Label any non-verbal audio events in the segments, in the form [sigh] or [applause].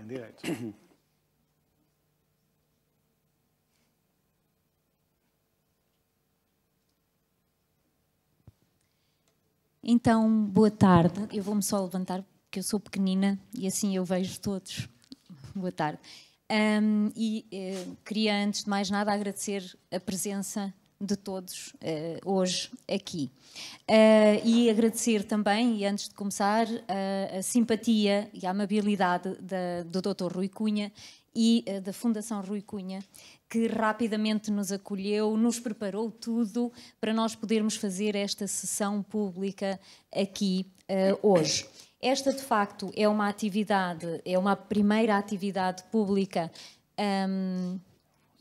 Em direito. [coughs] Então, boa tarde. Eu vou-me só levantar porque eu sou pequenina e assim eu vejo todos. [laughs] boa tarde. Um, e eh, queria, antes de mais nada, agradecer a presença de todos uh, hoje aqui. Uh, e agradecer também, e antes de começar, uh, a simpatia e a amabilidade da, do Dr. Rui Cunha e da Fundação Rui Cunha, que rapidamente nos acolheu, nos preparou tudo para nós podermos fazer esta sessão pública aqui hoje. Esta, de facto, é uma atividade, é uma primeira atividade pública. Um,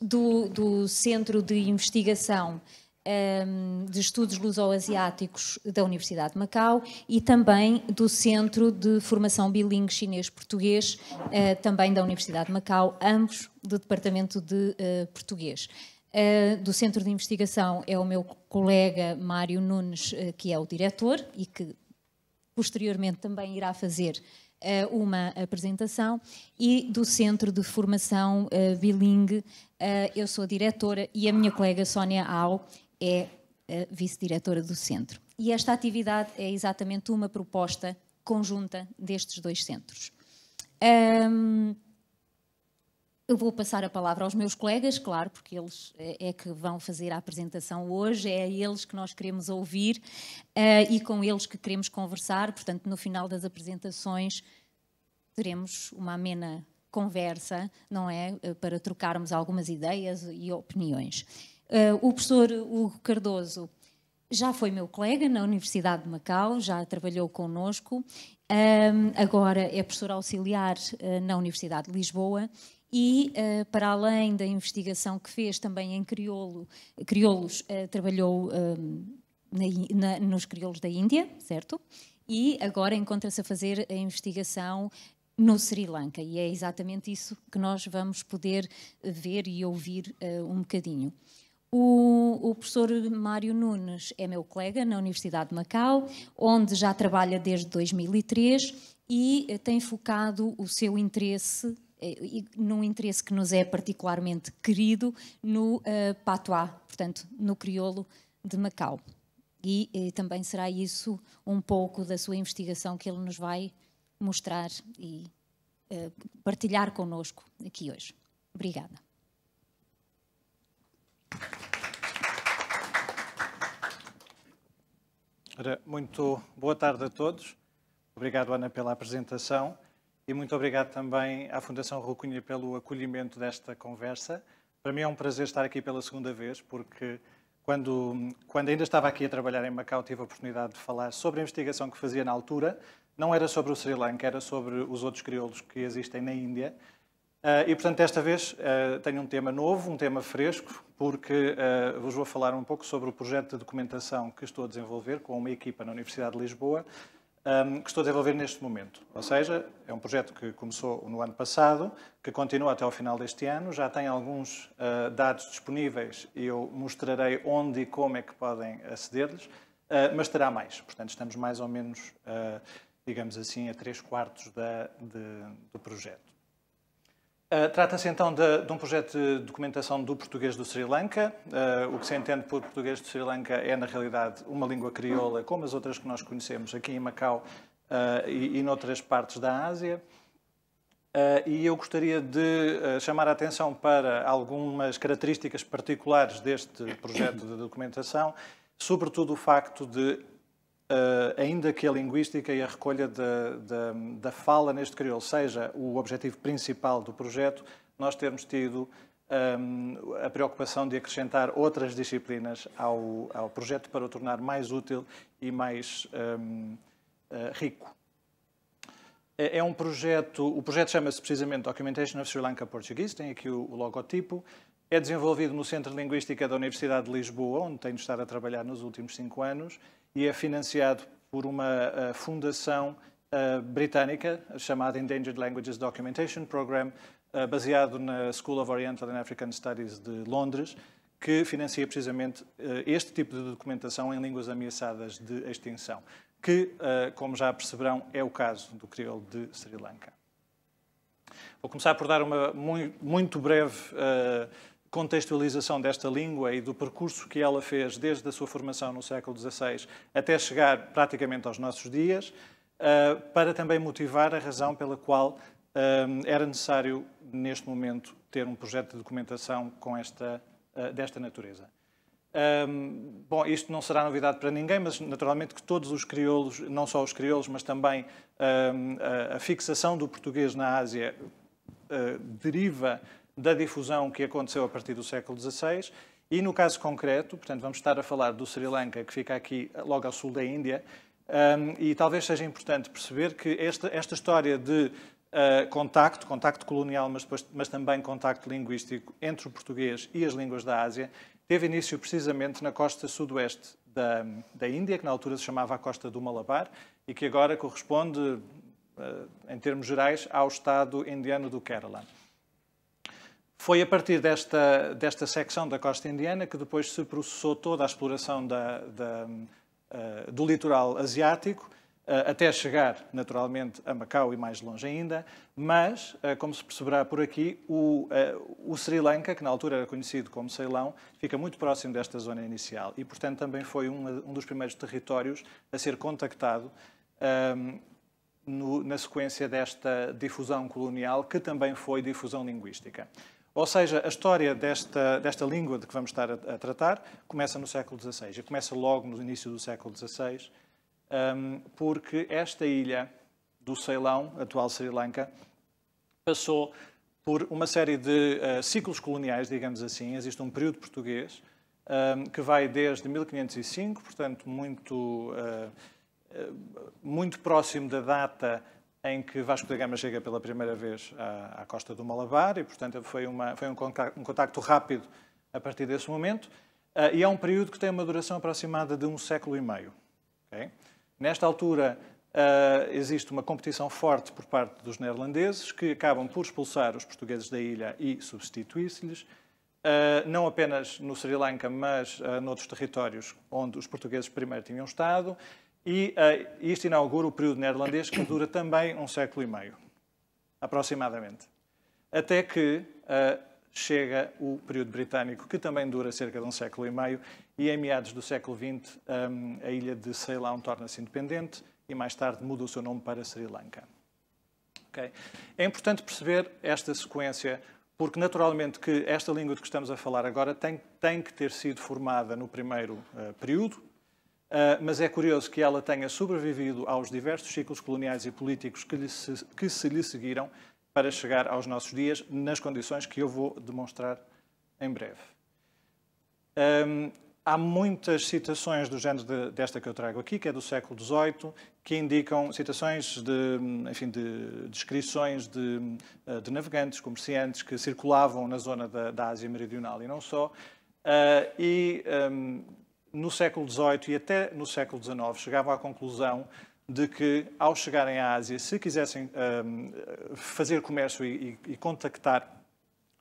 do, do Centro de Investigação um, ehm, de Estudos Luso-Asiáticos da Universidade de Macau e também do Centro de Formação Bilingue Chinês-Português, uh, também da Universidade de Macau, ambos do Departamento de uh, Português. Uh, do Centro de Investigação é o meu colega Mário Nunes, uh, que é o diretor e que posteriormente também irá fazer eh, uma apresentação e do Centro de Formação eh, Bilingue. Eh, eu sou diretora e a minha colega Sónia Au é vice-diretora do centro. E esta atividade é exatamente uma proposta conjunta destes dois centros. Um, eu vou passar a palavra aos meus colegas, claro, porque eles eh, é que vão fazer a apresentação hoje, é a eles que nós queremos ouvir uh, e com eles que queremos conversar. Portanto, no final das apresentações teremos uma amena conversa, não é? Eh, para trocarmos algumas ideias e opiniões. Uh, o professor Hugo Cardoso já foi meu colega na Universidade de Macau, já trabalhou connosco, agora é professor auxiliar uh, na Universidade de Lisboa e, uh, para além da investigação que fez também em crioulo, crioulos, uh, trabalhou ehm, na, na, nos crioulos da Índia, certo? E agora encontra-se a fazer a investigação no Sri Lanka, e é exatamente isso que nós vamos poder ver e ouvir uh, um bocadinho. O, o, professor Mário Nunes é meu colega na Universidade de Macau, onde já trabalha desde 2003 e tem focado o seu interesse eh, num interesse que nos é particularmente querido no uh, patois, portanto, no crioulo de Macau. E, e, eh, também será isso um pouco da sua investigação que ele nos vai mostrar e uh, partilhar conosco aqui hoje. Obrigada. Muito boa tarde a todos. Obrigado, Ana, pela apresentação e muito obrigado também à Fundação Rucunha pelo acolhimento desta conversa. Para mim é um prazer estar aqui pela segunda vez, porque quando, quando ainda estava aqui a trabalhar em Macau, tive a oportunidade de falar sobre a investigação que fazia na altura. Não era sobre o Sri Lanka, era sobre os outros crioulos que existem na Índia. Uh, e, portanto, desta vez uh, tenho um tema novo, um tema fresco, porque uh, vos vou falar um pouco sobre o projeto de documentação que estou a desenvolver com uma equipa na Universidade de Lisboa, um, que estou a desenvolver neste momento. Ou seja, é um projeto que começou no ano passado, que continua até ao final deste ano, já tem alguns uh, dados disponíveis e eu mostrarei onde e como é que podem aceder-lhes, uh, mas terá mais. Portanto, estamos mais ou menos, uh, digamos assim, a três quartos da, de, do projeto. Eh, trata-se então de, de, um projeto de documentação do português do Sri Lanka. Uh, o que se entende por português do Sri Lanka é, na realidade, uma língua crioula, como as outras que nós conhecemos aqui em Macau uh, e, e noutras partes da Ásia. e eu gostaria de chamar a atenção para algumas características particulares deste projeto de documentação, sobretudo o facto de Uh, ainda que a linguística e a recolha da fala neste crioulo seja o objetivo principal do projeto, nós termos tido um, eh, a preocupação de acrescentar outras disciplinas ao, ao, projeto para o tornar mais útil e mais um, uh, eh, rico. É, é, um projeto, o projeto chama-se precisamente Documentation of Sri Lanka Portuguese, tem aqui o, o logotipo, é desenvolvido no Centro de Linguística da Universidade de Lisboa, onde tenho de estar a trabalhar nos últimos cinco anos, e é financiado por uma eh, fundação eh, britânica chamada Endangered Languages Documentation Program, eh, baseado na School of Oriental and African Studies de Londres, que financia precisamente este tipo de documentação em línguas ameaçadas de extinção, que, como já perceberão, é o caso do crioulo de Sri Lanka. Vou começar por dar uma muito breve contextualização desta língua e do percurso que ela fez desde a sua formação no século XVI até chegar praticamente aos nossos dias, eh, para também motivar a razão pela qual eh, era necessário, neste momento, ter um projeto de documentação com esta, eh, desta natureza. Um, ehm, bom, isto não será novidade para ninguém, mas naturalmente que todos os crioulos, não só os crioulos, mas também um, ehm, a, a, fixação do português na Ásia uh, deriva da difusão que aconteceu a partir do século XVI e, no caso concreto, portanto, vamos estar a falar do Sri Lanka, que fica aqui eh, logo ao sul da Índia, um, e talvez seja importante perceber que esta, esta história de uh, contacto, contacto colonial, mas, depois, mas também contacto linguístico entre o português e as línguas da Ásia, teve início precisamente na costa sudoeste da, da Índia, que na altura se chamava a costa do Malabar, e que agora corresponde, uh, em termos gerais, ao estado indiano do Kerala. Foi a partir desta, desta secção da costa indiana que depois se processou toda a exploração da, da, uh, do litoral asiático, uh, até chegar, naturalmente, a Macau e mais longe ainda. Mas, uh, como se perceberá por aqui, o, o Sri Lanka, que na altura era conhecido como Ceilão, fica muito próximo desta zona inicial e, portanto, também foi um, um dos primeiros territórios a ser contactado. Um, ehm, no, na sequência desta difusão colonial, que também foi difusão linguística. Ou seja, a história desta, desta língua de que vamos estar a, a tratar começa no século XVI, e começa logo no início do século XVI, um, porque esta ilha do Ceilão, atual Sri Lanka, passou por uma série de uh, ciclos coloniais, digamos assim. Existe um período português um, que vai desde 1505, portanto, muito, uh, muito próximo da data em que Vasco da Gama chega pela primeira vez à, à costa do Malabar e, portanto, foi, uma, foi um, contacto, um contacto rápido a partir desse momento. Uh, e é um período que tem uma duração aproximada de um século e meio. Okay? Nesta altura, uh, existe uma competição forte por parte dos neerlandeses, que acabam por expulsar os portugueses da ilha e substituir-se-lhes, uh, não apenas no Sri Lanka, mas noutros territórios onde os portugueses primeiro tinham estado e uh, isto inaugura o período neerlandês que dura também um século e meio, aproximadamente. Até que uh, chega o período britânico, que também dura cerca de um século e meio, e em meados do século XX um, eh, a ilha de Ceilão torna-se independente e mais tarde muda o seu nome para Sri Lanka. Okay? É importante perceber esta sequência porque naturalmente que esta língua de que estamos a falar agora tem, tem que ter sido formada no primeiro uh, período, Uh, mas é curioso que ela tenha sobrevivido aos diversos ciclos coloniais e políticos que, lhe se, que se lhe seguiram para chegar aos nossos dias, nas condições que eu vou demonstrar em breve. Um, há muitas citações do género de, desta que eu trago aqui, que é do século XVIII, que indicam citações de, enfim, de descrições de, ah, de navegantes, comerciantes que circulavam na zona da, da Ásia Meridional e não só, Uh, e um, no século XVIII e até no século XIX chegavam à conclusão de que, ao chegarem à Ásia, se quisessem um, fazer comércio e, e, contactar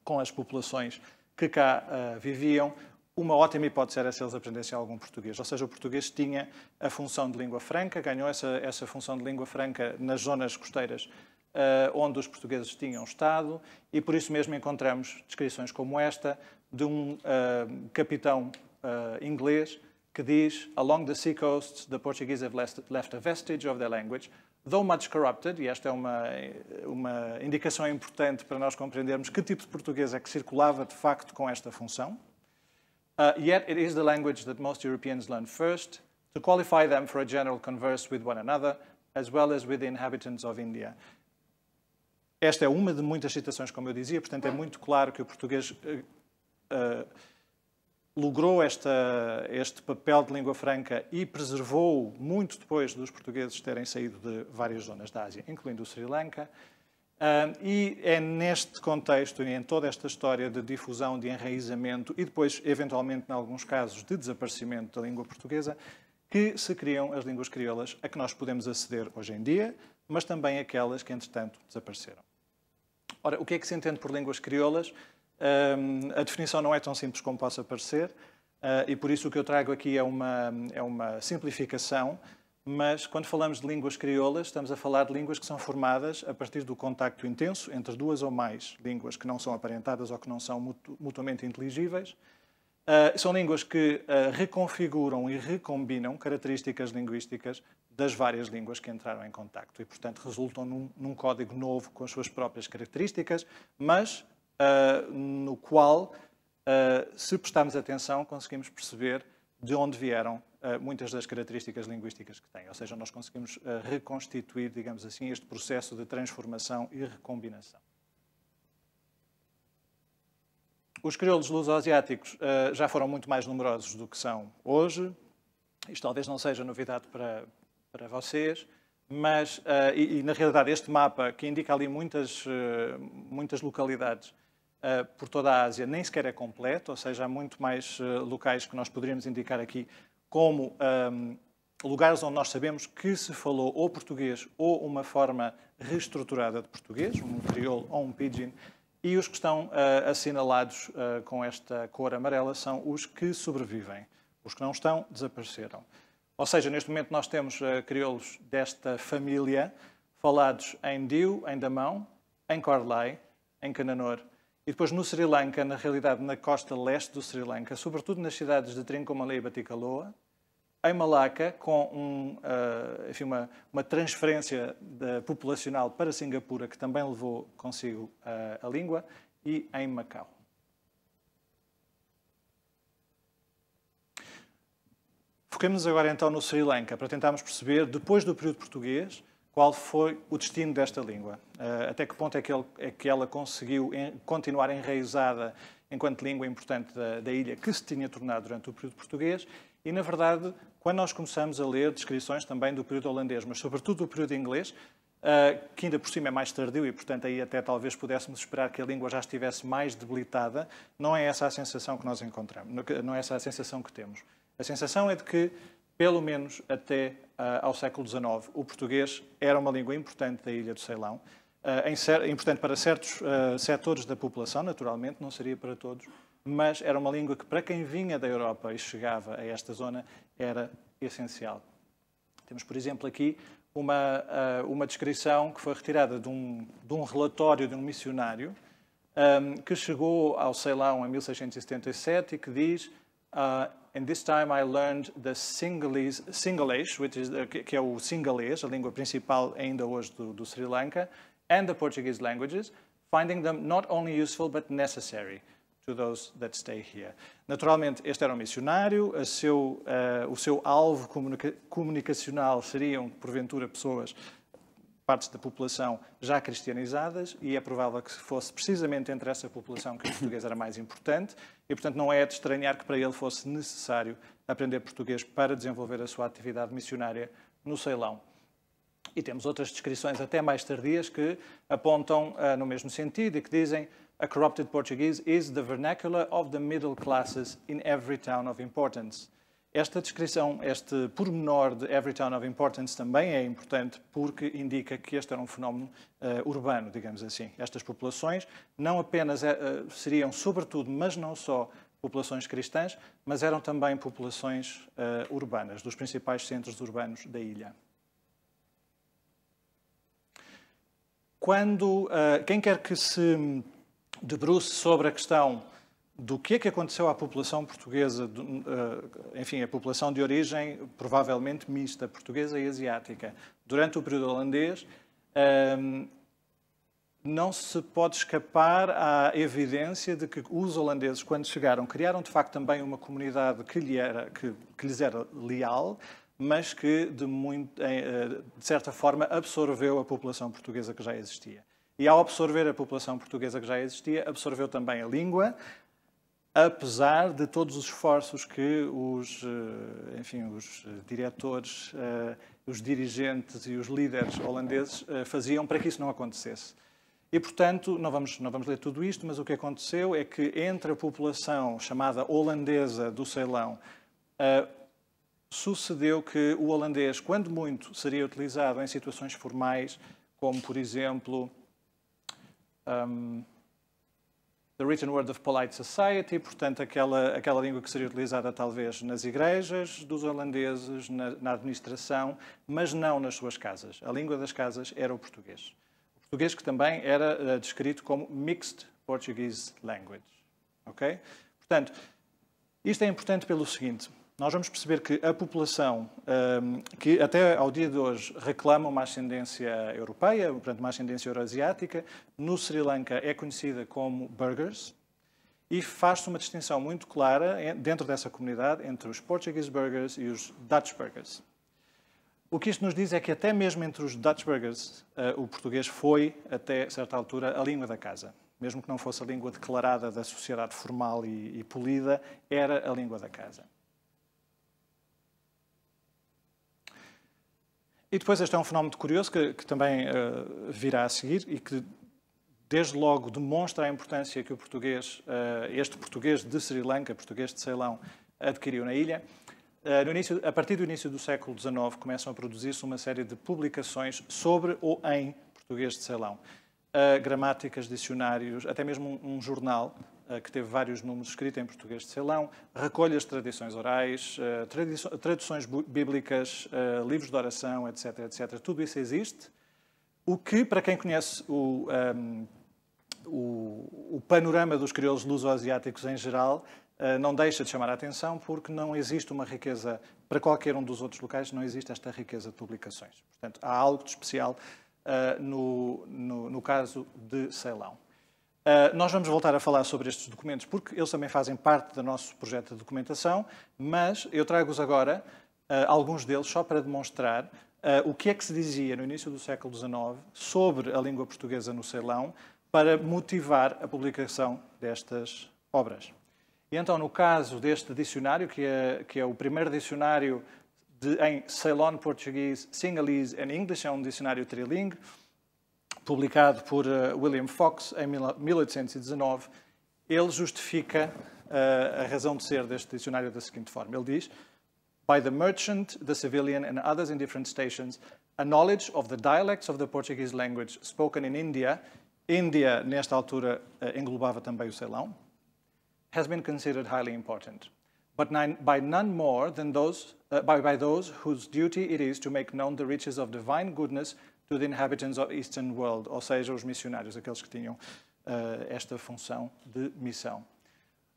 com as populações que cá uh, viviam, uma ótima hipótese era se eles aprendessem algum português. Ou seja, o português tinha a função de língua franca, ganhou essa, essa função de língua franca nas zonas costeiras uh, onde os portugueses tinham estado, e por isso mesmo encontramos descrições como esta de um uh, capitão uh, inglês que diz Along the sea coasts the Portuguese have left a vestige of their language, though much corrupted, e esta é uma, uma indicação importante para nós compreendermos que tipo de português é que circulava de facto com esta função. Uh, yet it is the language that most Europeans learn first to qualify them for a general converse with one another as well as with the inhabitants of India. Esta é uma de muitas citações, como eu dizia, portanto é muito claro que o português uh, uh, logrou esta, este papel de língua franca e preservou muito depois dos portugueses terem saído de várias zonas da Ásia, incluindo o Sri Lanka. e é neste contexto e em toda esta história de difusão, de enraizamento e depois, eventualmente, em alguns casos, de desaparecimento da língua portuguesa, que se criam as línguas crioulas a que nós podemos aceder hoje em dia, mas também aquelas que, entretanto, desapareceram. Ora, o que é que se entende por línguas crioulas? a definição não é tão simples como possa parecer ah, e por isso o que eu trago aqui é uma, é uma simplificação, mas quando falamos de línguas crioulas, estamos a falar de línguas que são formadas a partir do contacto intenso entre duas ou mais línguas que não são aparentadas ou que não são mutu mutuamente inteligíveis. Ah, são línguas que ah, reconfiguram e recombinam características linguísticas das várias línguas que entraram em contacto e, portanto, resultam num, num, código novo com as suas próprias características, mas uh, no qual, uh, se prestarmos atenção, conseguimos perceber de onde vieram ah, muitas das características linguísticas que têm. Ou seja, nós conseguimos reconstituir, digamos assim, este processo de transformação e recombinação. Os crioulos luso-asiáticos já foram muito mais numerosos do que são hoje. Isto talvez não seja novidade para, para vocês, mas, e, na realidade, este mapa que indica ali muitas, muitas localidades uh, por toda a Ásia nem sequer é completo, ou seja, há muito mais uh, locais que nós poderíamos indicar aqui como um, ehm, lugares onde nós sabemos que se falou ou português ou uma forma reestruturada de português, um crioulo ou um pidgin, e os que estão uh, assinalados uh, com esta cor amarela são os que sobrevivem. Os que não estão desapareceram. Ou seja, neste momento nós temos uh, crioulos desta família falados em Diu, em Damão, em Corlay, em Cananor e depois no Sri Lanka, na realidade na costa leste do Sri Lanka, sobretudo nas cidades de Trincomalee e Baticaloa, em Malaca, com um, uh, enfim, uma, uma transferência de, populacional para Singapura, que também levou consigo uh, a língua, e em Macau. Foquemos agora então no Sri Lanka, para tentarmos perceber, depois do período português, qual foi o destino desta língua. Eh, até que ponto é que, ele, é que ela conseguiu continuar enraizada enquanto língua importante da, da, ilha que se tinha tornado durante o período português e, na verdade, quando nós começamos a ler descrições também do período holandês, mas sobretudo do período inglês, eh, que ainda por cima é mais tardio e, portanto, aí até talvez pudéssemos esperar que a língua já estivesse mais debilitada, não é essa a sensação que nós encontramos, não é essa a sensação que temos. A sensação é de que, pelo menos até eh, ao século XIX. O português era uma língua importante da ilha do Ceilão, eh, importante para certos eh, setores da população, naturalmente, não seria para todos, mas era uma língua que, para quem vinha da Europa e chegava a esta zona, era essencial. Temos, por exemplo, aqui uma, uma descrição que foi retirada de um, de um relatório de um missionário um, que chegou ao Ceilão em 1677 e que diz uh, And this time I learned the Singalese, which is, que é o singalês, a língua principal ainda hoje do, do Sri Lanka, and the Portuguese languages, finding them not only useful but necessary to those that stay here. Naturalmente, este era um missionário, seu, uh, o seu alvo comunica comunicacional seriam, porventura, pessoas, partes da população já cristianizadas, e é provável que fosse precisamente entre essa população que o português era mais importante, e, portanto, não é de estranhar que para ele fosse necessário aprender português para desenvolver a sua atividade missionária no Ceilão. E temos outras descrições até mais tardias que apontam uh, no mesmo sentido e que dizem A corrupted Portuguese is the vernacular of the middle classes in every town of importance. Esta descrição, este pormenor de Every Town of Importance também é importante porque indica que este era um fenómeno uh, urbano, digamos assim. Estas populações não apenas uh, seriam, sobretudo, mas não só, populações cristãs, mas eram também populações uh, urbanas, dos principais centros urbanos da ilha. Quando, quem quer que se debruce sobre a questão do que é que aconteceu à população portuguesa, eh, enfim, a população de origem provavelmente mista, portuguesa e asiática, durante o período holandês, eh, não se pode escapar à evidência de que os holandeses, quando chegaram, criaram de facto também uma comunidade que, lhe era, que, que lhes era leal, mas que de, muito, eh, de certa forma absorveu a população portuguesa que já existia. E ao absorver a população portuguesa que já existia, absorveu também a língua, apesar de todos os esforços que os, eh, enfim, os eh, diretores, eh, os dirigentes e os líderes holandeses faziam para que isso não acontecesse. E, portanto, não vamos, não vamos ler tudo isto, mas o que aconteceu é que entre a população chamada holandesa do Ceilão, sucedeu que o holandês, quando muito, seria utilizado em situações formais, como, por exemplo, um, The Written Word of Polite Society, portanto, aquela, aquela língua que seria utilizada talvez nas igrejas dos holandeses, na, na administração, mas não nas suas casas. A língua das casas era o português. O português que também era uh, descrito como Mixed Portuguese Language. Ok? Portanto, isto é importante pelo seguinte nós vamos perceber que a população, hum, que até ao dia de hoje reclama uma ascendência europeia, portanto, uma ascendência euroasiática, no Sri Lanka é conhecida como burgers e faz-se uma distinção muito clara dentro dessa comunidade entre os Portuguese burgers e os Dutch burgers. O que isto nos diz é que até mesmo entre os Dutch burgers, eh, o português foi, até certa altura, a língua da casa. Mesmo que não fosse a língua declarada da sociedade formal e, e polida, era a língua da casa. E depois este é um fenómeno curioso que, que também uh, virá a seguir e que desde logo demonstra a importância que o português, uh, este português de Sri Lanka, português de Ceilão, adquiriu na ilha. Uh, início, a partir do início do século XIX começam a produzir-se uma série de publicações sobre ou em português de Ceilão. gramáticas, dicionários, até mesmo um, um jornal eh, que teve vários números escritos em português de Ceilão, recolhe as tradições orais, eh, traduções bíblicas, eh, livros de oração, etc, etc. Tudo isso existe. O que, para quem conhece o, um, ehm, o, o panorama dos crioulos luso-asiáticos em geral, não deixa de chamar a atenção porque não existe uma riqueza, para qualquer um dos outros locais, não existe esta riqueza de publicações. Portanto, há algo de especial uh, no, no, no caso de Ceilão. Uh, nós vamos voltar a falar sobre estes documentos, porque eles também fazem parte do nosso projeto de documentação, mas eu trago-os agora, uh, alguns deles, só para demonstrar uh, o que é que se dizia no início do século XIX sobre a língua portuguesa no Ceilão, para motivar a publicação destas obras. E então, no caso deste dicionário, que é, que é o primeiro dicionário de, em Ceylon português, Sinhalese and English, é um dicionário trilingue, publicado por eh, William Fox em 1819, ele justifica eh, a razão de ser deste dicionário da seguinte forma. Ele diz: By the merchant, the civilian and others in different stations, a knowledge of the dialects of the Portuguese language spoken in India, India nesta altura eh, englobava também o Ceilão, has been considered highly important, but by none more than those uh, by, by those whose duty it is to make known the riches of divine goodness to the inhabitants of Eastern world, ou seja, os missionários, aqueles que tinham uh, esta função de missão.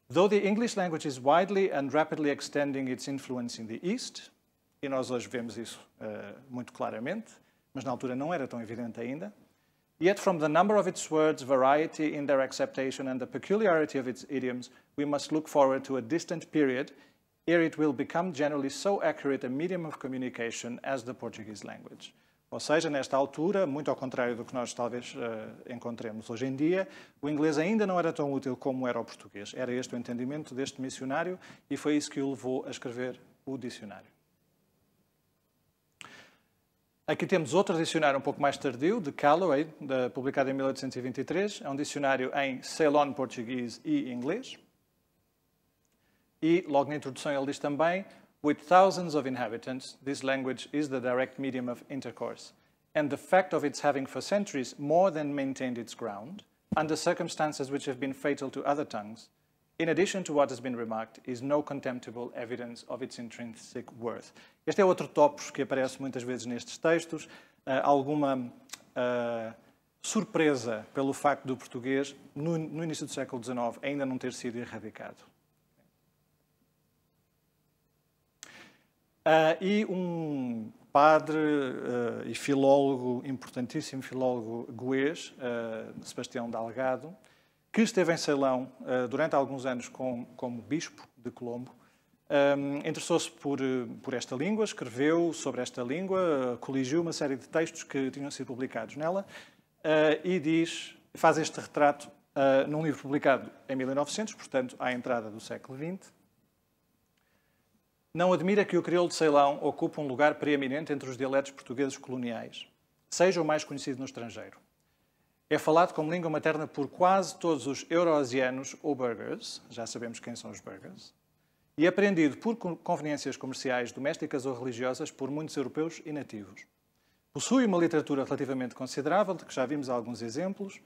Though the English language is widely and rapidly extending its influence in the East, e nós hoje vemos isso uh, muito claramente, mas na altura não era tão evidente ainda, Yet from the number of its words, variety in their acceptation, and the peculiarity of its idioms, we must look forward to a distant period ere it will become generally so accurate a medium of communication as the Portuguese language. Ou seja, nesta altura, muito ao contrário do que nós talvez uh, encontremos hoje em dia, o inglês ainda não era tão útil como era o português. Era este o entendimento deste missionário e foi isso que o levou a escrever o dicionário. Aqui temos outro dicionário um pouco mais tardio, de Calloway, de, publicado em 1823. É um dicionário em Ceylon português e inglês. E logo na introdução ele diz também With thousands of inhabitants, this language is the direct medium of intercourse, and the fact of its having for centuries more than maintained its ground, under circumstances which have been fatal to other tongues, in addition to what has been remarked, is no contemptible evidence of its intrinsic worth. Este é outro topo que aparece muitas vezes nestes textos, uh, alguma uh, surpresa pelo facto do português, no, no início do século XIX, ainda não ter sido erradicado. Uh, e um padre uh, e filólogo, importantíssimo filólogo goês, uh, Sebastião Dalgado, que esteve em Ceilão durante alguns anos com, como bispo de Colombo. Um, Interessou-se por, por esta língua, escreveu sobre esta língua, coligiu uma série de textos que tinham sido publicados nela e diz, faz este retrato num livro publicado em 1900, portanto, à entrada do século XX, não admira que o crioulo de Ceilão ocupe um lugar preeminente entre os dialetos portugueses coloniais, seja o mais conhecido no estrangeiro. É falado como língua materna por quase todos os euroasianos ou burgers, já sabemos quem são os burgers, e aprendido por conveniências comerciais, domésticas ou religiosas por muitos europeus e nativos. Possui uma literatura relativamente considerável, de que já vimos alguns exemplos,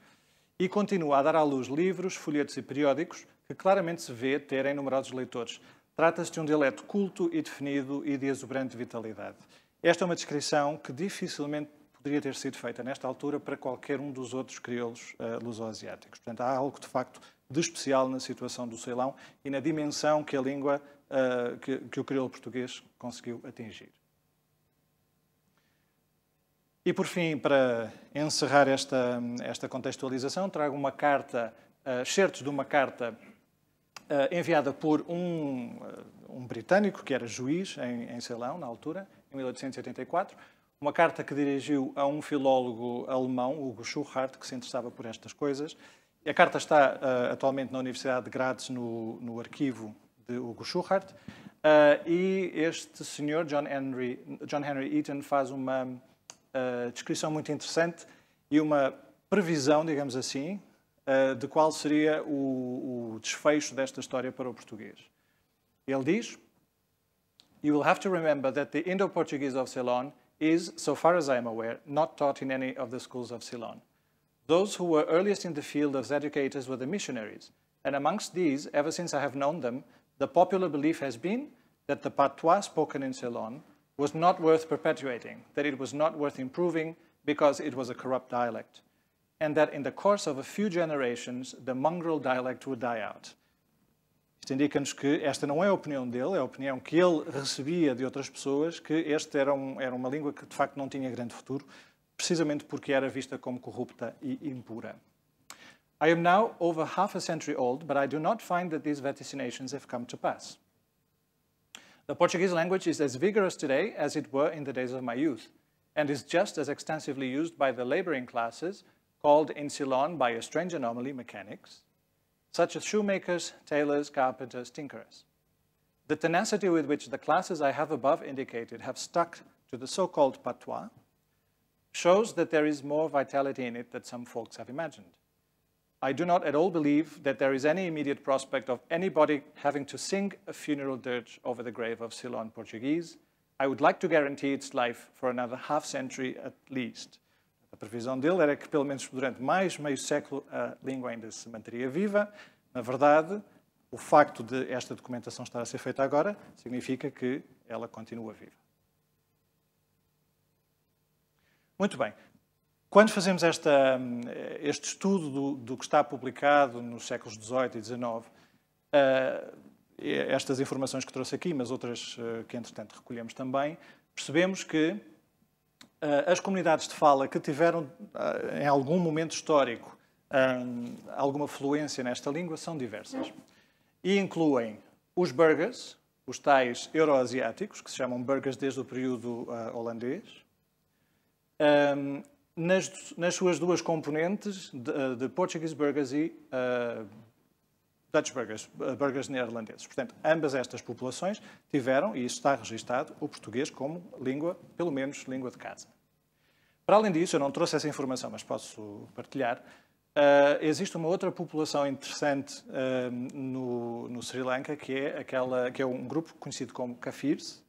e continua a dar à luz livros, folhetos e periódicos que claramente se vê terem numerosos leitores, Trata-se de um dialeto culto e definido e de exuberante vitalidade. Esta é uma descrição que dificilmente poderia ter sido feita nesta altura para qualquer um dos outros crioulos uh, luso-asiáticos. Portanto, há algo de facto de especial na situação do Ceilão e na dimensão que a língua, uh, que, que o crioulo português conseguiu atingir. E por fim, para encerrar esta, esta contextualização, trago uma carta, eh, certos de uma carta eh, enviada por um, eh, um, britânico que era juiz em, em Ceilão, na altura, em 1884, uma carta que dirigiu a um filólogo alemão, Hugo Schuchart, que se interessava por estas coisas. A carta está uh, atualmente na Universidade de Graz, no, no arquivo de Hugo Schuchart, uh, e este senhor, John Henry, John Henry Eaton, faz uma uh, descrição muito interessante e uma previsão, digamos assim, Eh, de qual seria o, o desfecho desta história para o português. Ele diz: You will have to remember that the Indo-Portuguese of Ceylon is, so far as I am aware, not taught in any of the schools of Ceylon. Those who were earliest in the field as educators were the missionaries, and amongst these, ever since I have known them, the popular belief has been that the patois spoken in Ceylon was not worth perpetuating, that it was not worth improving because it was a corrupt dialect and that in the course of a few generations, the mongrel dialect would die out. Isto indica-nos que esta não é a opinião dele, é a opinião que ele recebia de outras pessoas, que este era, um, era uma língua que de facto não tinha grande futuro, precisamente porque era vista como corrupta e impura. I am now over half a century old, but I do not find that these vaticinations have come to pass. The Portuguese language is as vigorous today as it were in the days of my youth, and is just as extensively used by the laboring classes called in Ceylon by a strange anomaly mechanics, such as shoemakers, tailors, carpenters, tinkerers. The tenacity with which the classes I have above indicated have stuck to the so-called patois shows that there is more vitality in it than some folks have imagined. I do not at all believe that there is any immediate prospect of anybody having to sing a funeral dirge over the grave of Ceylon Portuguese. I would like to guarantee its life for another half century at least. A previsão dele era que, pelo menos durante mais meio século, a língua ainda se manteria viva. Na verdade, o facto de esta documentação estar a ser feita agora significa que ela continua viva. Muito bem. Quando fazemos esta, este estudo do, do, que está publicado nos séculos XVIII e XIX, uh, eh, estas informações que trouxe aqui, mas outras eh, que entretanto recolhemos também, percebemos que eh, as comunidades de fala que tiveram, eh, em algum momento histórico, eh, alguma fluência nesta língua são diversas. E incluem os burgers, os tais euroasiáticos, que se chamam burgers desde o período holandês, nas, nas suas duas componentes, de, de Portuguese burgers e uh, Dutch burgers, burgers neerlandeses. Portanto, ambas estas populações tiveram, e isso está registado, o português como língua, pelo menos língua de casa. Para além disso, eu não trouxe essa informação, mas posso partilhar. Uh, existe uma outra população interessante uh, no, no, Sri Lanka, que é, aquela, que é um grupo conhecido como Kafirs,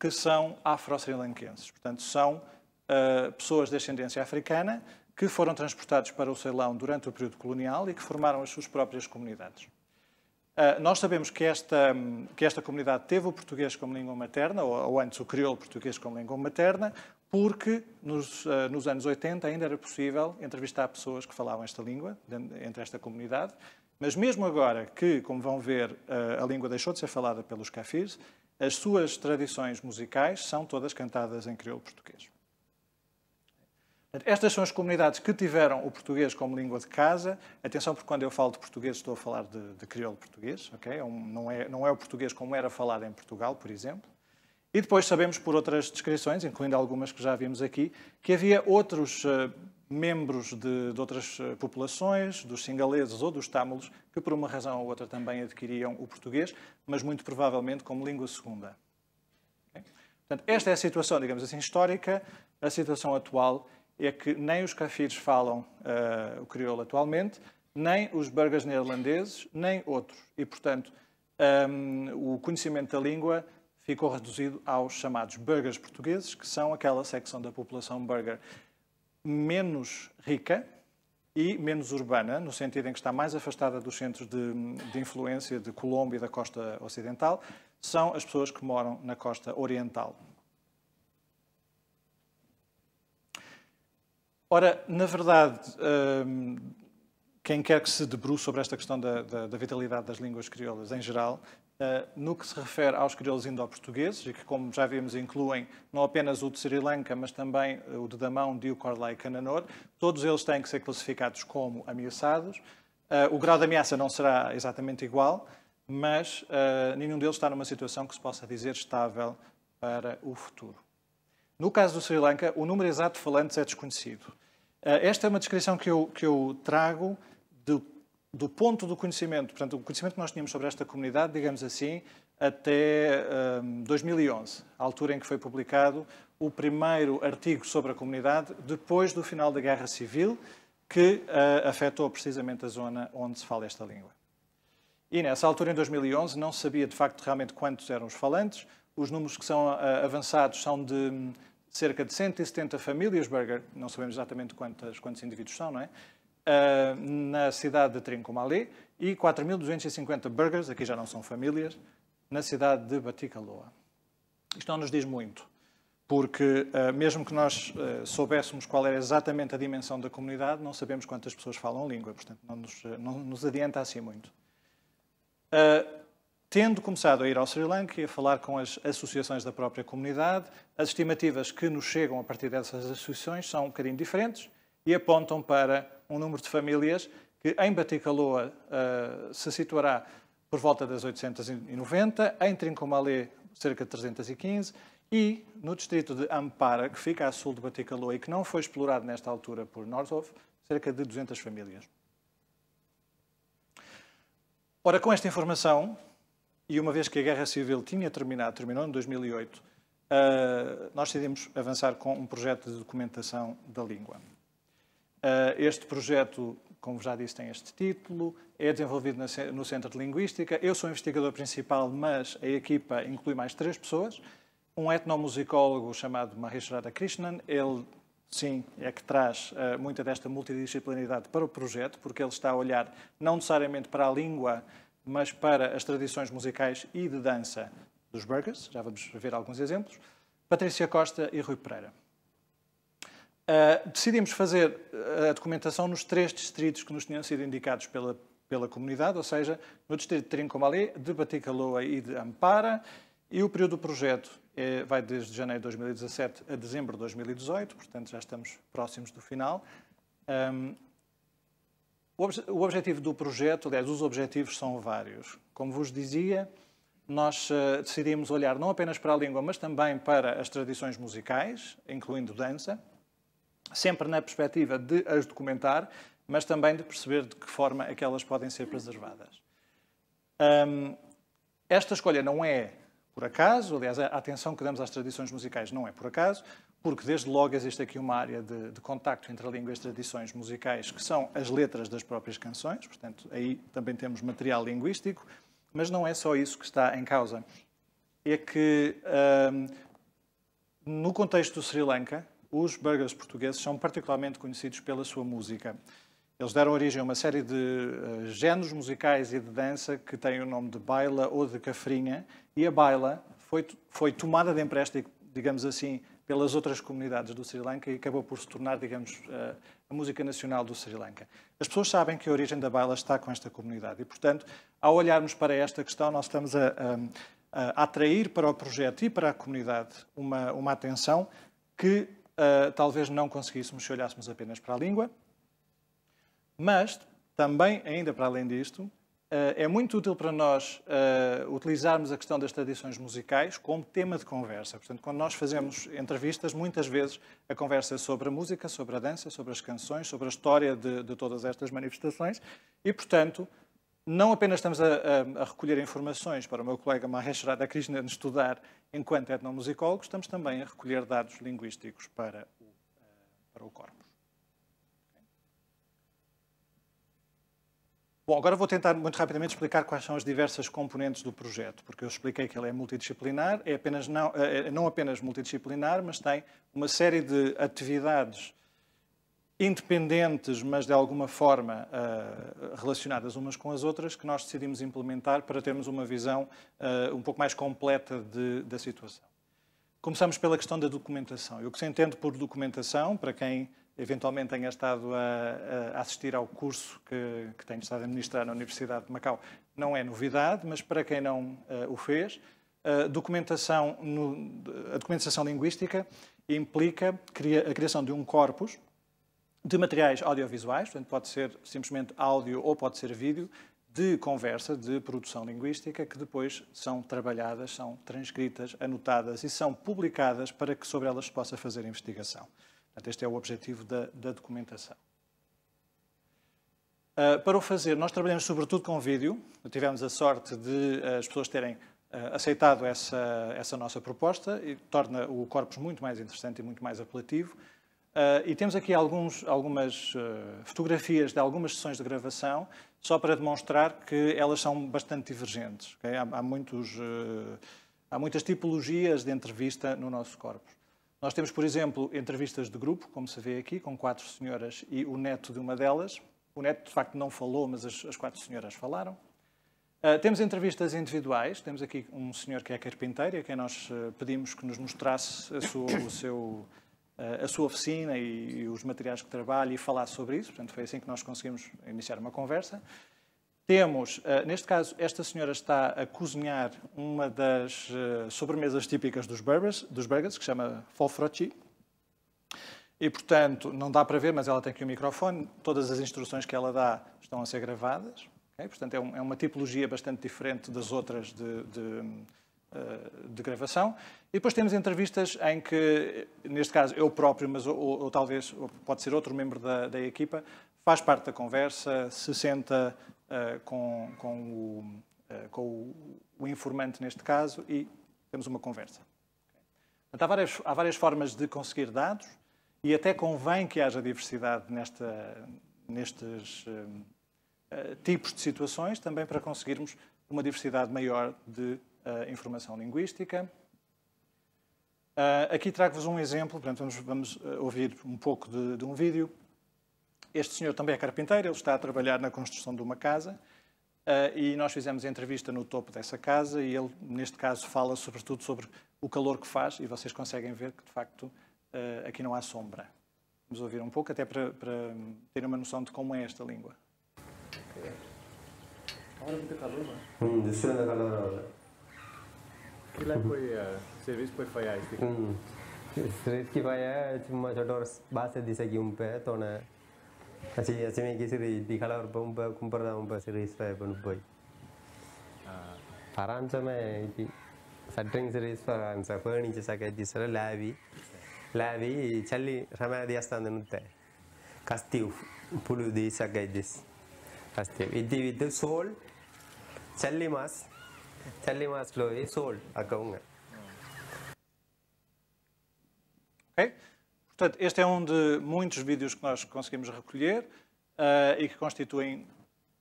que são afro-srilanquenses. Portanto, são uh, pessoas de ascendência africana que foram transportados para o Ceilão durante o período colonial e que formaram as suas próprias comunidades. nós sabemos que esta, que esta comunidade teve o português como língua materna, ou, ou antes o crioulo português como língua materna, porque nos, uh, nos, anos 80 ainda era possível entrevistar pessoas que falavam esta língua, entre esta comunidade, mas mesmo agora que, como vão ver, uh, a língua deixou de ser falada pelos cafis, as suas tradições musicais são todas cantadas em crioulo português. Estas são as comunidades que tiveram o português como língua de casa. Atenção, porque quando eu falo de português estou a falar de, de crioulo português, ok? É não, é, não é o português como era falado em Portugal, por exemplo. E depois sabemos por outras descrições, incluindo algumas que já vimos aqui, que havia outros uh, membros de, de outras eh, populações, dos singaleses ou dos tâmulos, que por uma razão ou outra também adquiriam o português, mas muito provavelmente como língua segunda. Okay? Portanto, esta é a situação, digamos assim, histórica. A situação atual é que nem os cafires falam uh, o crioulo atualmente, nem os burgas neerlandeses, nem outros. E, portanto, um, ehm, o conhecimento da língua ficou reduzido aos chamados burgers portugueses, que são aquela secção da população burger menos rica e menos urbana, no sentido em que está mais afastada dos centros de, de influência de Colômbia e da costa ocidental, são as pessoas que moram na costa oriental. Ora, na verdade, hum, quem quer que se debruce sobre esta questão da, da, da vitalidade das línguas crioulas em geral, ah, no que se refere aos crioulos indo-portugueses, e que, como já vimos, incluem não apenas o de Sri Lanka, mas também ah, o de Damão, Dio, Corley e Cananor, todos eles têm que ser classificados como ameaçados. Ah, o grau de ameaça não será exatamente igual, mas nenhum deles está numa situação que se possa dizer estável para o futuro. No caso do Sri Lanka, o número exato de falantes é desconhecido. esta é uma descrição que eu, que eu trago do ponto do conhecimento, portanto, o conhecimento que nós tínhamos sobre esta comunidade, digamos assim, até um, 2011, a altura em que foi publicado o primeiro artigo sobre a comunidade, depois do final da Guerra Civil, que uh, afetou precisamente a zona onde se fala esta língua. E nessa altura, em 2011, não sabia de facto realmente quantos eram os falantes. Os números que são uh, avançados são de hum, cerca de 170 famílias, Berger, não sabemos exatamente quantas, quantos indivíduos são, não é? uh, na cidade de Trincomalee e 4.250 burgers, aqui já não são famílias, na cidade de Baticaloa. Isto não nos diz muito, porque uh, mesmo que nós uh, soubéssemos qual era exatamente a dimensão da comunidade, não sabemos quantas pessoas falam a língua, portanto não nos, não nos adianta assim muito. Uh, tendo começado a ir ao Sri Lanka e a falar com as associações da própria comunidade, as estimativas que nos chegam a partir dessas associações são um bocadinho diferentes, e apontam para um número de famílias que em Baticaloa uh, eh, se situará por volta das 890, em Trincomalé cerca de 315 e no distrito de Ampara, que fica a sul de Baticaloa e que não foi explorado nesta altura por Norzov, cerca de 200 famílias. Ora, com esta informação, e uma vez que a Guerra Civil tinha terminado, terminou em 2008, eh, nós decidimos avançar com um projeto de documentação da língua. Eh, este projeto, como já disse, tem este título, é desenvolvido no Centro de Linguística. Eu sou investigador principal, mas a equipa inclui mais três pessoas. Um etnomusicólogo chamado Mahesh Krishnan, ele sim, é que traz uh, muita desta multidisciplinaridade para o projeto, porque ele está a olhar não necessariamente para a língua, mas para as tradições musicais e de dança dos burgers. Já vamos ver alguns exemplos. Patrícia Costa e Rui Pereira. Uh, decidimos fazer eh, a documentação nos três distritos que nos tinham sido indicados pela, pela comunidade, ou seja, no distrito de Trincomalee, de Baticaloa e de Ampara, e o período do projeto é, vai desde janeiro de 2017 a dezembro de 2018, portanto já estamos próximos do final. Um, ehm, o, obje o objetivo do projeto, aliás, os objetivos são vários. Como vos dizia, nós uh, decidimos olhar não apenas para a língua, mas também para as tradições musicais, incluindo dança, sempre na perspectiva de as documentar, mas também de perceber de que forma é que elas podem ser preservadas. Um, esta escolha não é por acaso, aliás, a atenção que damos às tradições musicais não é por acaso, porque desde logo existe aqui uma área de, de contacto entre a língua e as tradições musicais, que são as letras das próprias canções, portanto, aí também temos material linguístico, mas não é só isso que está em causa. É que, um, no contexto do Sri Lanka, os burgers portugueses são particularmente conhecidos pela sua música. Eles deram origem a uma série de uh, géneros musicais e de dança que têm o nome de baila ou de cafrinha, e a baila foi, foi tomada de empréstimo, digamos assim, pelas outras comunidades do Sri Lanka e acabou por se tornar, digamos, uh, a música nacional do Sri Lanka. As pessoas sabem que a origem da baila está com esta comunidade e, portanto, ao olharmos para esta questão, nós estamos a, a, a atrair para o projeto e para a comunidade uma, uma atenção que uh, talvez não conseguíssemos se olhássemos apenas para a língua. Mas, também, ainda para além disto, ah, é muito útil para nós uh, utilizarmos a questão das tradições musicais como tema de conversa. Portanto, quando nós fazemos entrevistas, muitas vezes a conversa é sobre a música, sobre a dança, sobre as canções, sobre a história de, de todas estas manifestações e, portanto, não apenas estamos a, a, a, recolher informações para o meu colega Mahesh Krishna estudar enquanto etnomusicólogo, estamos também a recolher dados linguísticos para o, eh, para o corpus. Bom, agora vou tentar muito rapidamente explicar quais são as diversas componentes do projeto, porque eu expliquei que ele é multidisciplinar, é apenas não, é não apenas multidisciplinar, mas tem uma série de atividades independentes, mas de alguma forma uh, relacionadas umas com as outras, que nós decidimos implementar para termos uma visão uh, um pouco mais completa de, da situação. Começamos pela questão da documentação. E o que se entende por documentação, para quem eventualmente tenha estado a, a assistir ao curso que, que tenho estado a administrar na Universidade de Macau, não é novidade, mas para quem não uh, o fez, documentação no, a documentação linguística implica a criação de um corpus, de materiais audiovisuais, portanto pode ser simplesmente áudio ou pode ser vídeo, de conversa, de produção linguística, que depois são trabalhadas, são transcritas, anotadas e são publicadas para que sobre elas se possa fazer investigação. Portanto, este é o objetivo da, da documentação. Uh, para o fazer, nós trabalhamos sobretudo com vídeo. Tivemos a sorte de uh, as pessoas terem uh, aceitado essa, essa nossa proposta e torna o corpus muito mais interessante e muito mais apelativo. Ah, e temos aqui alguns, algumas ah, fotografias de algumas sessões de gravação, só para demonstrar que elas são bastante divergentes. Okay? Há, há, muitos, ah, há muitas tipologias de entrevista no nosso corpo. Nós temos, por exemplo, entrevistas de grupo, como se vê aqui, com quatro senhoras e o neto de uma delas. O neto, de facto, não falou, mas as, as quatro senhoras falaram. Uh, temos entrevistas individuais. Temos aqui um senhor que é carpinteiro, a quem nós pedimos que nos mostrasse sua, o seu eh, a sua oficina e, os materiais que trabalha e falar sobre isso. Portanto, foi assim que nós conseguimos iniciar uma conversa. Temos, eh, neste caso, esta senhora está a cozinhar uma das eh, sobremesas típicas dos burgers, dos burgers que se chama Folfrotti. E, portanto, não dá para ver, mas ela tem aqui o um microfone. Todas as instruções que ela dá estão a ser gravadas. Okay? Portanto, é, é, uma tipologia bastante diferente das outras de, de eh, de gravação. E depois temos entrevistas em que, neste caso, eu próprio, mas ou, ou talvez ou pode ser outro membro da, da, equipa, faz parte da conversa, se senta uh, com, com, o, uh, com o, o, informante, neste caso, e temos uma conversa. Portanto, há, várias, há várias formas de conseguir dados e até convém que haja diversidade nesta, nestes uh, tipos de situações, também para conseguirmos uma diversidade maior de uh, informação linguística. Uh, aqui trago-vos um exemplo, portanto, vamos, vamos ah, ouvir um pouco de, de, um vídeo. Este senhor também é carpinteiro, ele está a trabalhar na construção de uma casa ah, e nós fizemos a entrevista no topo dessa casa e ele, neste caso, fala sobretudo sobre o calor que faz e vocês conseguem ver que, de facto, aqui não há sombra. Vamos ouvir um pouco, até para, para ter uma noção de como é esta língua. Ahora calor, ¿no? É? Hum, de suena calor ahora. Que lá foi uh, serviço que foi falhar este? Hum. સરેશ કી પાયા ચુમ્મા છોટોર બાસે દિસે કી ઉંપે તોને પછી અસમે કી સરી દિખાલા ઉંપે ઉંપે કુંપરદા ઉંપે સરેશ પાય પણ ઉંપે પરાંચમે ઇતિ ಸಟ್ರಿಂಗ್ ಸೀರೀಸ್ ಅಂತ ಫರ್ನಿಚರ್ಸ್ ಹಾಕೈತಿ ಸರ ಲ್ಯಾವಿ ಲ್ಯಾವಿ ಚಲ್ಲಿ ರಮ್ಯಾ ದೇವಸ್ಥಾನ ನುತ್ತೆ ಕಸ್ತಿ ಪುಳು ದೀಸ್ ಹಾಕೈತಿ ಕಸ್ತಿ ಇದ್ದೀವಿ ಇದು ಸೋಲ್ ಚಲ್ಲಿ ಮಾಸ್ Tellimaslov is a acabou. Ok? Portanto, este é um de muitos vídeos que nós conseguimos recolher uh, e que constituem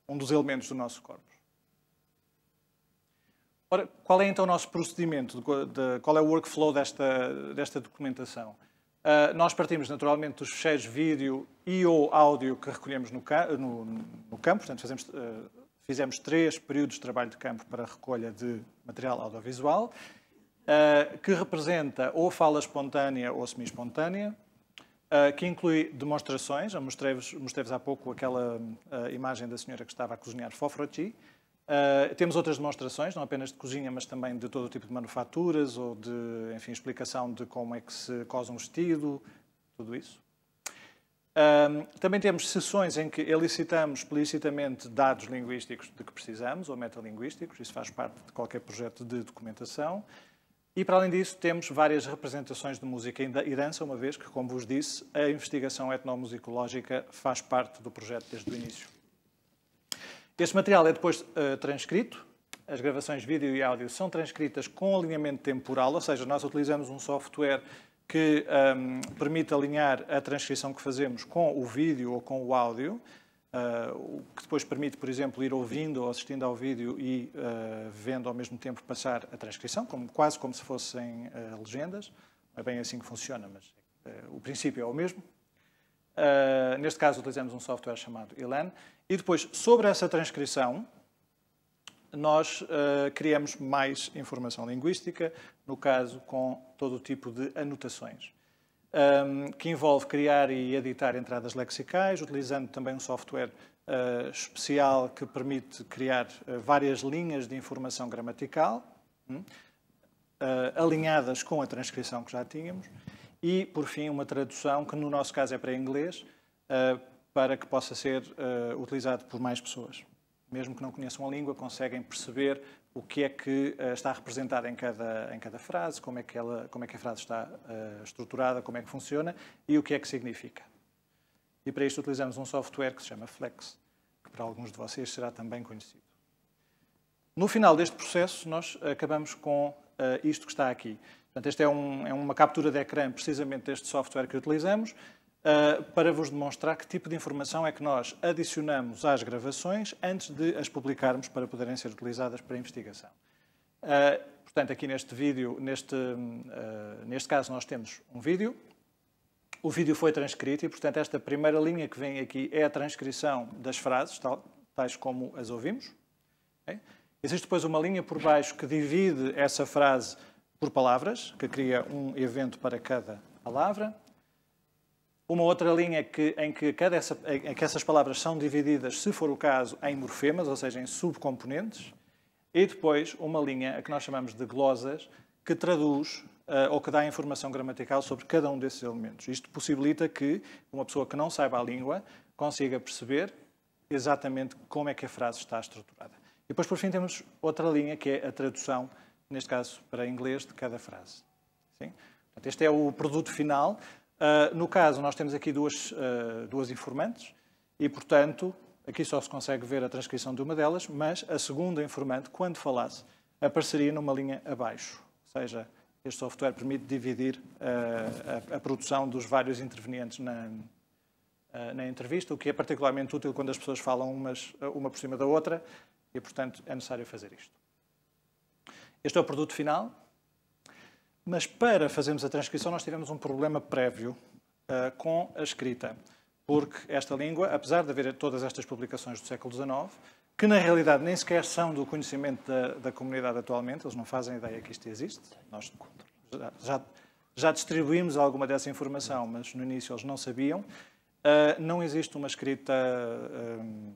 um dos elementos do nosso corpo. Ora, qual é então o nosso procedimento? De, de, qual é o workflow desta, desta documentação? Uh, nós partimos naturalmente dos fecheiros vídeo e ou áudio que recolhemos no, no, no campo, portanto, fazemos uh, Fizemos três períodos de trabalho de campo para recolha de material audiovisual, uh, que representa ou fala espontânea ou semi-espontânea, uh, que inclui demonstrações. Eu mostrei-vos mostrei há pouco aquela uh, imagem da senhora que estava a cozinhar fofroti. temos outras demonstrações, não apenas de cozinha, mas também de todo o tipo de manufaturas ou de, enfim, explicação de como é que se cose um vestido, tudo isso. Um, também temos sessões em que elicitamos explicitamente dados linguísticos de que precisamos, ou metalinguísticos, isso faz parte de qualquer projeto de documentação. E, para além disso, temos várias representações de música e dança, uma vez que, como vos disse, a investigação etnomusicológica faz parte do projeto desde o início. Este material é depois uh, transcrito, as gravações vídeo e áudio são transcritas com alinhamento temporal, ou seja, nós utilizamos um software que um, permite alinhar a transcrição que fazemos com o vídeo ou com o áudio, uh, que depois permite, por exemplo, ir ouvindo ou assistindo ao vídeo e uh, vendo ao mesmo tempo passar a transcrição, como, quase como se fossem uh, legendas. Não é bem assim que funciona, mas o princípio é o mesmo. neste caso, utilizamos um software chamado ELAN. E depois, sobre essa transcrição, nós uh, criamos mais informação linguística, no caso com todo o tipo de anotações, um, ehm, que envolve criar e editar entradas lexicais, utilizando também um software uh, especial que permite criar uh, várias linhas de informação gramatical, um, alinhadas com a transcrição que já tínhamos, e, por fim, uma tradução, que no nosso caso é para inglês, para que possa ser utilizado por mais pessoas mesmo que não conheçam a língua, conseguem perceber o que é que uh, está representado em cada, em cada frase, como é, que ela, como é que a frase está uh, estruturada, como é que funciona e o que é que significa. E para isto utilizamos um software que se chama Flex, que para alguns de vocês será também conhecido. No final deste processo, nós acabamos com uh, isto que está aqui. Portanto, esta é, um, é uma captura de ecrã precisamente deste software que utilizamos, uh, para vos demonstrar que tipo de informação é que nós adicionamos às gravações antes de as publicarmos para poderem ser utilizadas para investigação. Uh, portanto, aqui neste vídeo, neste, ah, neste caso, nós temos um vídeo. O vídeo foi transcrito e, portanto, esta primeira linha que vem aqui é a transcrição das frases, tal, tais como as ouvimos. Okay? Existe depois uma linha por baixo que divide essa frase por palavras, que cria um evento para cada palavra uma outra linha que, em, que cada essa, em que essas palavras são divididas, se for o caso, em morfemas, ou seja, em subcomponentes, e depois uma linha a que nós chamamos de glosas, que traduz uh, ou que dá informação gramatical sobre cada um desses elementos. Isto possibilita que uma pessoa que não saiba a língua consiga perceber exatamente como é que a frase está estruturada. E depois, por fim, temos outra linha que é a tradução, neste caso para inglês, de cada frase. Sim? este é o produto final ah, no caso, nós temos aqui duas, uh, duas informantes e, portanto, aqui só se consegue ver a transcrição de uma delas, mas a segunda informante, quando falasse, apareceria numa linha abaixo. Ou seja, este software permite dividir uh, a, a, produção dos vários intervenientes na, na entrevista, o que é particularmente útil quando as pessoas falam umas, uma por cima da outra e, portanto, é necessário fazer isto. Este é o produto final, mas para fazermos a transcrição, nós tivemos um problema prévio uh, com a escrita, porque esta língua, apesar de haver todas estas publicações do século XIX, que na realidade nem sequer são do conhecimento da, da comunidade atualmente, eles não fazem ideia que isto existe, nós já, já, já distribuímos alguma dessa informação, mas no início eles não sabiam. Uh, não existe uma escrita uh,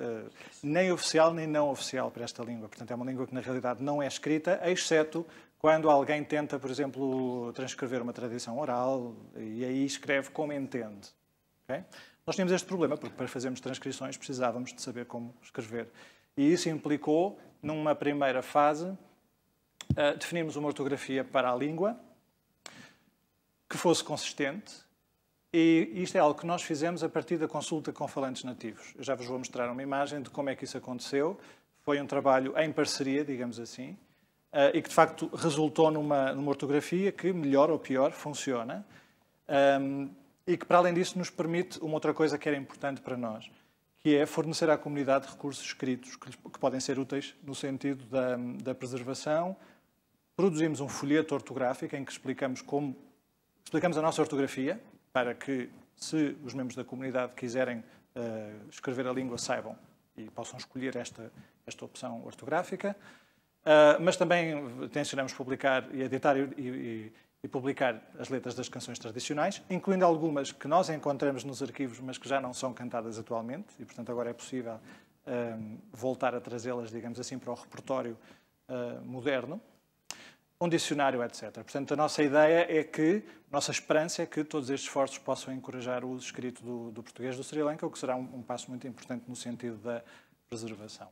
uh, nem oficial nem não oficial para esta língua. Portanto, é uma língua que na realidade não é escrita, exceto quando alguém tenta, por exemplo, transcrever uma tradição oral e aí escreve como entende. Okay? Nós tínhamos este problema, porque para fazermos transcrições precisávamos de saber como escrever. E isso implicou, numa primeira fase, uh, definirmos uma ortografia para a língua que fosse consistente. E isto é algo que nós fizemos a partir da consulta com falantes nativos. Eu já vos vou mostrar uma imagem de como é que isso aconteceu. Foi um trabalho em parceria, digamos assim, uh, e que de facto resultou numa, numa ortografia que, melhor ou pior, funciona um, ehm, e que, para além disso, nos permite uma outra coisa que era importante para nós, que é fornecer à comunidade recursos escritos que, que podem ser úteis no sentido da, da preservação. Produzimos um folheto ortográfico em que explicamos como explicamos a nossa ortografia para que, se os membros da comunidade quiserem uh, escrever a língua, saibam e possam escolher esta, esta opção ortográfica. Ah, mas também tencionamos publicar e editar e, e, e, publicar as letras das canções tradicionais, incluindo algumas que nós encontramos nos arquivos, mas que já não são cantadas atualmente, e portanto agora é possível um, voltar a trazê-las, digamos assim, para o repertório uh, moderno, um dicionário, etc. Portanto, a nossa ideia é que, nossa esperança é que todos estes esforços possam encorajar o uso escrito do, do português do Sri Lanka, o que será um, um passo muito importante no sentido da preservação.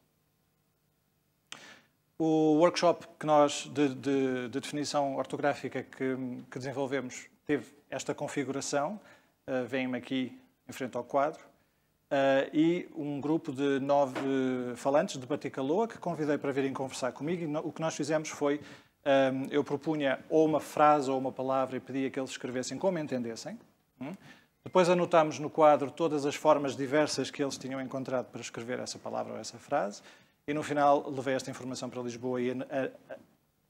O workshop que nós, de, de, de definição ortográfica que, que, desenvolvemos teve esta configuração, uh, vem-me aqui em frente ao quadro, uh, e um grupo de nove falantes de Baticaloa que convidei para virem conversar comigo e no, o que nós fizemos foi, um, eh, eu propunha ou uma frase ou uma palavra e pedia que eles escrevessem como entendessem, hum? Depois anotámos no quadro todas as formas diversas que eles tinham encontrado para escrever essa palavra ou essa frase e no final levei esta informação para Lisboa e, a, a,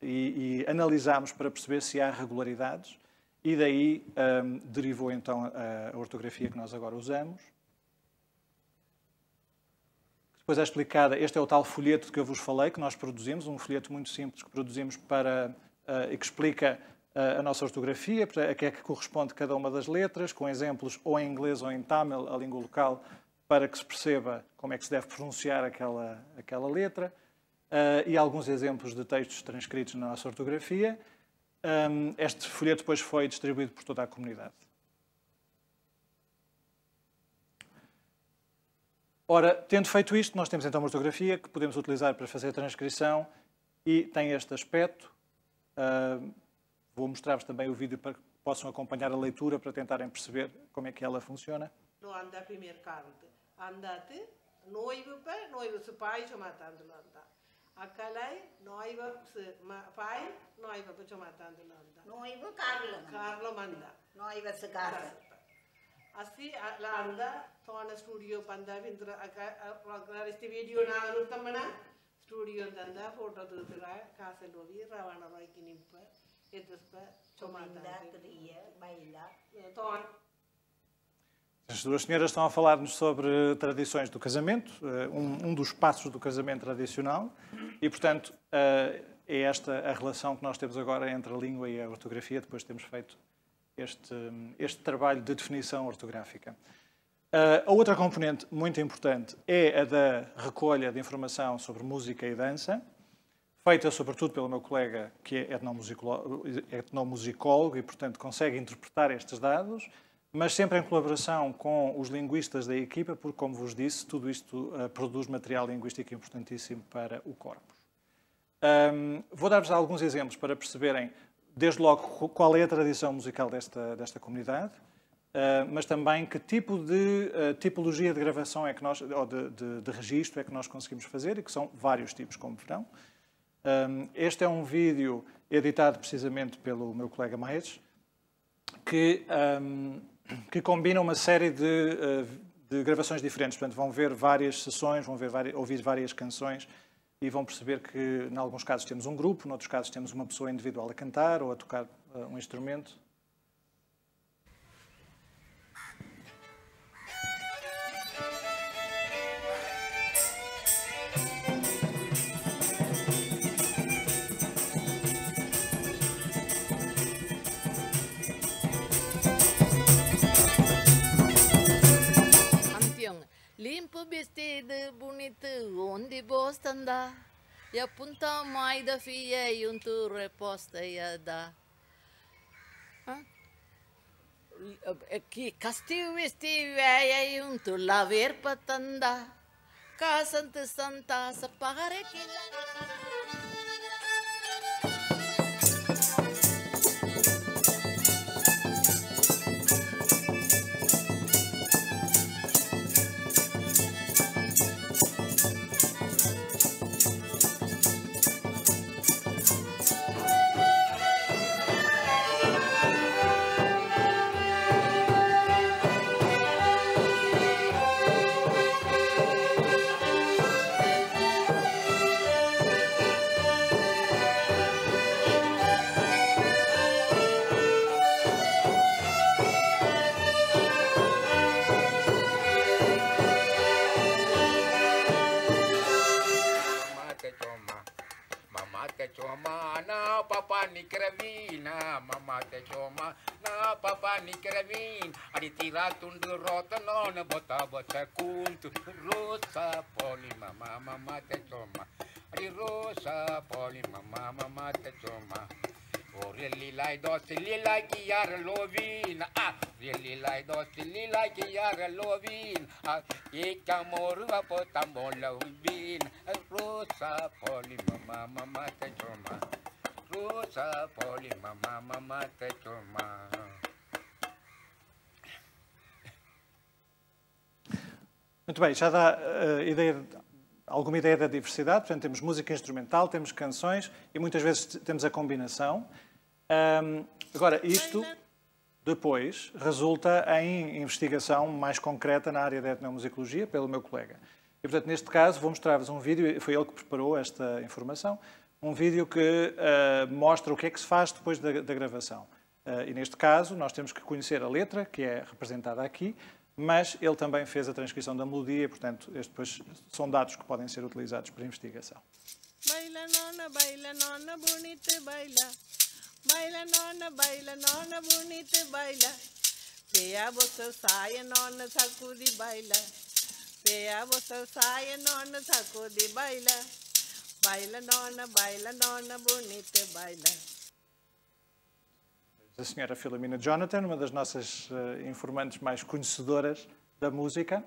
e, e analisámos para perceber se há regularidades e daí um, derivou então a, a ortografia que nós agora usamos. Depois é explicada, este é o tal folheto que eu vos falei, que nós produzimos, um folheto muito simples que produzimos para, uh, que explica a nossa ortografia, a que é que corresponde cada uma das letras, com exemplos ou em inglês ou em tamil, a língua local para que se perceba como é que se deve pronunciar aquela, aquela letra, uh, e alguns exemplos de textos transcritos na nossa ortografia. Um, ehm, este folheto depois foi distribuído por toda a comunidade. Ora, tendo feito isto, nós temos então uma ortografia que podemos utilizar para fazer a transcrição e tem este aspecto. Uh, vou mostrar-vos também o vídeo para que possam acompanhar a leitura para tentarem perceber como é que ela funciona. No anda primeira carta. ಅಂದಾತು ನೋಯ್ವುಪ ನೋಯ್ವಸು ಪಾಯಿ ಚೊಮಾತಾಂದುಲು ಅಂತ ಅಕ್ಕಲೈ ನೋಯ್ವಪ್ಸ್ ಪಾಯಿ ನೋಯ್ವಪ ಚೊಮಾತಾಂದುಲು ಅಂತ ನೋಯ್ವು ಕಾರ್ಲ ಕಾರ್ಲ ಮಂದ ನೋಯ್ವಸು ಕಾರ್ಲ ಅಸಿ ಅಲ್ಲ ಅಂದ ತೋಣ ಸ್ಟುಡಿಯೋ ಬಂದ ಇಂದ್ರ ಅಕ್ಕ ವಿಡಿಯೋ ನಾನು ತಮ್ಮಣ ಸ್ಟುಡಿಯೋ ತಂದ ಫೋಟೋ ತೂತ್ರ ಕಾಸಲ್ಲಿ ಹೋಗಿ ರವಾನ ರಾಯ್ಕಿ ನಿಂಪ ಎತ್ತಿಸ್ಪ ಚೊಮಾತ ಬೈಲ ತೋಣ As duas senhoras estão a falar-nos sobre tradições do casamento, eh, um, um, dos passos do casamento tradicional, e, portanto, eh, é esta a relação que nós temos agora entre a língua e a ortografia, depois temos feito este, este trabalho de definição ortográfica. Eh, a outra componente muito importante é a da recolha de informação sobre música e dança, feita sobretudo pelo meu colega que é etnomusicólogo, etnomusicólogo e, portanto, consegue interpretar estes dados mas sempre em colaboração com os linguistas da equipa, porque, como vos disse, tudo isto uh, produz material linguístico importantíssimo para o corpus. Um, vou dar-vos alguns exemplos para perceberem, desde logo, qual é a tradição musical desta, desta comunidade, uh, mas também que tipo de uh, tipologia de gravação é que nós, ou de, de, de registro é que nós conseguimos fazer, e que são vários tipos, como verão. Um, este é um vídeo editado precisamente pelo meu colega Maes, que um, que combina uma série de, eh, de, gravações diferentes. Portanto, vão ver várias sessões, vão ver ouvir várias canções e vão perceber que, em alguns casos, temos um grupo, em outros casos, temos uma pessoa individual a cantar ou a tocar eh, um instrumento. câmpă de bonito unde bostan da? e punta mai da fi ei un tur postă ia da. Ah? Eh, castiu este ei un tur la ver patanda. Ca sunt santa să pare că... Tambola ubina, rosa poli mama mama te choma. Rosa poli mama mama te choma. Muito bem, já dá uh, ideia, alguma ideia da diversidade. Portanto, temos música instrumental, temos canções e muitas vezes temos a combinação. Um, agora, isto depois resulta em investigação mais concreta na área da etnomusicologia pelo meu colega. E, portanto, neste caso, vou mostrar-vos um vídeo, foi ele que preparou esta informação, um vídeo que uh, mostra o que é que se faz depois da, da gravação. Uh, e, neste caso, nós temos que conhecer a letra, que é representada aqui, mas ele também fez a transcrição da melodia, portanto, estes depois são dados que podem ser utilizados para investigação. Baila nona, baila nona, bonita baila. Baila nona, baila nona, bonita baila. a você saia nona, sacude baila bonita A senhora Filomena Jonathan, uma das nossas uh, informantes mais conhecedoras da música.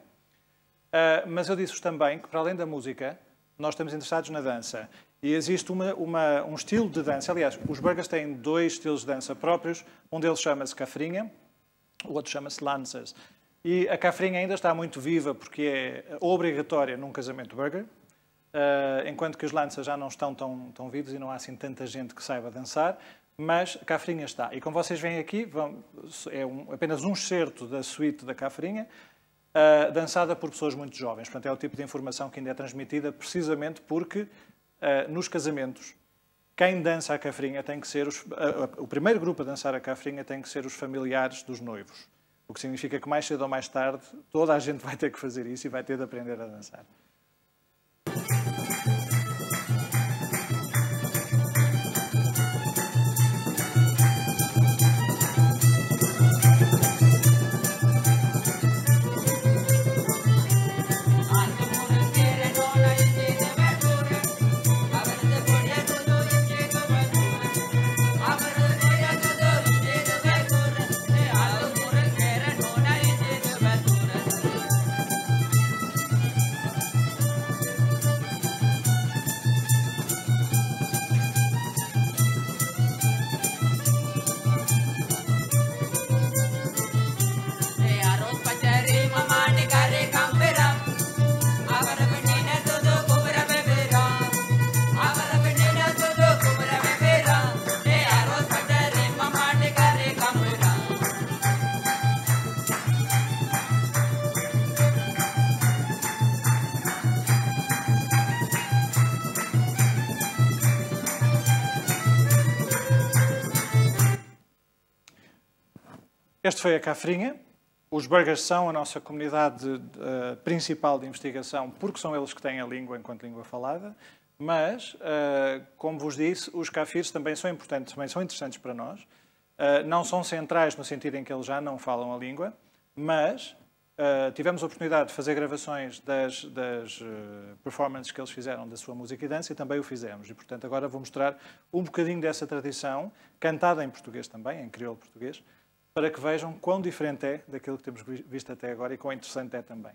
Uh, mas eu disse-vos também que, para além da música, nós estamos interessados na dança. E existe uma, uma, um estilo de dança. Aliás, os burgas têm dois estilos de dança próprios. Um deles chama-se cafrinha, o outro chama-se lanças. E a cafrinha ainda está muito viva porque é obrigatória num casamento burger, eh, enquanto que os lanças já não estão tão, tão vivos e não há assim tanta gente que saiba dançar, mas a cafrinha está. E como vocês veem aqui, vão, é um, apenas um certo da suíte da cafrinha, Uh, dançada por pessoas muito jovens. Portanto, é o tipo de informação que ainda é transmitida precisamente porque uh, nos casamentos quem dança a cafrinha tem que ser os, uh, o primeiro grupo a dançar a cafrinha tem que ser os familiares dos noivos. O que significa que mais cedo ou mais tarde toda a gente vai ter que fazer isso e vai ter de aprender a dançar. foi a Cafrinha. Os burgers são a nossa comunidade uh, principal de investigação, porque são eles que têm a língua enquanto língua falada. Mas, uh, como vos disse, os cafirs também são importantes, também são interessantes para nós. Uh, não são centrais no sentido em que eles já não falam a língua, mas tivemos a oportunidade de fazer gravações das, das performances que eles fizeram da sua música e dança e também o fizemos. E, portanto, agora vou mostrar um bocadinho dessa tradição, cantada em português também, em crioulo português, para que vejam quão diferente é daquilo que temos visto até agora e quão interessante é também.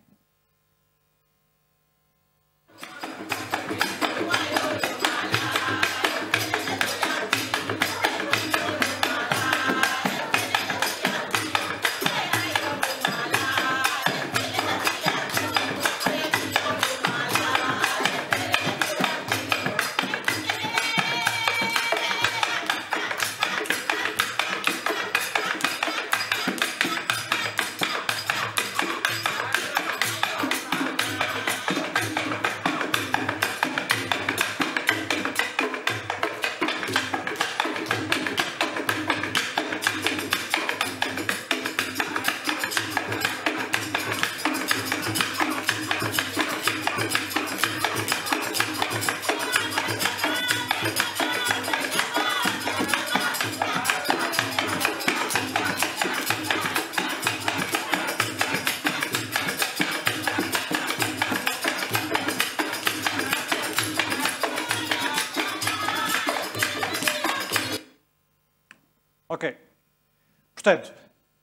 Portanto,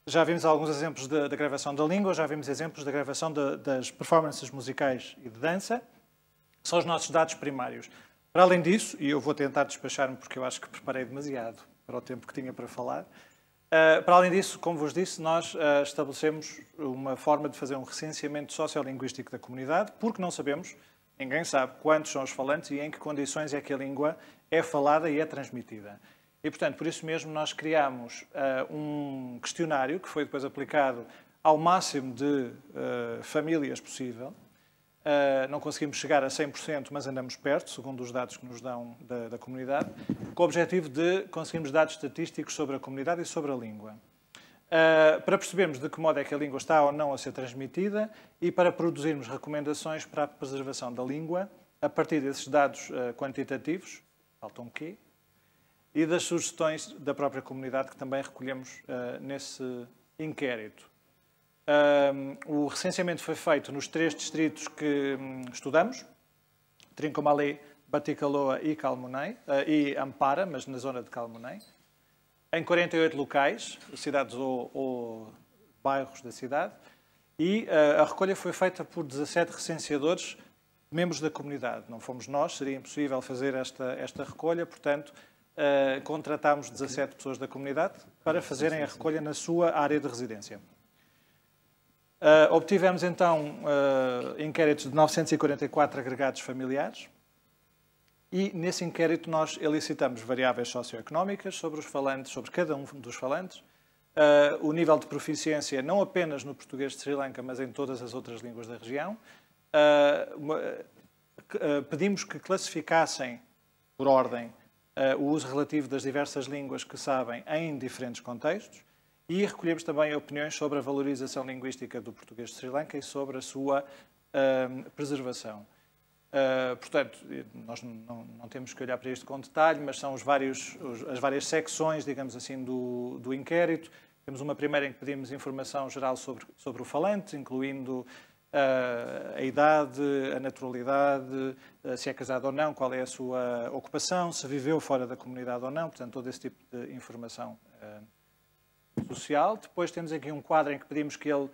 já vimos alguns exemplos da, da gravação da língua, já vimos exemplos da gravação de, das performances musicais e de dança. São os nossos dados primários. Para além disso, e eu vou tentar despachar-me porque eu acho que preparei demasiado para o tempo que tinha para falar, Uh, para além disso, como vos disse, nós uh, estabelecemos uma forma de fazer um recenseamento sociolinguístico da comunidade, porque não sabemos, ninguém sabe quantos são os falantes e em que condições é que a língua é falada e é transmitida. E, portanto, por isso mesmo nós criamos uh, um questionário que foi depois aplicado ao máximo de uh, famílias possível. Uh, não conseguimos chegar a 100%, mas andamos perto, segundo os dados que nos dão da, da, comunidade, com o objetivo de conseguirmos dados estatísticos sobre a comunidade e sobre a língua. para percebermos de que modo é que a língua está ou não a ser transmitida e para produzirmos recomendações para a preservação da língua a partir desses dados quantitativos, faltam um quê? e das sugestões da própria comunidade que também recolhemos uh, nesse inquérito. Um, o recenseamento foi feito nos três distritos que um, estudamos, Trincomalee, Baticaloa e Calmunei, uh, e Ampara, mas na zona de Calmunei, em 48 locais, cidades ou, ou bairros da cidade, e uh, a recolha foi feita por 17 recenseadores, membros da comunidade. Não fomos nós, seria impossível fazer esta, esta recolha, portanto, uh, contratámos 17 pessoas da comunidade para fazerem a recolha na sua área de residência. Uh, obtivemos então uh, inquéritos de 944 agregados familiares e nesse inquérito nós elicitamos variáveis socioeconómicas sobre os falantes, sobre cada um dos falantes, uh, o nível de proficiência não apenas no português de Sri Lanka, mas em todas as outras línguas da região. pedimos que classificassem por ordem uh, o uso relativo das diversas línguas que sabem em diferentes contextos e recolhemos também opiniões sobre a valorização linguística do português de Sri Lanka e sobre a sua uh, preservação. Uh, portanto, eh, nós não, não, temos que olhar para isto com detalhe, mas são os vários, os, as várias secções, digamos assim, do, do inquérito. Temos uma primeira em que pedimos informação geral sobre, sobre o falante, incluindo eh, a idade, a naturalidade, eh, se é casado ou não, qual é a sua ocupação, se viveu fora da comunidade ou não, portanto, todo esse tipo de informação eh, social. Depois temos aqui um quadro em que pedimos que, ele,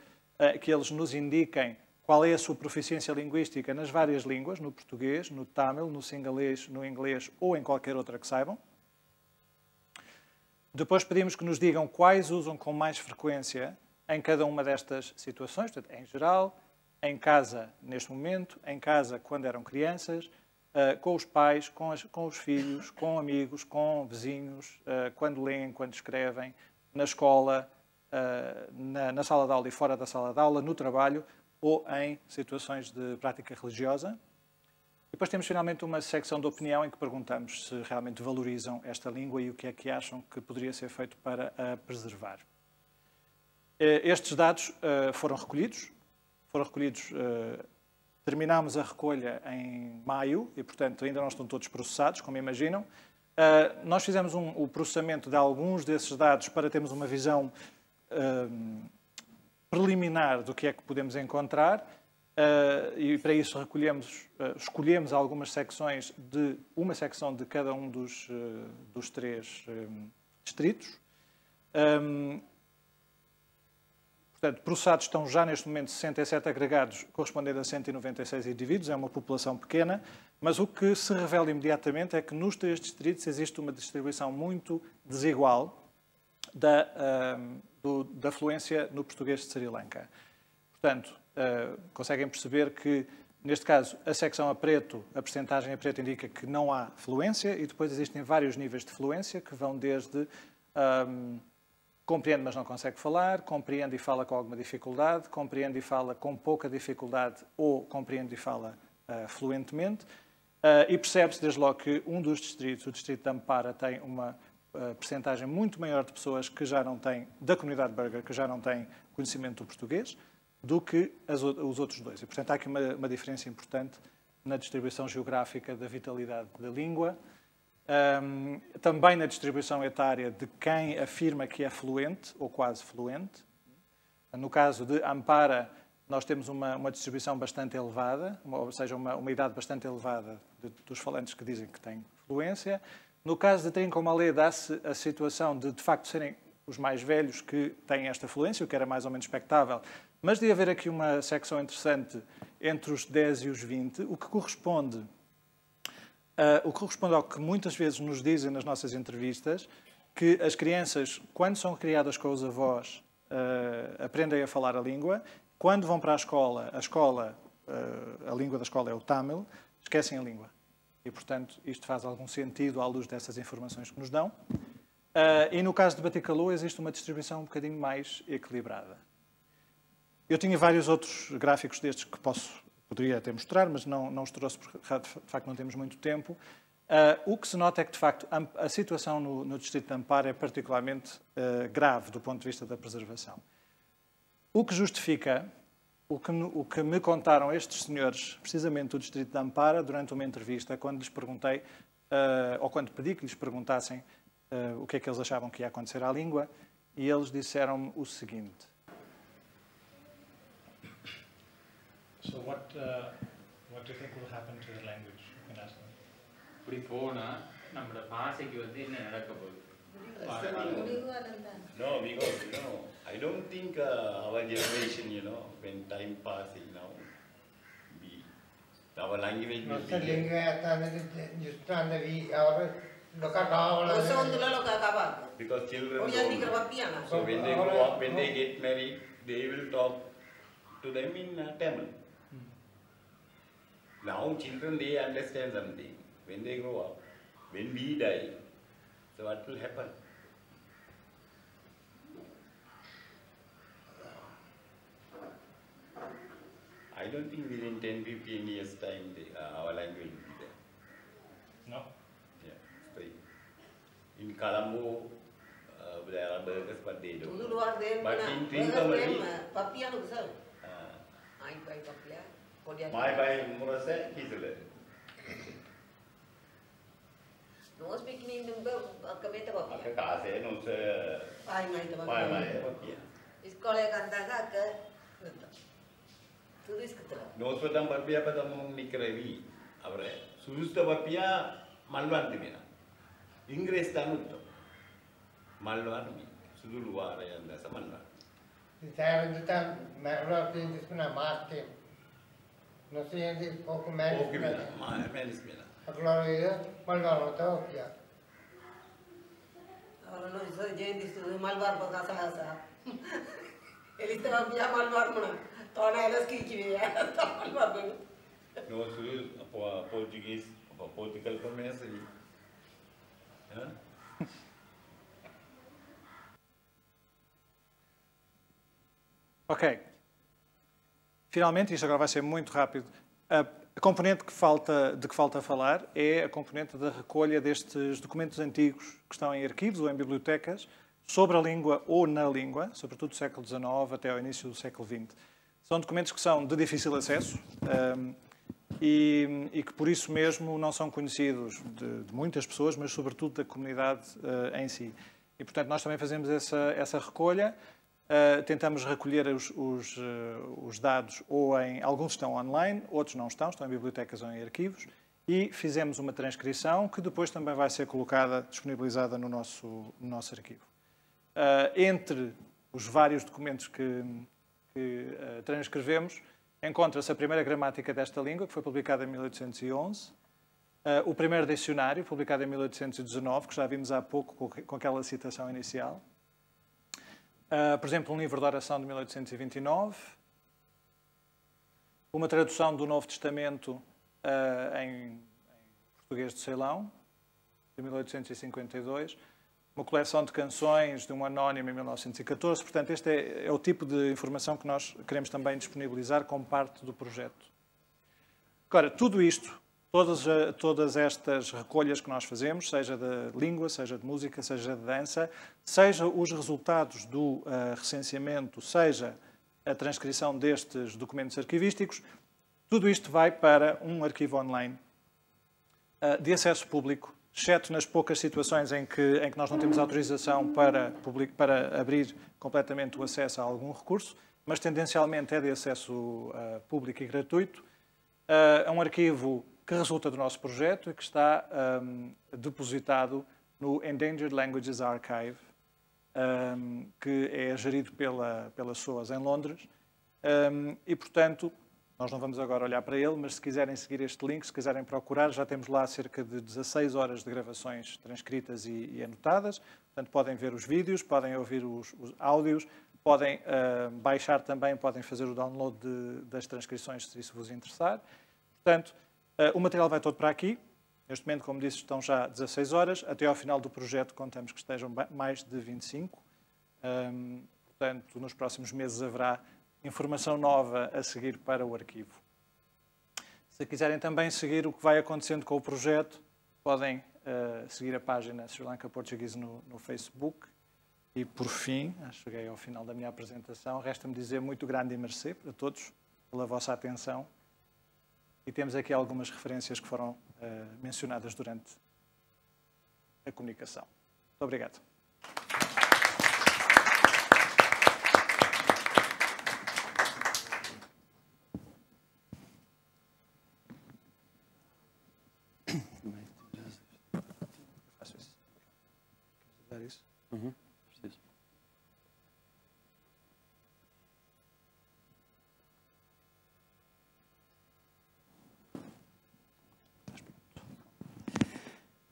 que eles nos indiquem qual é a sua proficiência linguística nas várias línguas, no português, no tamil, no singalês, no inglês ou em qualquer outra que saibam. Depois pedimos que nos digam quais usam com mais frequência em cada uma destas situações, portanto, em geral, em casa neste momento, em casa quando eram crianças, eh, com os pais, com, as, com os filhos, com amigos, com vizinhos, eh, quando leem, quando escrevem, na escola, eh, na, na sala de aula e fora da sala de aula, no trabalho ou em situações de prática religiosa. E depois temos finalmente uma secção de opinião em que perguntamos se realmente valorizam esta língua e o que é que acham que poderia ser feito para a preservar. Estes dados foram recolhidos foram recolhidos. Eh, terminámos a recolha em maio e, portanto, ainda não estão todos processados, como imaginam. Eh, nós fizemos um, o processamento de alguns desses dados para termos uma visão eh, preliminar do que é que podemos encontrar e, para isso, recolhemos, escolhemos algumas secções de uma secção de cada um dos, dos três distritos. Um, ehm, Portanto, processados estão já neste momento 67 agregados, correspondendo a 196 indivíduos, é uma população pequena, mas o que se revela imediatamente é que nos três distritos existe uma distribuição muito desigual da, uh, do, da fluência no português de Sri Lanka. Portanto, uh, conseguem perceber que, neste caso, a secção a preto, a percentagem a preto indica que não há fluência e depois existem vários níveis de fluência que vão desde compreende mas não consegue falar, compreende e fala com alguma dificuldade, compreende e fala com pouca dificuldade ou compreende e fala uh, fluentemente. Uh, e percebe-se desde logo que um dos distritos, o distrito de Ampara, tem uma uh, percentagem muito maior de pessoas que já não têm, da comunidade burger, que já não têm conhecimento do português, do que as, os outros dois. E, portanto, há aqui uma, uma diferença importante na distribuição geográfica da vitalidade da língua um, também na distribuição etária de quem afirma que é fluente ou quase fluente. No caso de Ampara, nós temos uma, uma distribuição bastante elevada, uma, ou seja, uma, uma, idade bastante elevada de, dos falantes que dizem que têm fluência. No caso de Trincomalee, dá-se a situação de, de facto, serem os mais velhos que têm esta fluência, o que era mais ou menos expectável, mas de haver aqui uma secção interessante entre os 10 e os 20, o que corresponde ah, o que corresponde ao que muitas vezes nos dizem nas nossas entrevistas, que as crianças, quando são criadas com os avós, ah, aprendem a falar a língua, quando vão para a escola, a escola, ah, a língua da escola é o tamil, esquecem a língua. E, portanto, isto faz algum sentido à luz dessas informações que nos dão. e no caso de Baticalu existe uma distribuição um bocadinho mais equilibrada. Eu tinha vários outros gráficos destes que posso poderia até mostrar, mas não, não os trouxe porque de facto não temos muito tempo. Uh, o que se nota é que, de facto, a situação no, no Distrito de Amparo é particularmente uh, grave do ponto de vista da preservação. O que justifica o que, me, o que me contaram estes senhores, precisamente do Distrito de Amparo, durante uma entrevista, quando lhes perguntei, uh, ou quando pedi que lhes perguntassem o que é que eles achavam que ia acontecer à língua, e eles disseram-me o seguinte: So what, uh, what do you think will happen to the language? You can ask them. இப்படி போனா நம்மளோட பாசைக்கு வந்து என்ன நடக்க போகுது No, because you know, I don't think uh, our generation, you know, when time passing now, we, our language will be. Because children, oh, don't. so when they grow up, when they get married, they will talk to them in uh, Tamil. Now children, they understand something. When they grow up, when we die, so what will happen? I don't think within 10, 15 years time, they, uh, our language will be there. No? Yeah, stay. In Colombo, uh, there are burgers, but they don't. But in Trincomalee... Papia, no, sir. I buy papia. පොඩියක් My by Murasa Hizle. No speaking in number කමෙත කොපිය. අක කාසේ නුස පායිමයි තමයි. පායිමයි කොපිය. ඉස්කෝලේ ගන්දාක අක තුරිස්කතර. නෝස්වතම් බර්පියා පදමුන් නිකරවි. අවර සුදුස්ත බර්පියා මල්වන්ති මෙන. ඉංග්‍රීස් තනුත්ත. මල්වන්ති සුදුළු වාරයන් දැස මල්වන්ති. ඉතාලෙන් දිතා මරලා තියෙන දිස්පනා මාස්ටේ Nasiyendi oku meclis Oku bina, meclis bina. Aklarıyla Malvar ota okuya. Avranı ise cendi su Malvar baka sahasa. Eliste ya Malvar mına. Tona elas ki ki ya. Malvar baka. No su Portuguese, Portugal konmesi. Ha? Okay. Finalmente, isto agora vai ser muito rápido, a, componente que falta, de que falta falar é a componente da recolha destes documentos antigos que estão em arquivos ou em bibliotecas sobre a língua ou na língua, sobretudo do século XIX até ao início do século XX. São documentos que são de difícil acesso um, e, e, que por isso mesmo não são conhecidos de, de muitas pessoas, mas sobretudo da comunidade uh, em si. E portanto nós também fazemos essa, essa recolha. Ah, tentamos recolher os, os, uh, os, dados, ou em alguns estão online, outros não estão, estão em bibliotecas ou em arquivos, e fizemos uma transcrição que depois também vai ser colocada, disponibilizada no nosso, no nosso arquivo. Uh, entre os vários documentos que, que transcrevemos, encontra-se a primeira gramática desta língua, que foi publicada em 1811, o primeiro dicionário, publicado em 1819, que já vimos há pouco com aquela citação inicial, Uh, por exemplo, um livro de oração de 1829, uma tradução do Novo Testamento uh, em, em, português de Ceilão, de 1852, uma coleção de canções de um anónimo em 1914. Portanto, este é, é o tipo de informação que nós queremos também disponibilizar como parte do projeto. Agora, tudo isto Todas, eh, todas estas recolhas que nós fazemos, seja de língua, seja de música, seja de dança, seja os resultados do uh, recenseamento, seja a transcrição destes documentos arquivísticos, tudo isto vai para um arquivo online uh, de acesso público, exceto nas poucas situações em que, em que nós não temos autorização para, public, para abrir completamente o acesso a algum recurso, mas tendencialmente é de acesso uh, público e gratuito. É um arquivo que resulta do nosso projeto e que está um, depositado no Endangered Languages Archive, um, que é gerido pela, pela SOAS em Londres. Um, e, portanto, nós não vamos agora olhar para ele, mas se quiserem seguir este link, se quiserem procurar, já temos lá cerca de 16 horas de gravações transcritas e, e anotadas. Portanto, podem ver os vídeos, podem ouvir os, os áudios, podem uh, baixar também, podem fazer o download de, das transcrições se isso vos interessar. Portanto, eh, o material vai todo para aqui. Neste momento, como disse, estão já 16 horas. Até ao final do projeto contamos que estejam mais de 25. Ehm, portanto, nos próximos meses haverá informação nova a seguir para o arquivo. Se quiserem também seguir o que vai acontecendo com o projeto, podem uh, seguir a página Sri Lanka Portuguese no, no Facebook. E por fim, cheguei ao final da minha apresentação, resta-me dizer muito grande e mercê a todos pela vossa atenção e temos aqui algumas referências que foram uh, mencionadas durante a comunicação. Muito obrigado. [coughs]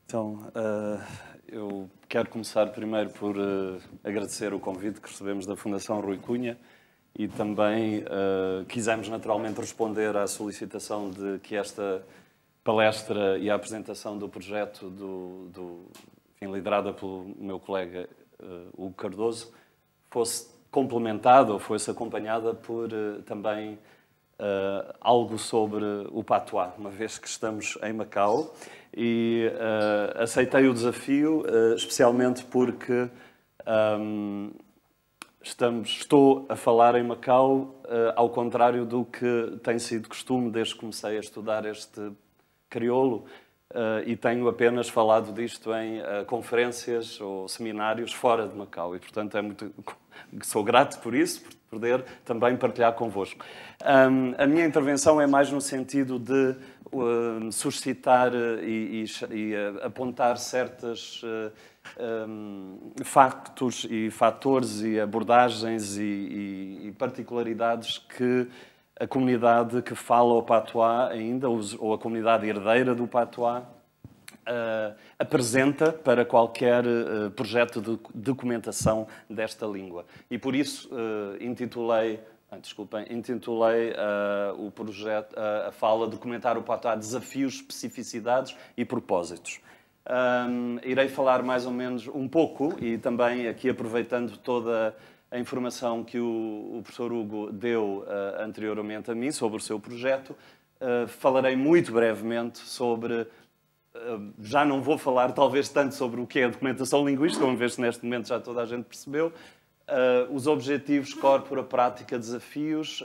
Então, uh, eu quero começar primeiro por uh, agradecer o convite que recebemos da Fundação Rui Cunha e também uh, quisemos naturalmente responder à solicitação de que esta palestra e a apresentação do projeto do, do enfim, liderada pelo meu colega uh, Hugo Cardoso fosse complementada ou fosse acompanhada por também uh, algo sobre o patois, uma vez que estamos em Macau, e uh, aceitei o desafio, uh, especialmente porque um, ehm, estamos, estou a falar em Macau, ao contrário do que tem sido costume desde que comecei a estudar este crioulo. Uh, e tenho apenas falado disto em uh, conferências ou seminários fora de Macau e portanto é muito [laughs] sou grato por isso por poder também partilhar convosco um, a minha intervenção é mais no sentido de uh, suscitar e, e, e apontar certos um, factos e fatores e abordagens e, e particularidades que a comunidade que fala o patois ainda, ou a comunidade herdeira do patois, uh, eh, apresenta para qualquer uh, projeto de documentação desta língua. E por isso uh, intitulei, ah, desculpem, intitulei o projeto, a fala documentar o patois desafios, especificidades e propósitos. Um, irei falar mais ou menos um pouco e também aqui aproveitando toda a a informação que o, o professor Hugo deu uh, anteriormente a mim sobre o seu projeto. Uh, falarei muito brevemente sobre. Eh, já não vou falar, talvez, tanto sobre o que é a documentação linguística, uma vez que neste momento já toda a gente percebeu. os objetivos, corpora, prática, desafios,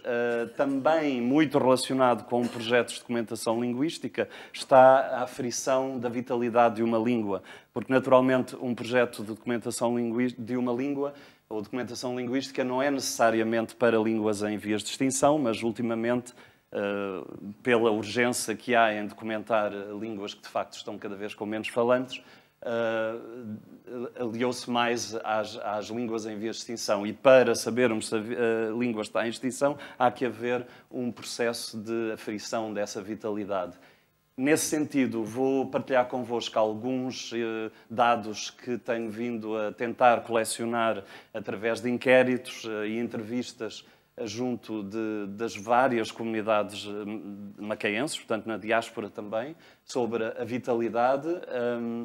também muito relacionado com projetos de documentação linguística, está a frição da vitalidade de uma língua. Porque, naturalmente, um projeto de documentação de uma língua ou documentação linguística não é necessariamente para línguas em vias de extinção, mas ultimamente, eh, pela urgência que há em documentar eh, línguas que de facto estão cada vez com menos falantes, eh, aliou-se mais às, às, línguas em vias de extinção. E para sabermos se a língua está em extinção, há que haver um processo de aferição dessa vitalidade. Nesse sentido, vou partilhar convosco alguns eh, dados que tenho vindo a tentar colecionar através de inquéritos eh, e entrevistas eh, junto de, das várias comunidades eh, macaenses, portanto na diáspora também, sobre a vitalidade. Um, ehm,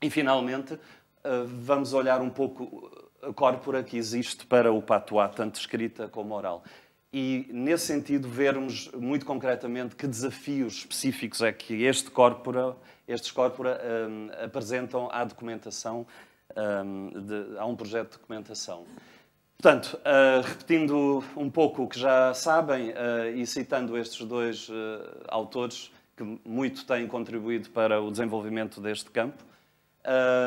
e finalmente, eh, vamos olhar um pouco a córpora que existe para o patuá, tanto escrita como oral e, nesse sentido, vermos muito concretamente que desafios específicos é que este corpora, estes corpora um, apresentam à documentação, um, de, a um projeto de documentação. Portanto, uh, repetindo um pouco o que já sabem uh, e citando estes dois uh, autores que muito têm contribuído para o desenvolvimento deste campo,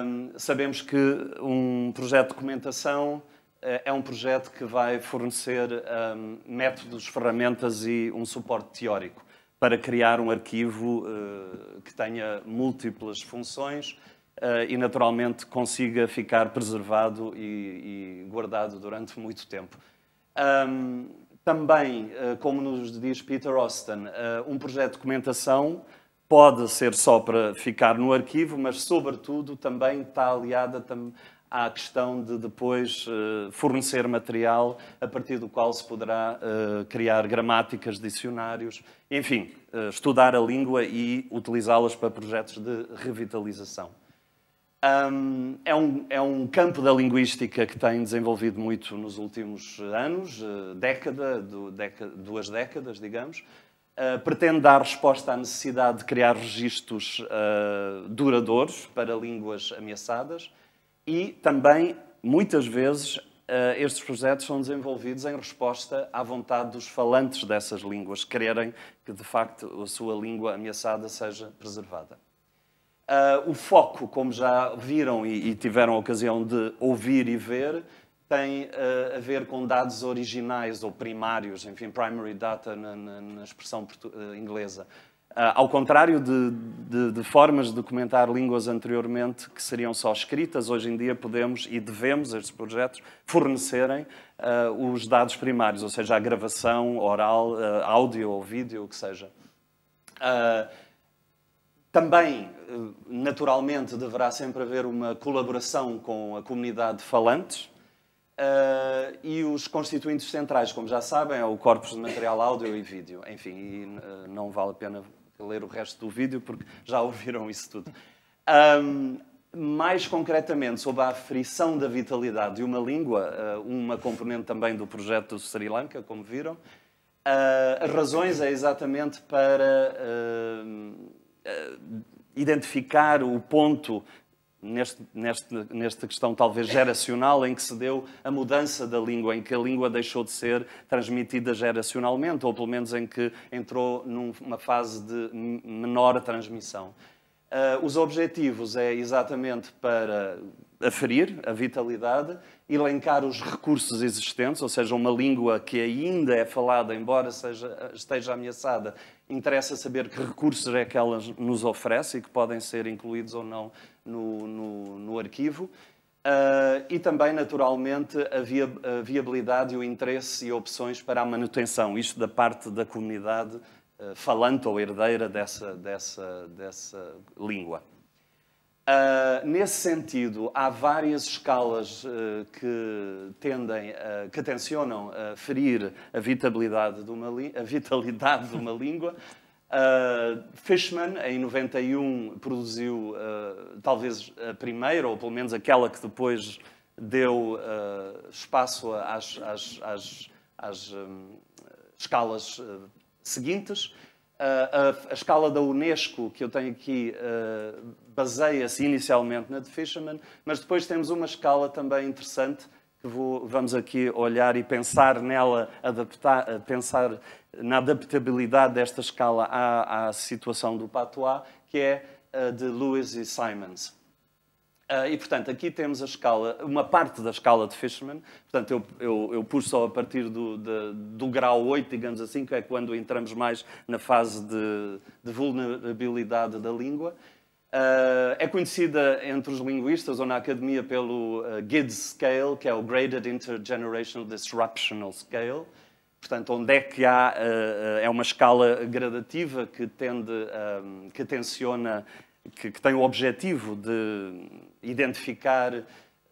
hum, sabemos que um projeto de documentação eh, é um projeto que vai fornecer um, ehm, métodos, ferramentas e um suporte teórico para criar um arquivo uh, que tenha múltiplas funções uh, e, naturalmente, consiga ficar preservado e, e guardado durante muito tempo. Um, ehm, também, uh, como nos diz Peter Austin, um projeto de documentação pode ser só para ficar no arquivo, mas, sobretudo, também está aliada também à questão de depois eh, fornecer material a partir do qual se poderá eh, criar gramáticas, dicionários, enfim, eh, estudar a língua e utilizá-las para projetos de revitalização. Um, é, um, é um campo da linguística que tem desenvolvido muito nos últimos anos, década, do, duas décadas, digamos. pretende dar resposta à necessidade de criar registros duradouros para línguas ameaçadas e também, muitas vezes, eh, estes projetos são desenvolvidos em resposta à vontade dos falantes dessas línguas, quererem que, de facto, a sua língua ameaçada seja preservada. Eh, o foco, como já viram e, tiveram a ocasião de ouvir e ver, tem eh, a ver com dados originais ou primários, enfim, primary data na, expressão inglesa ah, ao contrário de, de, de, formas de documentar línguas anteriormente que seriam só escritas, hoje em dia podemos e devemos estes projetos fornecerem uh, os dados primários, ou seja, a gravação oral, uh, áudio ou vídeo, o que seja. Uh, também, naturalmente, deverá sempre haver uma colaboração com a comunidade de falantes, Uh, e os constituintes centrais, como já sabem, é o corpus de material áudio e vídeo. Enfim, e, uh, não vale a pena ler o resto do vídeo porque já ouviram isso tudo. Um, mais concretamente, sobre a aferição da vitalidade de uma língua, ah, uma componente também do projeto do Sri Lanka, como viram, ah, as razões é exatamente para ah, identificar o ponto neste, neste, nesta questão talvez geracional em que se deu a mudança da língua, em que a língua deixou de ser transmitida geracionalmente, ou pelo menos em que entrou numa fase de menor transmissão. Uh, os objetivos é exatamente para aferir a vitalidade, elencar os recursos existentes, ou seja, uma língua que ainda é falada, embora seja, esteja ameaçada, interessa saber que recursos é que ela nos oferece e que podem ser incluídos ou não no, no, no arquivo. Uh, e também, naturalmente, a, via, a, viabilidade e o interesse e opções para a manutenção, isto da parte da comunidade uh, falante ou herdeira dessa, dessa, dessa língua. Uh, nesse sentido, há várias escalas que tendem, que tensionam a ferir a vitalidade de uma, a vitalidade de uma língua. Uh, Fishman, em 91, produziu uh, talvez a primeira, ou pelo menos aquela que depois deu uh, espaço às, às, às, às um, escalas seguintes. A, a, escala da Unesco, que eu tenho aqui, baseia-se inicialmente na de Fisherman, mas depois temos uma escala também interessante vou, vamos aqui olhar e pensar nela, adaptar, pensar na adaptabilidade desta escala à, à situação do patois, que é a de Lewis e Simons. Uh, e, portanto, aqui temos a escala, uma parte da escala de Fishman. Portanto, eu, eu, eu pus só a partir do, de, do grau 8, digamos assim, que é quando entramos mais na fase de, de vulnerabilidade da língua. Uh, é conhecida entre os linguistas ou na academia pelo uh, eh, GIDS Scale, que é o Graded Intergenerational Disruptional Scale. Portanto, onde é que há, uh, é uma escala gradativa que tende, um, ehm, que tensiona, que, que, tem o objetivo de identificar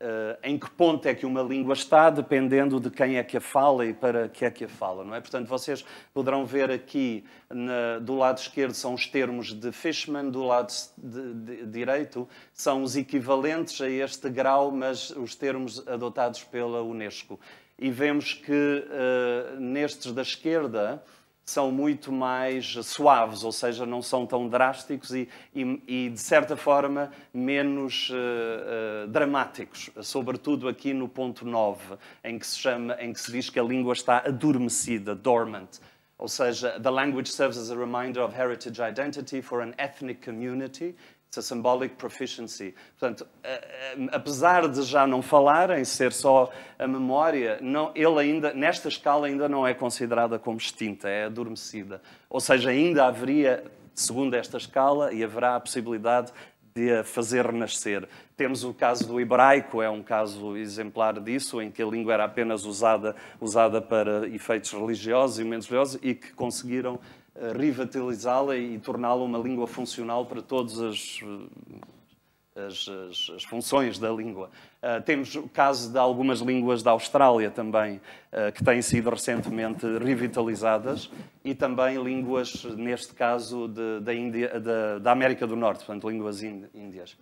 eh, em que ponto é que uma língua está, dependendo de quem é que a fala e para que é que a fala, não é? Portanto, vocês poderão ver aqui, na, do lado esquerdo são os termos de Fishman, do lado de, de, direito são os equivalentes a este grau, mas os termos adotados pela Unesco. E vemos que uh, nestes da esquerda, são muito mais suaves, ou seja, não são tão drásticos e, e, e de certa forma, menos uh, uh, dramáticos, sobretudo aqui no ponto 9, em que, se chama, em que se diz que a língua está adormecida, dormant. Ou seja, the language serves as a reminder of heritage identity for an ethnic community It's a symbolic proficiency. Portanto, apesar de já não falarem, ser só a memória, não, ele ainda, nesta escala, ainda não é considerada como extinta, é adormecida. Ou seja, ainda haveria, segundo esta escala, e haverá a possibilidade de a fazer renascer. Temos o caso do hebraico, é um caso exemplar disso, em que a língua era apenas usada, usada para efeitos religiosos e menos religiosos e que conseguiram eh, revitalizá-la e torná-la uma língua funcional para todas as, eh, as, as, as funções da língua. Uh, temos o caso de algumas línguas da Austrália também, uh, que têm sido recentemente revitalizadas, e também línguas, neste caso, de, da, Índia, da, da América do Norte, portanto, línguas índias.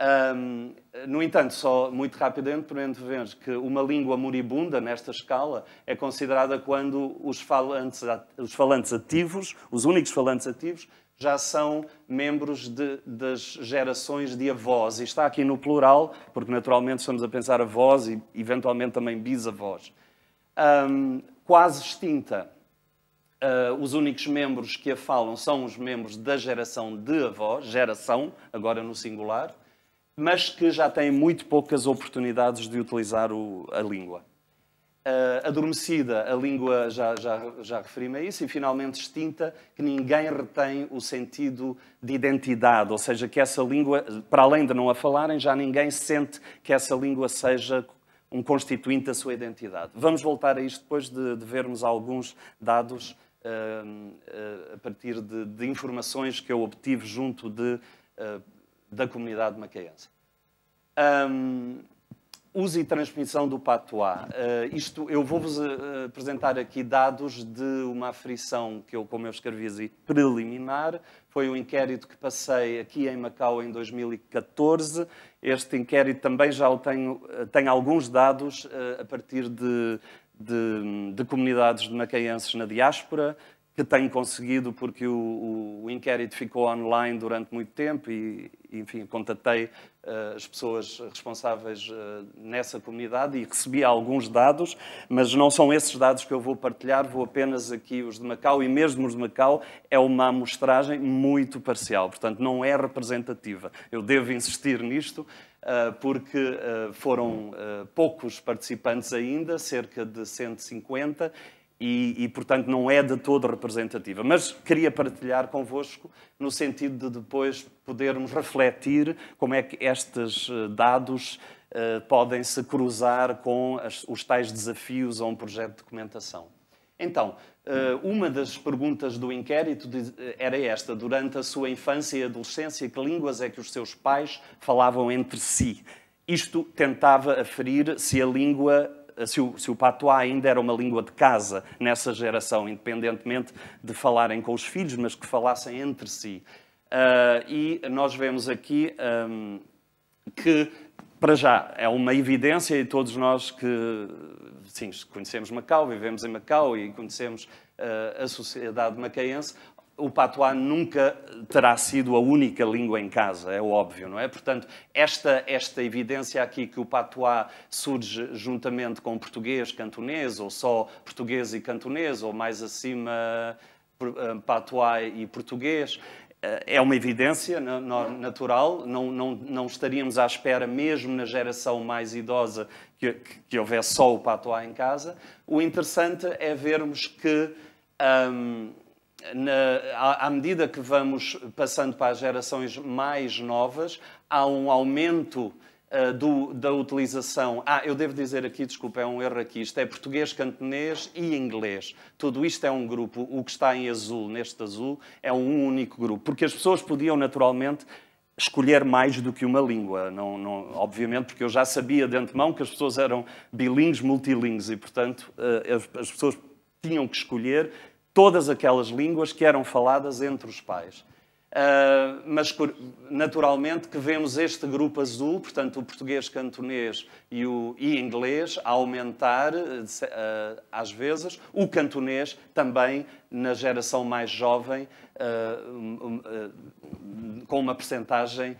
Um, no entanto, só muito rapidamente, vemos que uma língua moribunda, nesta escala, é considerada quando os falantes, os falantes ativos, os únicos falantes ativos, já são membros de, das gerações de avós. E está aqui no plural, porque naturalmente estamos a pensar avós e eventualmente também bisavós. Um, quase extinta. Uh, os únicos membros que a falam são os membros da geração de avós, geração, agora no singular mas que já têm muito poucas oportunidades de utilizar o, a língua. Uh, adormecida, a língua já, já, já referi-me a isso, e finalmente extinta, que ninguém retém o sentido de identidade, ou seja, que essa língua, para além de não a falarem, já ninguém sente que essa língua seja um constituinte da sua identidade. Vamos voltar a isto depois de, de vermos alguns dados uh, uh, a partir de, de, informações que eu obtive junto de da comunidade macaense. Um, uso e transmissão do patois. Uh, ah, isto, eu vou-vos ah, apresentar aqui dados de uma aflição que eu, como eu escrevi, preliminar. Foi um inquérito que passei aqui em Macau em 2014. Este inquérito também já tenho, ah, tem alguns dados uh, a partir de, de, de comunidades de macaenses na diáspora que tem conseguido, porque o, o, inquérito ficou online durante muito tempo e, enfim, contatei uh, as pessoas responsáveis uh, nessa comunidade e recebi alguns dados, mas não são esses dados que eu vou partilhar, vou apenas aqui os de Macau e mesmo os de Macau é uma amostragem muito parcial, portanto não é representativa. Eu devo insistir nisto, eh, porque foram poucos participantes ainda, cerca de 150, e, e, portanto, não é de todo representativa. Mas queria partilhar convosco no sentido de depois podermos refletir como é que estes eh, dados uh, podem se cruzar com as, os tais desafios a um projeto de documentação. Então, eh, uma das perguntas do inquérito era esta: durante a sua infância e adolescência, que línguas é que os seus pais falavam entre si? Isto tentava aferir se a língua se o, se o patois ainda era uma língua de casa nessa geração, independentemente de falarem com os filhos, mas que falassem entre si. Uh, e nós vemos aqui um, que, para já, é uma evidência e todos nós que sim, conhecemos Macau, vivemos em Macau e conhecemos uh, a sociedade macaense, o patuá nunca terá sido a única língua em casa, é óbvio, não é? Portanto, esta, esta evidência aqui que o patuá surge juntamente com português, cantonês, ou só português e cantonês, ou mais acima eh, patuá e português, eh, é uma evidência natural, não, não, não estaríamos à espera, mesmo na geração mais idosa, que, que houvesse só o patuá em casa. O interessante é vermos que. Hum, na, à, medida que vamos passando para as gerações mais novas, há um aumento Uh, do, da utilização. Ah, eu devo dizer aqui, desculpa, é um erro aqui. Isto é português, cantonês e inglês. Tudo isto é um grupo. O que está em azul, neste azul, é um único grupo. Porque as pessoas podiam naturalmente escolher mais do que uma língua, não, não, obviamente, porque eu já sabia de antemão que as pessoas eram bilíngues, multilíngues e, portanto, uh, as, as pessoas tinham que escolher todas aquelas línguas que eram faladas entre os pais. Uh, mas naturalmente que vemos este grupo azul, portanto o português, cantonês e o e inglês, a aumentar uh, às vezes, o cantonês também na geração mais jovem, uh, com uma percentagem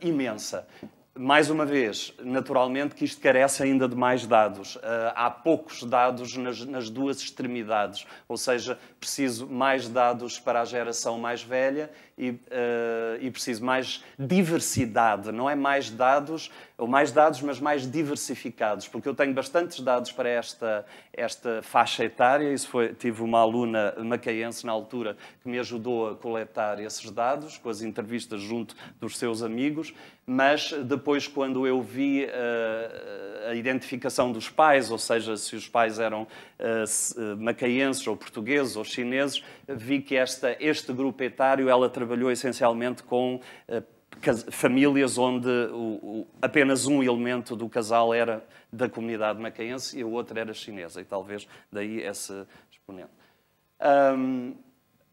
imensa mais uma vez, naturalmente que isto carece ainda de mais dados. Ah, há poucos dados nas, nas, duas extremidades, ou seja, preciso mais dados para a geração mais velha e, uh, e preciso mais diversidade, não é mais dados, ou mais dados, mas mais diversificados, porque eu tenho bastantes dados para esta, esta faixa etária. Isso foi, tive uma aluna macaense na altura que me ajudou a coletar esses dados, com as entrevistas junto dos seus amigos, mas depois, quando eu vi uh, a identificação dos pais, ou seja, se os pais eram uh, macaenses ou portugueses ou chineses, vi que esta, este grupo etário ela trabalhou essencialmente com eh, famílias onde o, o, apenas um elemento do casal era da comunidade macaense e o outro era chinesa, e talvez daí esse exponente. Um,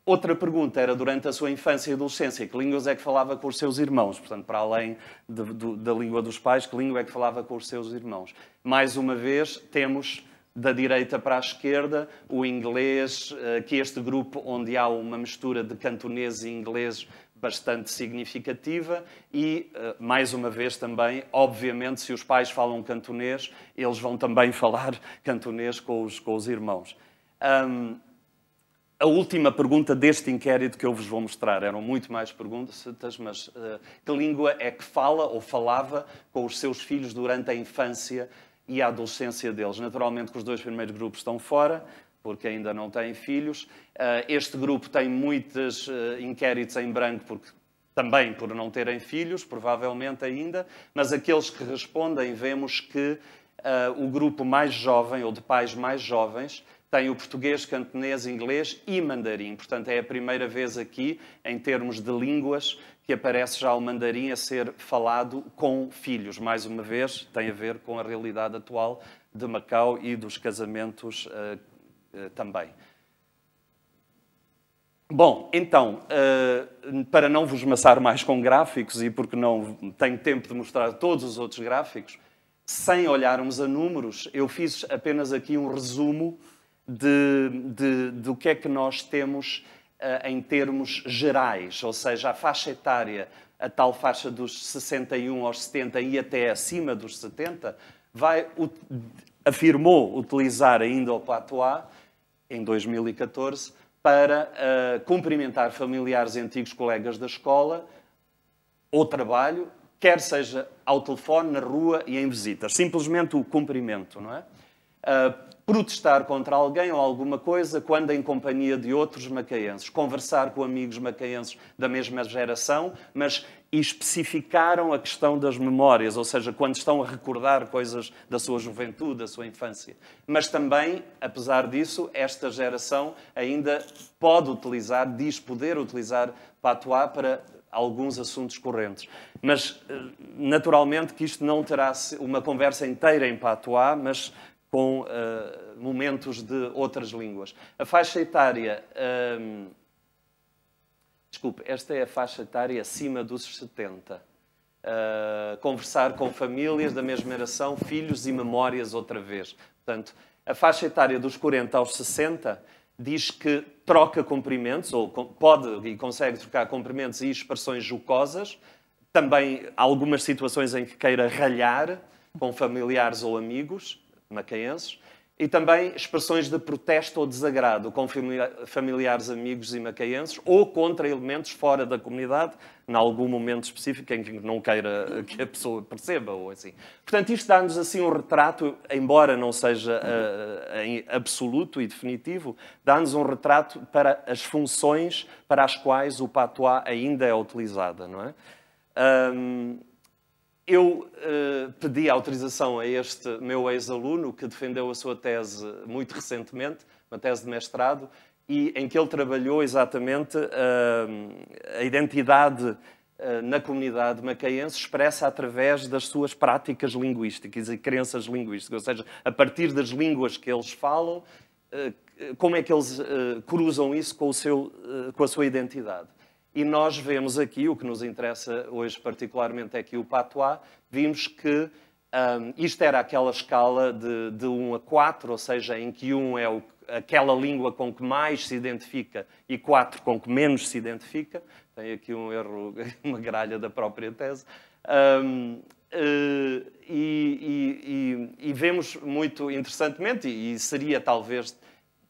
outra pergunta era, durante a sua infância e adolescência, que línguas é que falava com os seus irmãos? Portanto, para além de, do, da língua dos pais, que língua é que falava com os seus irmãos? Mais uma vez, temos da direita para a esquerda, o inglês, eh, que este grupo onde há uma mistura de cantonês e ingleses bastante significativa e, eh, mais uma vez também, obviamente, se os pais falam cantonês, eles vão também [laughs] falar cantonês com os, com os irmãos. Um, a última pergunta deste inquérito que eu vos vou mostrar, eram muito mais perguntas, mas uh, que língua é que fala ou falava com os seus filhos durante a infância e a adolescência deles. Naturalmente que os dois primeiros grupos estão fora, porque ainda não têm filhos. Eh, este grupo tem muitos eh, inquéritos em branco, porque também por não terem filhos, provavelmente ainda, mas aqueles que respondem, vemos que eh, o grupo mais jovem, ou de pais mais jovens, tem o português, cantonês, inglês e mandarim. Portanto, é a primeira vez aqui, em termos de línguas, que aparece já o mandarim a ser falado com filhos. Mais uma vez, tem a ver com a realidade atual de Macau e dos casamentos uh, uh, também. Bom, então, uh, para não vos maçar mais com gráficos e porque não tenho tempo de mostrar todos os outros gráficos, sem olharmos a números, eu fiz apenas aqui um resumo de, de, do que é que nós temos eh, em termos gerais, ou seja, a faixa etária, a tal faixa dos 61 aos 70 e até acima dos 70, vai, afirmou utilizar ainda o patois em 2014 para uh, cumprimentar familiares e antigos colegas da escola ou trabalho, quer seja ao telefone, na rua e em visitas. Simplesmente o cumprimento, não é? Uh, protestar contra alguém ou alguma coisa quando em companhia de outros macaenses, conversar com amigos macaenses da mesma geração, mas especificaram a questão das memórias, ou seja, quando estão a recordar coisas da sua juventude, da sua infância. Mas também, apesar disso, esta geração ainda pode utilizar, diz poder utilizar patuá para alguns assuntos correntes. Mas, eh, naturalmente, que isto não terá uma conversa inteira em patuá, mas com uh, momentos de outras línguas. A faixa etária. Um, ehm, desculpe, esta é a faixa etária acima dos 70. Uh, eh, conversar com famílias da mesma geração, filhos e memórias outra vez. Portanto, a faixa etária dos 40 aos 60 diz que troca cumprimentos, ou pode e consegue trocar cumprimentos e expressões jocosas, também algumas situações em que queira ralhar com familiares ou amigos, macaenses, e também expressões de protesto ou desagrado com familiares, amigos e macaenses ou contra elementos fora da comunidade, em algum momento específico em que não queira que a pessoa perceba ou assim. Portanto, isto dá-nos assim um retrato, embora não seja uh, em absoluto e definitivo, dá-nos um retrato para as funções para as quais o patois ainda é utilizado, não é? Um, eu uh, pedi autorização a este meu ex-aluno, que defendeu a sua tese muito recentemente, uma tese de mestrado, e em que ele trabalhou exatamente uh, a identidade eh, na comunidade macaense expressa através das suas práticas linguísticas e crenças linguísticas, ou seja, a partir das línguas que eles falam, como é que eles cruzam isso com, o seu, com a sua identidade. E nós vemos aqui, o que nos interessa hoje particularmente é aqui o patois, vimos que um, isto era aquela escala de, de 1 a 4, ou seja, em que 1 é o, aquela língua com que mais se identifica e 4 com que menos se identifica. Tem aqui um erro, [laughs] uma gralha da própria tese. Um, eh, e, e, e, e, vemos muito interessantemente, e seria talvez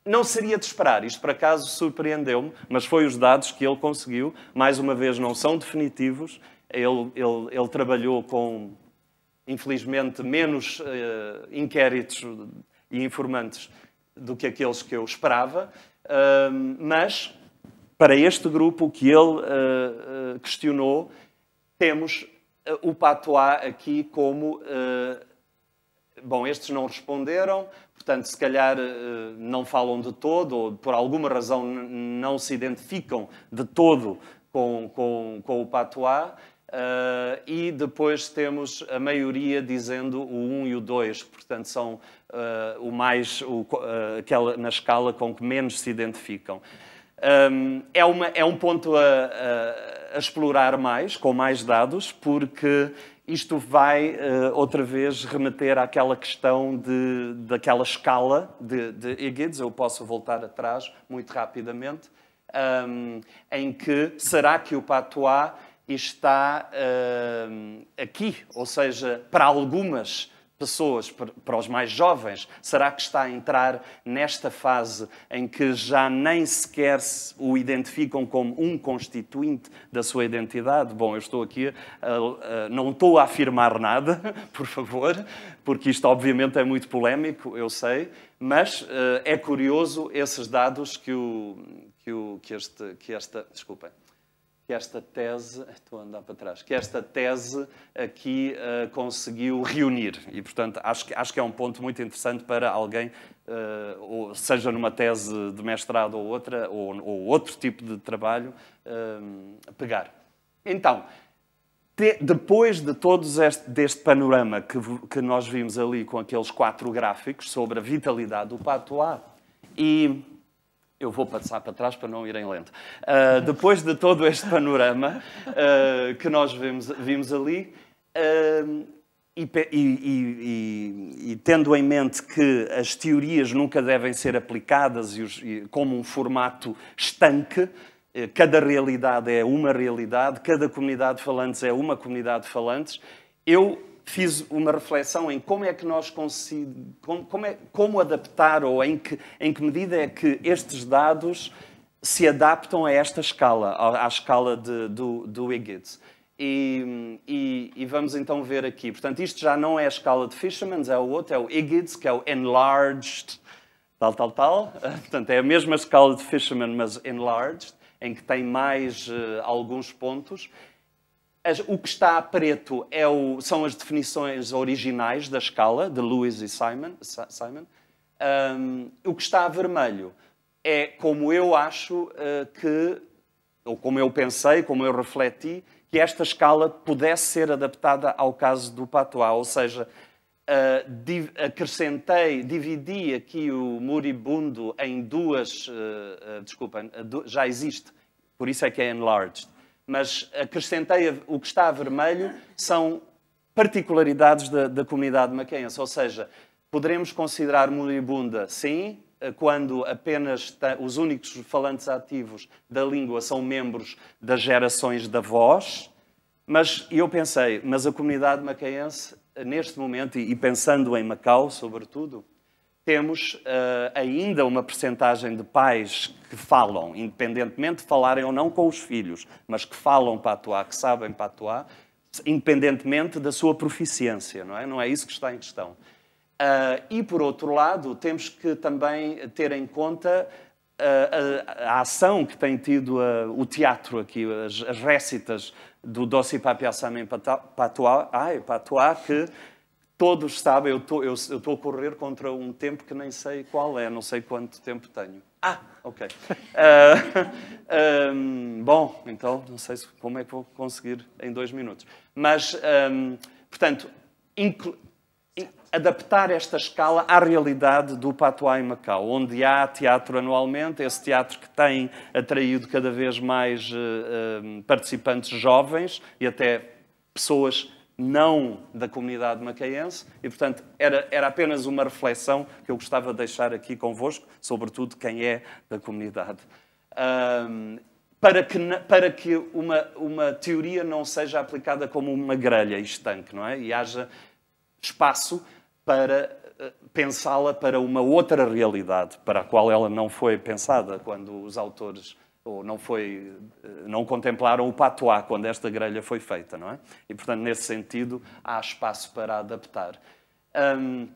não seria de esperar, isto por acaso surpreendeu-me, mas foi os dados que ele conseguiu. Mais uma vez, não são definitivos. Ele, ele, ele trabalhou com, infelizmente, menos uh, inquéritos e informantes do que aqueles que eu esperava, uh, mas para este grupo que ele uh, questionou, temos o patois aqui como. Bom, estes não responderam, Portanto, se calhar eh, não falam de todo, ou por alguma razão não se identificam de todo com, com, com o patois. Uh, e depois temos a maioria dizendo o 1 e o 2, portanto são uh, o mais, o, uh, aquela, na escala com que menos se identificam. Um, é, uma, é um ponto a, a, a explorar mais, com mais dados, porque isto vai uh, outra vez remeter àquela questão de, daquela escala de, de eu posso voltar atrás muito rapidamente, um, ehm, em que será que o patois está uh, aqui, ou seja, para algumas pessoas, para os mais jovens, será que está a entrar nesta fase em que já nem sequer o identificam como um constituinte da sua identidade? Bom, eu estou aqui, eh, eh, não estou a afirmar nada, [laughs] por favor, porque isto obviamente é muito polémico, eu sei, mas eh, é curioso esses dados que, o, que, este, que esta. Desculpem que esta tese, estou a andar para trás, que esta tese aqui uh, conseguiu reunir. E, portanto, acho que, acho que é um ponto muito interessante para alguém, uh, ou seja numa tese de mestrado ou outra, ou, ou outro tipo de trabalho, uh, pegar. Então, depois de todos este, deste panorama que, que nós vimos ali com aqueles quatro gráficos sobre a vitalidade do patois e eu vou passar para trás para não ir em lento. Uh, depois de todo este panorama uh, que nós vimos, vimos ali, uh, e, e, e, e, tendo em mente que as teorias nunca devem ser aplicadas os, como um formato estanque, eh, cada realidade é uma realidade, cada comunidade de falantes é uma comunidade de falantes, eu fiz uma reflexão em como é que nós conseguimos, como, como, é, como adaptar ou em que, em que medida é que estes dados se adaptam a esta escala, à, escala de, do, do E, e, e, vamos então ver aqui. Portanto, isto já não é a escala de Fisherman's, é o outro, é o IGITS, que é o Enlarged, tal, tal, tal. [laughs] Portanto, é a mesma escala de Fisherman, mas Enlarged, em que tem mais uh, alguns pontos. As, o que está a preto é o, são as definições originais da escala, de Lewis e Simon. Simon. Um, o que está a vermelho é como eu acho uh, que, ou como eu pensei, como eu refleti, que esta escala pudesse ser adaptada ao caso do patois, ou seja, uh, acrescentei, dividi aqui o moribundo em duas, uh, eh, desculpa, já existe, por isso é que é enlarged, mas acrescentei o que está a vermelho são particularidades da, da comunidade maquense, ou seja, poderemos considerar moribunda, sim, quando apenas os únicos falantes ativos da língua são membros das gerações da voz, mas eu pensei, mas a comunidade macaense, neste momento, e pensando em Macau, sobretudo, temos uh, ainda uma percentagem de pais que falam, independentemente de falarem ou não com os filhos, mas que falam atuar, que sabem atuar, independentemente da sua proficiência, não é? Não é isso que está em questão. Uh, e, por outro lado, temos que também ter em conta a, eh, a, a ação que tem tido o teatro aqui, as, as récitas do Dossi Papiassam em patuá, que todos sabem, eu tô, estou a correr contra um tempo que nem sei qual é, não sei quanto tempo tenho. Ah, ok. Uh, [laughs] eh, um, ehm, bom, então não sei como é que vou conseguir em dois minutos. Mas, um, ehm, portanto, adaptar esta escala à realidade do Patuá em Macau, onde há teatro anualmente, esse teatro que tem atraído cada vez mais uh, eh, um, ehm, participantes jovens e até pessoas não da comunidade macaense, e portanto era, era apenas uma reflexão que eu gostava de deixar aqui convosco, sobretudo quem é da comunidade. Um, para que, para que uma, uma teoria não seja aplicada como uma grelha estanque, não é? E haja espaço para eh, pensá-la para uma outra realidade, para a qual ela não foi pensada quando os autores ou não, foi, eh, não contemplaram o patois quando esta grelha foi feita, não é? E, portanto, nesse sentido, há espaço para adaptar. Hum,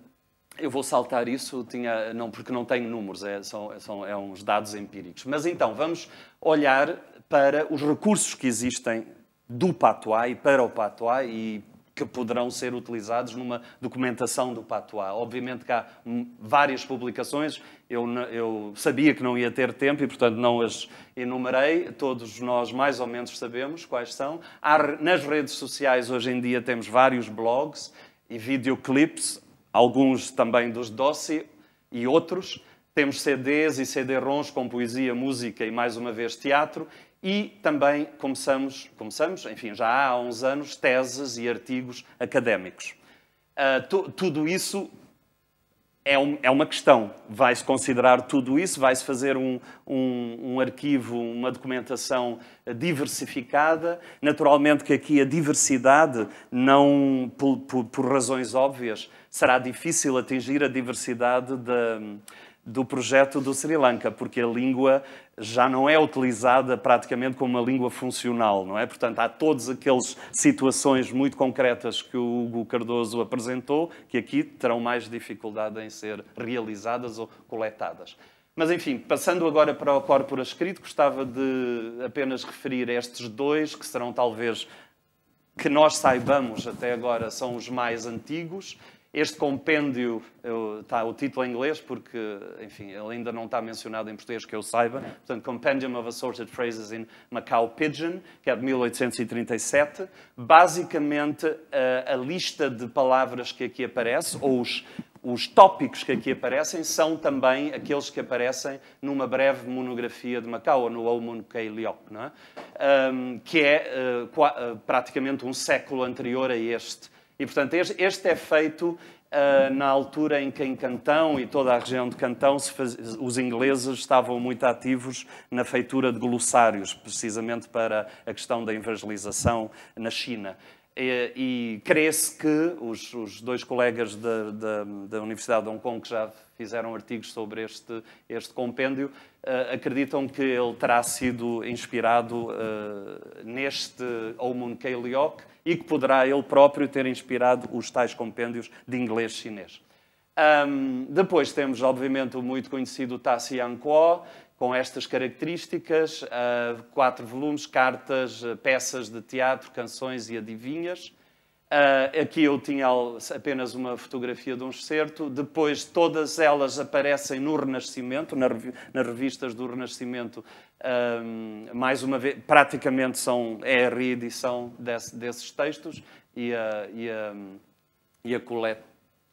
eu vou saltar isso, tinha, não, porque não tenho números, é, são, são é uns dados empíricos. Mas então, vamos olhar para os recursos que existem do patois e para o patois e que poderão ser utilizados numa documentação do patuá. Obviamente que há várias publicações, eu, eu sabia que não ia ter tempo e, portanto, não as enumerei. Todos nós, mais ou menos, sabemos quais são. Há, nas redes sociais, hoje em dia, temos vários blogs e videoclips, alguns também dos Dossi e outros. Temos CDs e CD-ROMs com poesia, música e, mais uma vez, teatro. E também começamos, começamos, enfim, já há uns anos, teses e artigos académicos. Uh, tudo isso é, um, é uma questão. Vai-se considerar tudo isso, vai-se fazer um, um, um, arquivo, uma documentação diversificada. Naturalmente que aqui a diversidade, não por, por, por razões óbvias, será difícil atingir a diversidade da do projeto do Sri Lanka, porque a língua já não é utilizada praticamente como uma língua funcional, não é? Portanto, há todas aquelas situações muito concretas que o Hugo Cardoso apresentou, que aqui terão mais dificuldade em ser realizadas ou coletadas. Mas, enfim, passando agora para o corpora escrito, gostava de apenas referir estes dois, que serão talvez, que nós saibamos até agora, são os mais antigos, este compêndio, está o título é em inglês, porque, enfim, ele ainda não está mencionado em português que eu saiba. Portanto, Compendium of Assorted Phrases in Macau Pidgin, que é de 1837. Basicamente, a, a lista de palavras que aqui aparece, ou os, os tópicos que aqui aparecem são também aqueles que aparecem numa breve monografia de Macau, ou no Omun Kei Liok, é? um, que é uh, qua, uh, praticamente um século anterior a este, e, portanto, este é feito uh, na altura em que em Cantão e toda a região de Cantão faz... os ingleses estavam muito ativos na feitura de glossários, precisamente para a questão da evangelização na China. E, e crê-se que os, os, dois colegas da Universidade de Hong Kong que já fizeram artigos sobre este, este compêndio uh, acreditam que ele terá sido inspirado uh, neste Omun Keiliok, e que poderá ele próprio ter inspirado os tais compêndios de inglês-chinês. Um, depois temos, obviamente, o muito conhecido Tassi Yankuo, com estas características, uh, quatro volumes, cartas, peças de teatro, canções e adivinhas. Uh, aqui eu tinha apenas uma fotografia de um excerto. Depois, todas elas aparecem no Renascimento, na nas revistas do Renascimento, um, mais uma vez, praticamente são, é a reedição desse, desses textos e a, e a, e a cole,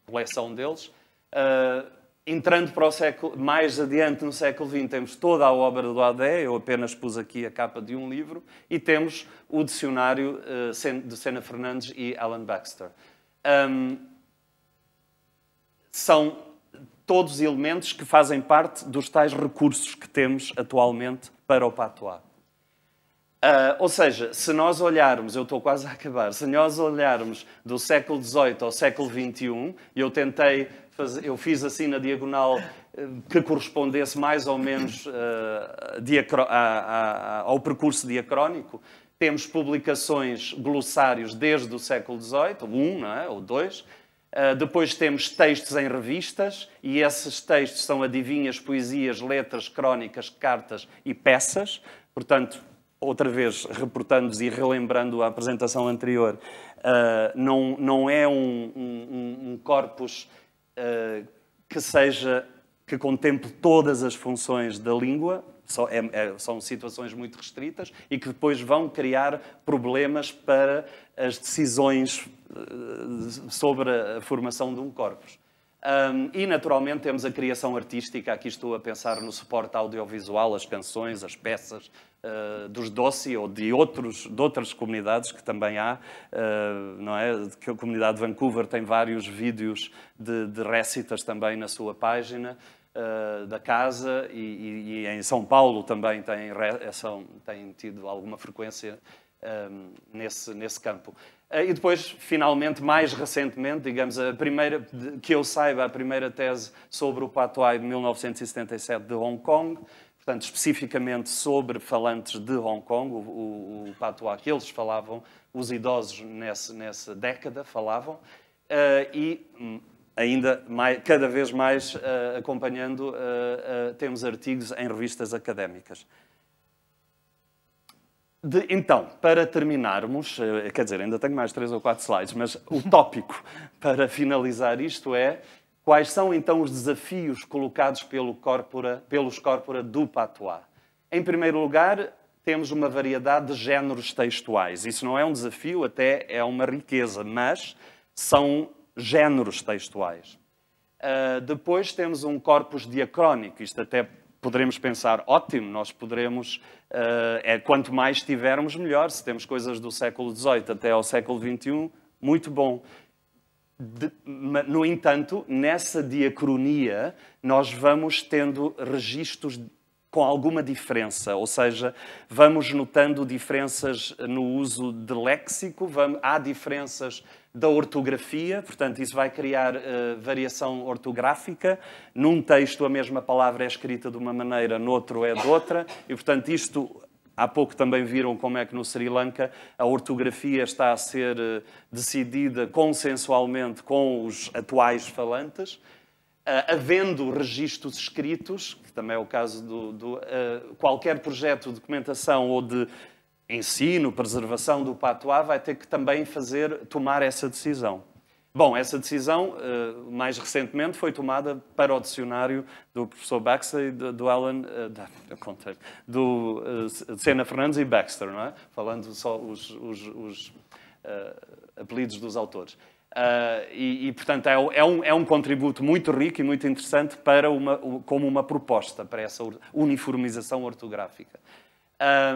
coleção deles. Uh, entrando para o século, mais adiante no século XX, temos toda a obra do Adé, eu apenas pus aqui a capa de um livro, e temos o dicionário uh, de Sena Fernandes e Alan Baxter. Um, são todos os elementos que fazem parte dos tais recursos que temos atualmente para o patois. Uh, ou seja, se nós olharmos, eu estou quase a acabar, se nós olharmos do século XVIII ao século XXI, eu tentei, fazer, eu fiz assim na diagonal eh, que correspondesse mais ou menos uh, a, a, a, ao percurso diacrónico, temos publicações, glossários desde o século XVIII, um, não é? ou dois, ah, depois temos textos em revistas, e esses textos são adivinhas, poesias, letras, crónicas, cartas e peças. Portanto, outra vez, reportando-vos e relembrando a apresentação anterior, uh, não, não é um, um, um corpus uh, que seja que contemple todas as funções da língua, só, é, é, são situações muito restritas e que depois vão criar problemas para as decisões eh, sobre a formação de um corpus. Um, e, naturalmente, temos a criação artística. Aqui estou a pensar no suporte audiovisual, as canções, as peças uh, dos Doce ou de, outros, de outras comunidades que também há. Uh, não é? que a comunidade de Vancouver tem vários vídeos de, de récitas também na sua página uh, da casa e, e, e, em São Paulo também tem, eh, são, tem tido alguma frequência um, ehm, nesse, nesse campo. Uh, e depois, finalmente, mais recentemente, digamos, a primeira, que eu saiba, a primeira tese sobre o Patuai de 1977 de Hong Kong, portanto, especificamente sobre falantes de Hong Kong, o, o, o patuá que eles falavam, os idosos nessa década falavam, uh, e hum, ainda mais, cada vez mais uh, acompanhando, uh, uh, temos artigos em revistas académicas. De, então, para terminarmos, quer dizer, ainda tenho mais três ou quatro slides, mas o [laughs] tópico para finalizar isto é quais são então os desafios colocados pelo corpora, pelos corpora do patois. Em primeiro lugar, temos uma variedade de géneros textuais. Isso não é um desafio, até é uma riqueza, mas são géneros textuais. Uh, depois temos um corpus diacrónico, isto até poderemos pensar, ótimo, nós poderemos, uh, é, quanto mais tivermos, melhor, se temos coisas do século XVIII até ao século XXI, muito bom. De, no entanto, nessa diacronia, nós vamos tendo registros com alguma diferença, ou seja, vamos notando diferenças no uso de léxico, vamos, há diferenças da ortografia, portanto, isso vai criar uh, variação ortográfica. Num texto, a mesma palavra é escrita de uma maneira, noutro é de outra, e, portanto, isto Há pouco também viram como é que no Sri Lanka a ortografia está a ser eh, decidida consensualmente com os atuais falantes Uh, havendo registros escritos, que também é o caso do, do uh, qualquer projeto de documentação ou de ensino, preservação do patois, vai ter que também fazer tomar essa decisão. Bom, essa decisão, uh, mais recentemente, foi tomada para o dicionário do professor Baxter e do, do Alan, da, do Sena Fernandes e Baxter, não é? Falando só os, os, os apelidos dos autores. Uh, e, e, portanto, é, é, um, é um contributo muito rico e muito interessante para uma, como uma proposta para essa uniformização ortográfica.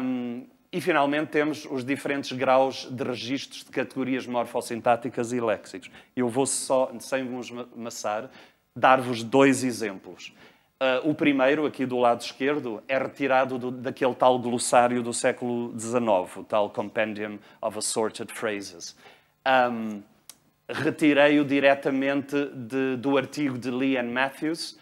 Um, e, finalmente, temos os diferentes graus de registros de categorias morfossintáticas e léxicos. Eu vou só, sem vos maçar, dar-vos dois exemplos. Uh, o primeiro, aqui do lado esquerdo, é retirado do, daquele tal glossário do século XIX, o tal Compendium of Assorted Phrases. Um, retirei-o diretamente de, do artigo de Lee and Matthews,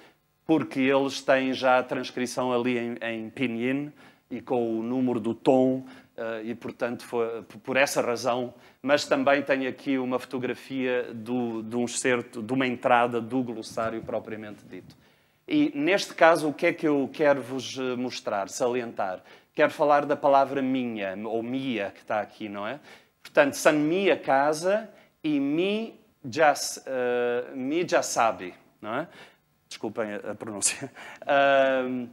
porque eles têm já a transcrição ali em, em pinyin e com o número do tom, eh, e portanto foi por essa razão. Mas também tenho aqui uma fotografia do, de um excerto, de uma entrada do glossário propriamente dito. E neste caso, o que é que eu quero vos eh, mostrar, salientar? Quero falar da palavra minha, ou mia, que está aqui, não é? Portanto, san minha casa e Mi Jasabi, eh, uh, não é? Desculpem a, pronúncia. Uh,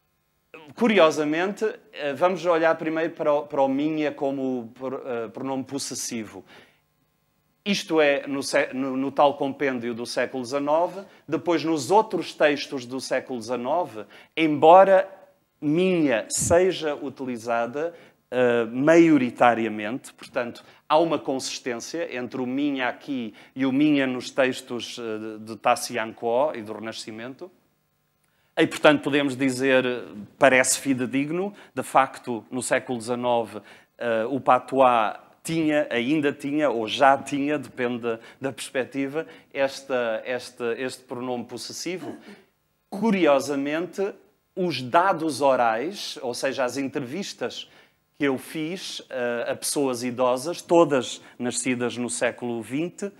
[laughs] curiosamente, eh, vamos olhar primeiro para o, para o minha como eh, pronome possessivo. Isto é no, no, no, tal compêndio do século XIX, depois nos outros textos do século XIX, embora minha seja utilizada uh, maioritariamente, portanto, há uma consistência entre o Minha aqui e o Minha nos textos uh, de Tassianko e do Renascimento. E, portanto, podemos dizer, parece fidedigno. De facto, no século XIX, uh, eh, o patois tinha, ainda tinha, ou já tinha, depende da, perspectiva, esta, este pronome possessivo. Curiosamente, os dados orais, ou seja, as entrevistas que eu fiz eh, a pessoas idosas, todas nascidas no século XX,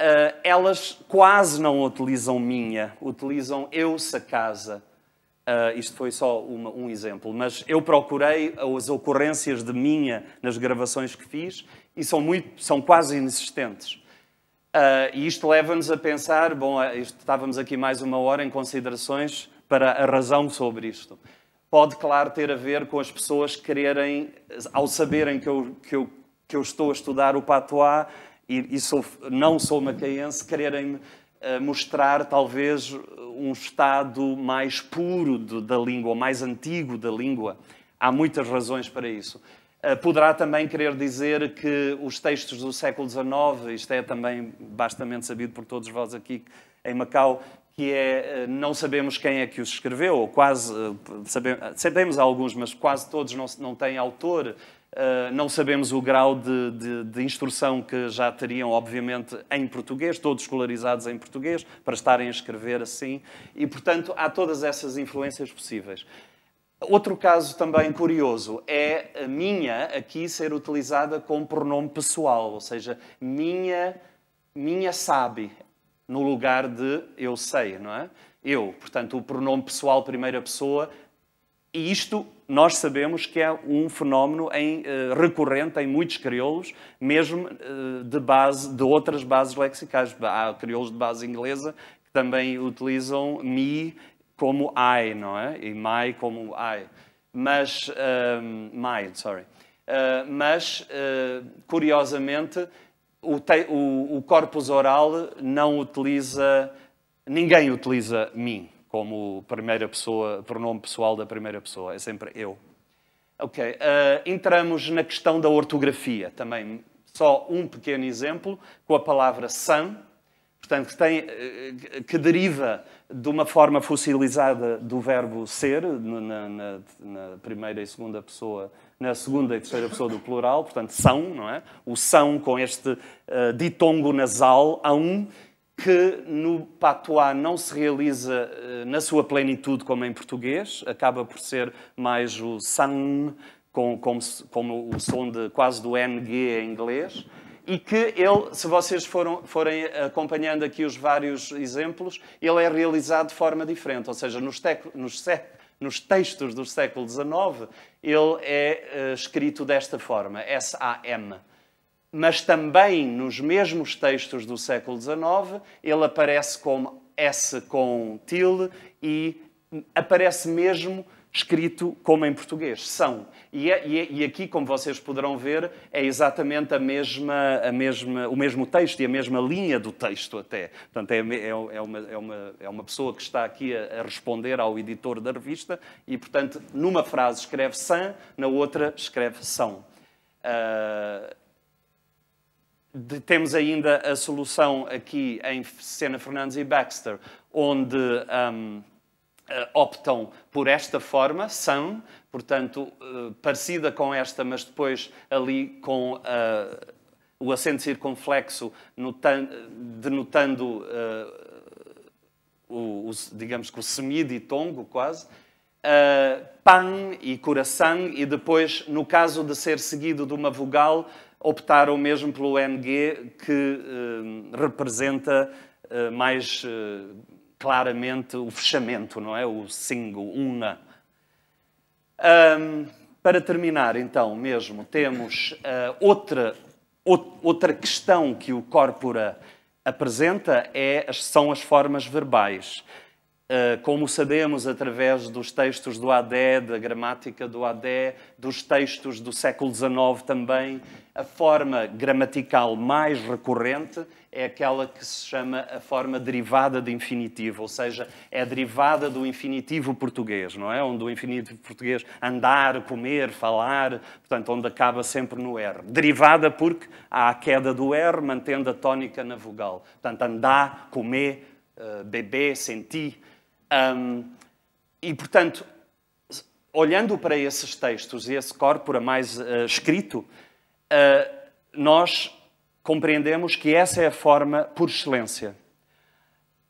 eh, elas quase não utilizam minha, utilizam eu casa. Uh, isto foi só uma, um exemplo, mas eu procurei as ocorrências de minha nas gravações que fiz e são, muito, são quase inexistentes. Uh, e isto leva-nos a pensar, bom, isto, estávamos aqui mais uma hora em considerações para a razão sobre isto pode, claro, ter a ver com as pessoas quererem, ao saberem que eu, que eu, que eu estou a estudar o patois e, e sou, não sou macaense, quererem eh, mostrar talvez um estado mais puro de, da língua, mais antigo da língua. Há muitas razões para isso. Eh, poderá também querer dizer que os textos do século XIX, isto é também bastante sabido por todos vós aqui em Macau, que é eh, não sabemos quem é que os escreveu, ou quase eh, sabemos, sabemos alguns, mas quase todos não, não têm autor. Eh, não sabemos o grau de, de, de, instrução que já teriam, obviamente, em português, todos escolarizados em português, para estarem a escrever assim. E, portanto, há todas essas influências possíveis. Outro caso também curioso é a minha aqui ser utilizada como pronome pessoal, ou seja, minha minha sabe, no lugar de eu sei, não é? Eu, portanto, o pronome pessoal primeira pessoa. E isto nós sabemos que é um fenómeno em, eh, recorrente em muitos crioulos, mesmo eh, de, base, de outras bases lexicais. Há crioulos de base inglesa que também utilizam me como I, não é? E my como I. Mas, eh, my, sorry. Uh, mas, uh, curiosamente, o, te, o, o corpus oral não utiliza, ninguém utiliza mim como primeira pessoa, pronome pessoal da primeira pessoa, é sempre eu. Ok, uh, entramos na questão da ortografia também. Só um pequeno exemplo com a palavra san, portanto, que, tem, eh, que deriva de uma forma fossilizada do verbo ser, na, na, na primeira e segunda pessoa na segunda e terceira pessoa do plural, portanto, são, não é? O são com este uh, ditongo nasal, a um, que no patois não se realiza uh, na sua plenitude como em português, acaba por ser mais o san com, como, como o som de, quase do NG em inglês, e que ele, se vocês foram, forem acompanhando aqui os vários exemplos, ele é realizado de forma diferente, ou seja, nos, tec, nos, nos textos do século XIX, ele é uh, escrito desta forma, S-A-M. Mas também nos mesmos textos do século XIX, ele aparece como S com til e aparece mesmo escrito como em português. São. E, é, e, é, e, aqui, como vocês poderão ver, é exatamente a mesma, a mesma, o mesmo texto e a mesma linha do texto até. Portanto, é, é, é, uma, é, uma, é uma pessoa que está aqui a, a responder ao editor da revista e, portanto, numa frase escreve são na outra escreve são. Uh, de, temos ainda a solução aqui em Sena Fernandes e Baxter, onde... Um, eh, optam por esta forma, são portanto, eh, parecida com esta, mas depois ali com eh, o acento circunflexo, denotando, uh, o, o, digamos que o semiditongo quase, uh, pan e coração, e depois, no caso de ser seguido de uma vogal, optaram mesmo pelo NG, que representa mais claramente o fechamento, não é? O single, una. Um, para terminar, então, mesmo, temos uh, outra, o, outra questão que o Corpora apresenta é, são as formas verbais. Ah, como sabemos através dos textos do Adé, da gramática do Adé, dos textos do século XIX também, a forma gramatical mais recorrente é aquela que se chama a forma derivada de infinitivo, ou seja, é derivada do infinitivo português, não é? Onde o infinitivo português andar, comer, falar, portanto, onde acaba sempre no R. Derivada porque há a queda do R, mantendo a tónica na vogal. Portanto, andar, comer, ah, beber, sentir um, e, portanto, olhando para esses textos e esse corpora mais uh, escrito, uh, nós compreendemos que essa é a forma por excelência.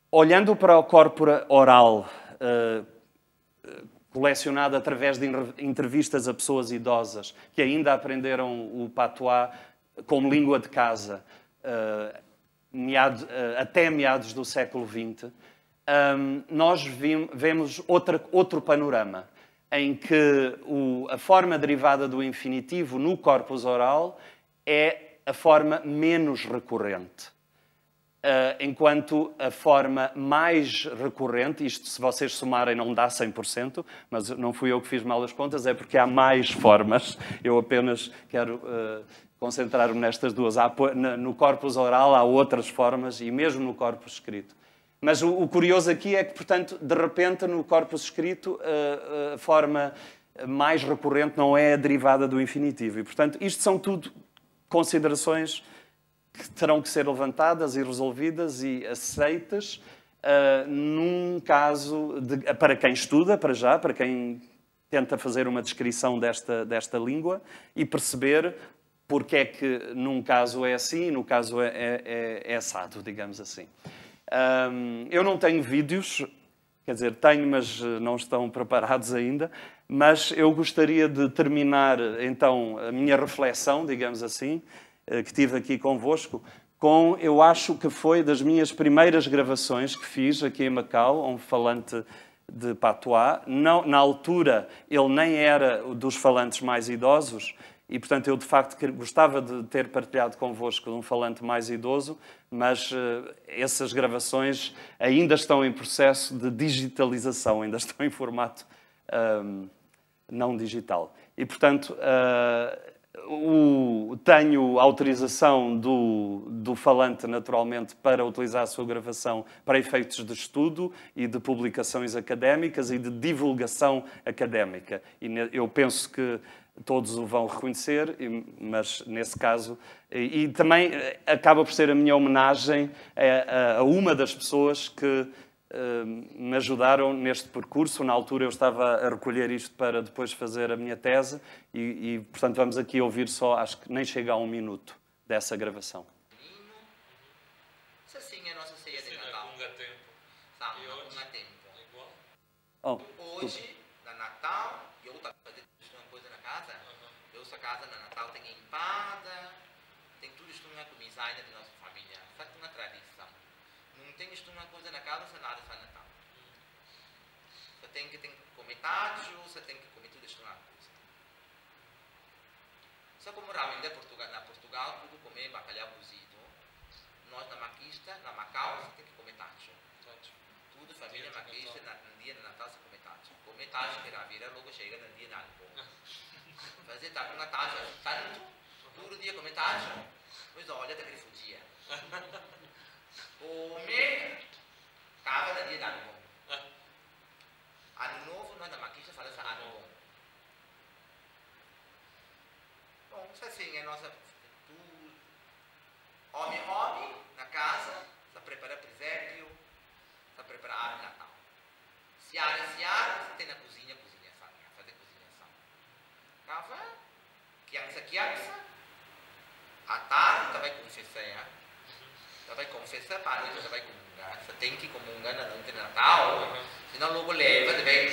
Olhando para o corpora oral, uh, colecionado através de entrevistas a pessoas idosas que ainda aprenderam o patois como língua de casa, meado, até meados do século XX, um, nós vim, vemos outra, outro panorama, em que o, a forma derivada do infinitivo no corpus oral é a forma menos recorrente. Uh, enquanto a forma mais recorrente, isto se vocês somarem não dá 100%, mas não fui eu que fiz mal as contas, é porque há mais formas. Eu apenas quero uh, concentrar-me nestas duas. Há, no corpus oral há outras formas e mesmo no corpus escrito. Mas o, o, curioso aqui é que, portanto, de repente, no corpus escrito, a, eh, eh, a forma mais recorrente não é a derivada do infinitivo. E, portanto, isto são tudo considerações que terão que ser levantadas e resolvidas e aceitas uh, num caso de, para quem estuda, para já, para quem tenta fazer uma descrição desta, desta língua e perceber porque é que num caso é assim e no caso é, é, é assado, digamos assim. Um, eu não tenho vídeos, quer dizer, tenho, mas eh, não estão preparados ainda. Mas eu gostaria de terminar, então, a minha reflexão, digamos assim, eh, que tive aqui convosco, com, eu acho que foi das minhas primeiras gravações que fiz aqui em Macau, um falante de patois. Não, na altura, ele nem era dos falantes mais idosos, e, portanto, eu de facto gostava de ter partilhado convosco um falante mais idoso, mas uh, essas gravações ainda estão em processo de digitalização, ainda estão em formato um, ehm, não digital. E, portanto, uh, o, tenho autorização do, do falante, naturalmente, para utilizar a sua gravação para efeitos de estudo e de publicações académicas e de divulgação académica. E eu penso que todos o vão reconhecer, mas nesse caso. E, e também eh, acaba por ser a minha homenagem a, a uma das pessoas que eh, me ajudaram neste percurso. Na altura eu estava a recolher isto para depois fazer a minha tese e, e portanto, vamos aqui ouvir só, acho que nem chega a um minuto dessa gravação. assim é nossa ceia de é Natal. É tempo. tempo. Oh, Hoje... casa na Natal tem a empada, tem tudo isto uma é comisaina da nossa família, faz é uma tradição. Não tem isto uma coisa na casa, se nada só Natal. Você tem que, tem que comer tacho, você tem que comer tudo isto é uma coisa. Só como realmente Portugal, na Portugal tudo comer bacalhau cozido, nós na Maquista, na Macau, você tem que comer tacho. Tudo família maquista, no dia de Natal você come tacho. Comer tacho que vira logo chega no dia de Natal fazer tá com Natasha, tá um duro dia com a Natasha. Pois olha, até que fugia. [laughs] O meu, tava na dia da Ano Bom. Ano Novo, não é da Maquista, fala essa Ano Bom. Bom, isso assim, é nossa... Homem, homem, na casa, está preparando presépio, está preparado, árvore natal. Seara, seara, você tem na cozinha, casa kiangsa-kiangsa atar também com CCA também é? com CCA para nós também comungar tem que comungar na noite de Natal senão logo leva também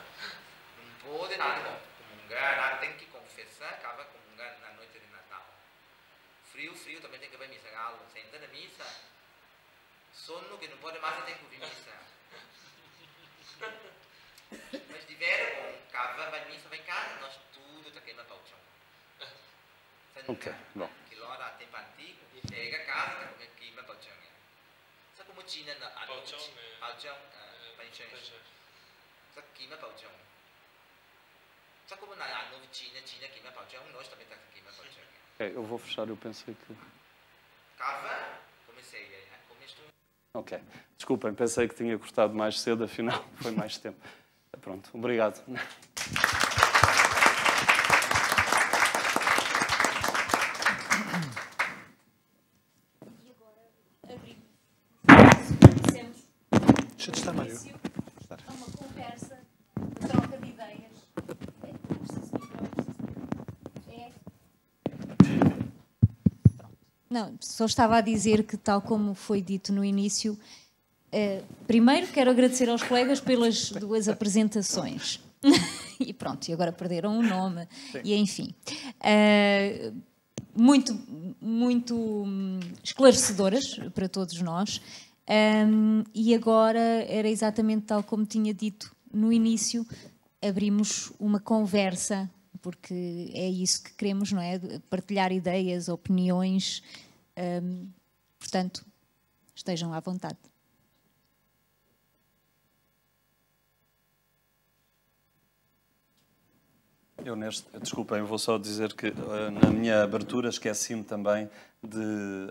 [laughs] não pode nada comungar nada tem que confessar acaba comungar na noite de Natal frio frio também tem que ver missa galo senta na missa sono que não pode mais tem que ouvir missa [laughs] verbo cava vai nisso vai casa nós tudo tá que na tocha ok bom que lora antigo, pega a casa tá que na tocha só como tinha na a tocha a tocha panchão aqui, que né, na tocha ah, é, só como na a novo tinha aqui, que na tocha nós também aqui, que na tocha é eu vou fechar eu pensei que cava comecei a né? começo Ok. Desculpem, pensei que tinha cortado mais cedo, afinal [laughs] foi mais tempo. Pronto, obrigado. Deixa eu estar, Mário. Há uma conversa, uma troca de ideias. É custa-se milhões. É. Não, só estava a dizer que, tal como foi dito no início, eh, primeiro quero agradecer aos colegas pelas duas apresentações. [laughs] e pronto, e agora perderam o nome, Sim. e enfim. Uh, muito, muito hum, esclarecedoras para todos nós. Um, e agora era exatamente tal como tinha dito no início, abrimos uma conversa, porque é isso que queremos, não é? Partilhar ideias, opiniões. Um, portanto, estejam à vontade. Eu neste, desculpem, eu vou só dizer que eh, na minha abertura esqueci-me também de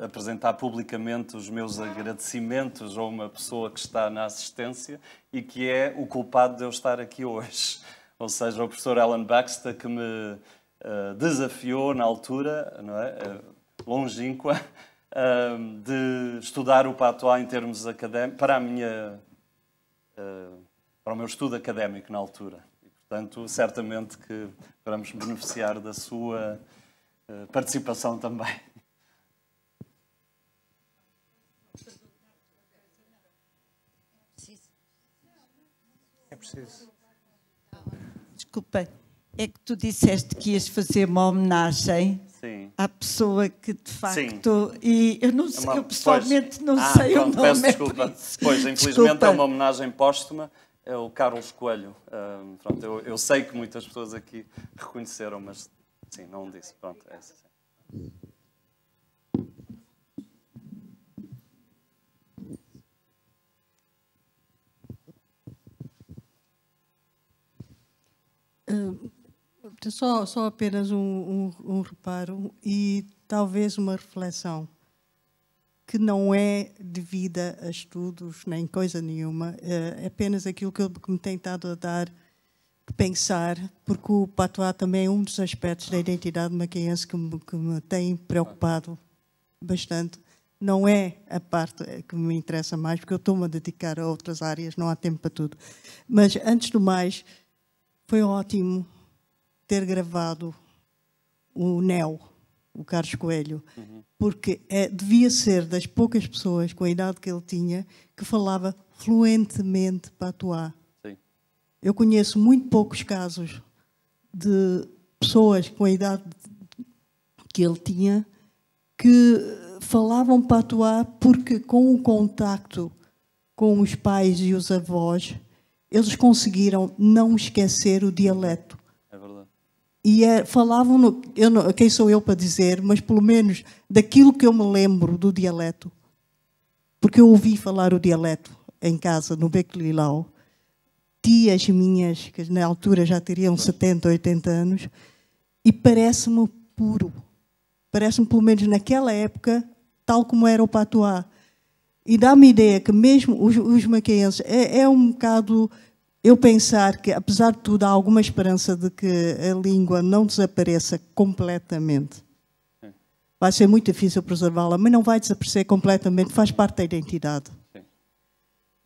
apresentar publicamente os meus agradecimentos a uma pessoa que está na assistência e que é o culpado de eu estar aqui hoje. Ou seja, o professor Alan Baxter que me uh, desafiou na altura, não é? Uh, longínqua, uh, de estudar o patois em termos académicos, para a minha... para o meu estudo académico na altura. Portanto, certamente que vamos beneficiar da sua eh, participação também. É preciso. Desculpa, é que tu disseste que ias fazer uma homenagem Sim. à pessoa que de facto. Sim. E eu não é sei, eu pessoalmente pois, não ah, sei pronto, o nome. Peço é desculpa. É pois, infelizmente é desculpa. é uma homenagem póstuma é o Carlos Coelho. pronto, eu, eu, sei que muitas pessoas aqui reconheceram, mas sim, não disse. Pronto, é só, só apenas um, um, um reparo e talvez uma reflexão que não é devida a estudos nem coisa nenhuma, é apenas aquilo que, eu, me tem estado a dar pensar, porque o patuá também é um dos aspectos da identidade maquiense que me, que me tem preocupado bastante. Não é a parte que me interessa mais, porque eu estou-me a dedicar a outras áreas, não há tempo para tudo. Mas, antes do mais, foi ótimo ter gravado o NEO o Carlos Coelho, uhum. porque é, devia ser das poucas pessoas com a idade que ele tinha que falava fluentemente patuá. Sim. Eu conheço muito poucos casos de pessoas com a idade que ele tinha que falavam patuá porque com o contacto com os pais e os avós eles conseguiram não esquecer o dialeto e é, falavam, no, não, quem sou eu para dizer, mas pelo menos daquilo que eu me lembro do dialeto, porque eu ouvi falar o dialeto em casa, no Beco Lilau, tias minhas, que na altura já teriam 70, 80 anos, e parece-me puro. Parece-me, pelo menos naquela época, tal como era o patuá. E dá-me a ideia que mesmo os, os maquenses, é, é um bocado eu pensar que, apesar de tudo, há alguma esperança de que a língua não desapareça completamente. Vai ser muito difícil preservá-la, mas não vai desaparecer completamente, faz parte da identidade.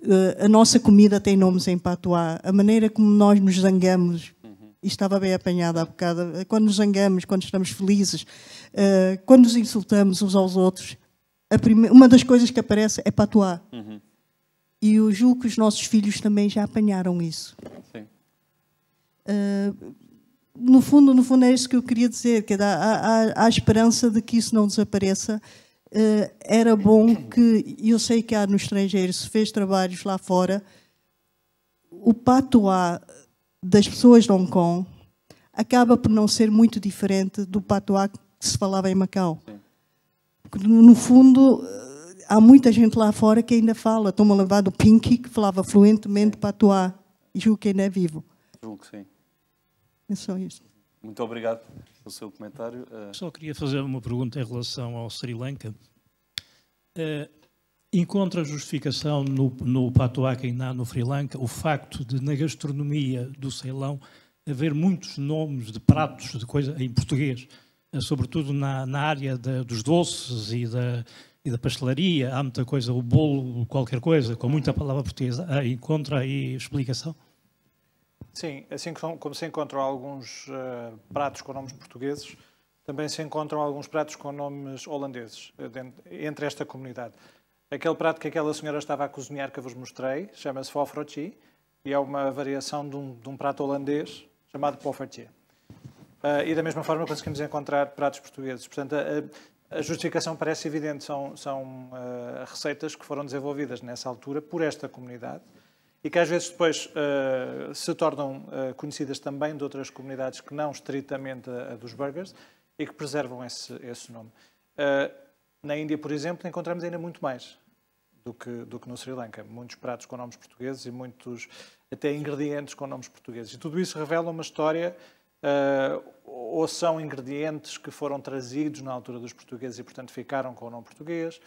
Uh, a nossa comida tem nomes em patuá, a maneira como nós nos zangamos, uhum. estava bem apanhada há bocado, eh, quando nos zangamos, quando estamos felizes, uh, quando nos insultamos uns aos outros, prime... uma das coisas que aparece é patuá. Uhum. E eu julgo que os nossos filhos também já apanharam isso. Sim. Uh, no fundo, no fundo é isso que eu queria dizer, que é há, há, há esperança de que isso não desapareça. Uh, era bom que, eu sei que há no estrangeiro, se fez trabalhos lá fora, o patois das pessoas de Hong Kong acaba por não ser muito diferente do patois que se falava em Macau. Porque, No fundo, há muita gente lá fora que ainda fala. Estou-me a levar do Pinky, que falava fluentemente para atuar. Julgo que ainda é vivo. Julgo então, que sim. É só isso. Muito obrigado pelo seu comentário. Eh, só queria fazer uma pergunta em relação ao Sri Lanka. Uh, encontra justificação no, no Patuaca e no Sri Lanka o facto de, na gastronomia do Ceilão, haver muitos nomes de pratos, de coisa em português, eh, sobretudo na, na área de, dos doces e da e da pastelaria, há muita coisa, o bolo, qualquer coisa, com muita palavra portuguesa, ah, encontra aí explicação? Sim, assim como se encontram alguns uh, pratos com nomes portugueses, também se encontram alguns pratos com nomes holandeses ah, dentro, entre esta comunidade. Aquele prato que aquela senhora estava a cozinhar que eu vos mostrei chama-se fofrochi e é uma variação de um, de um prato holandês chamado poffertje. Uh, e da mesma forma conseguimos encontrar pratos portugueses. Portanto, a, a justificação parece evidente, são, são uh, receitas que foram desenvolvidas nessa altura por esta comunidade e que às vezes depois uh, se tornam uh, conhecidas também de outras comunidades que não estritamente a, a dos burgers e que preservam esse, esse nome. na Índia, por exemplo, encontramos ainda muito mais do que, do que no Sri Lanka. Muitos pratos com nomes portugueses e muitos até ingredientes com nomes portugueses. E tudo isso revela uma história ah, ou são ingredientes que foram trazidos na altura dos portugueses e, portanto, ficaram com o nome português,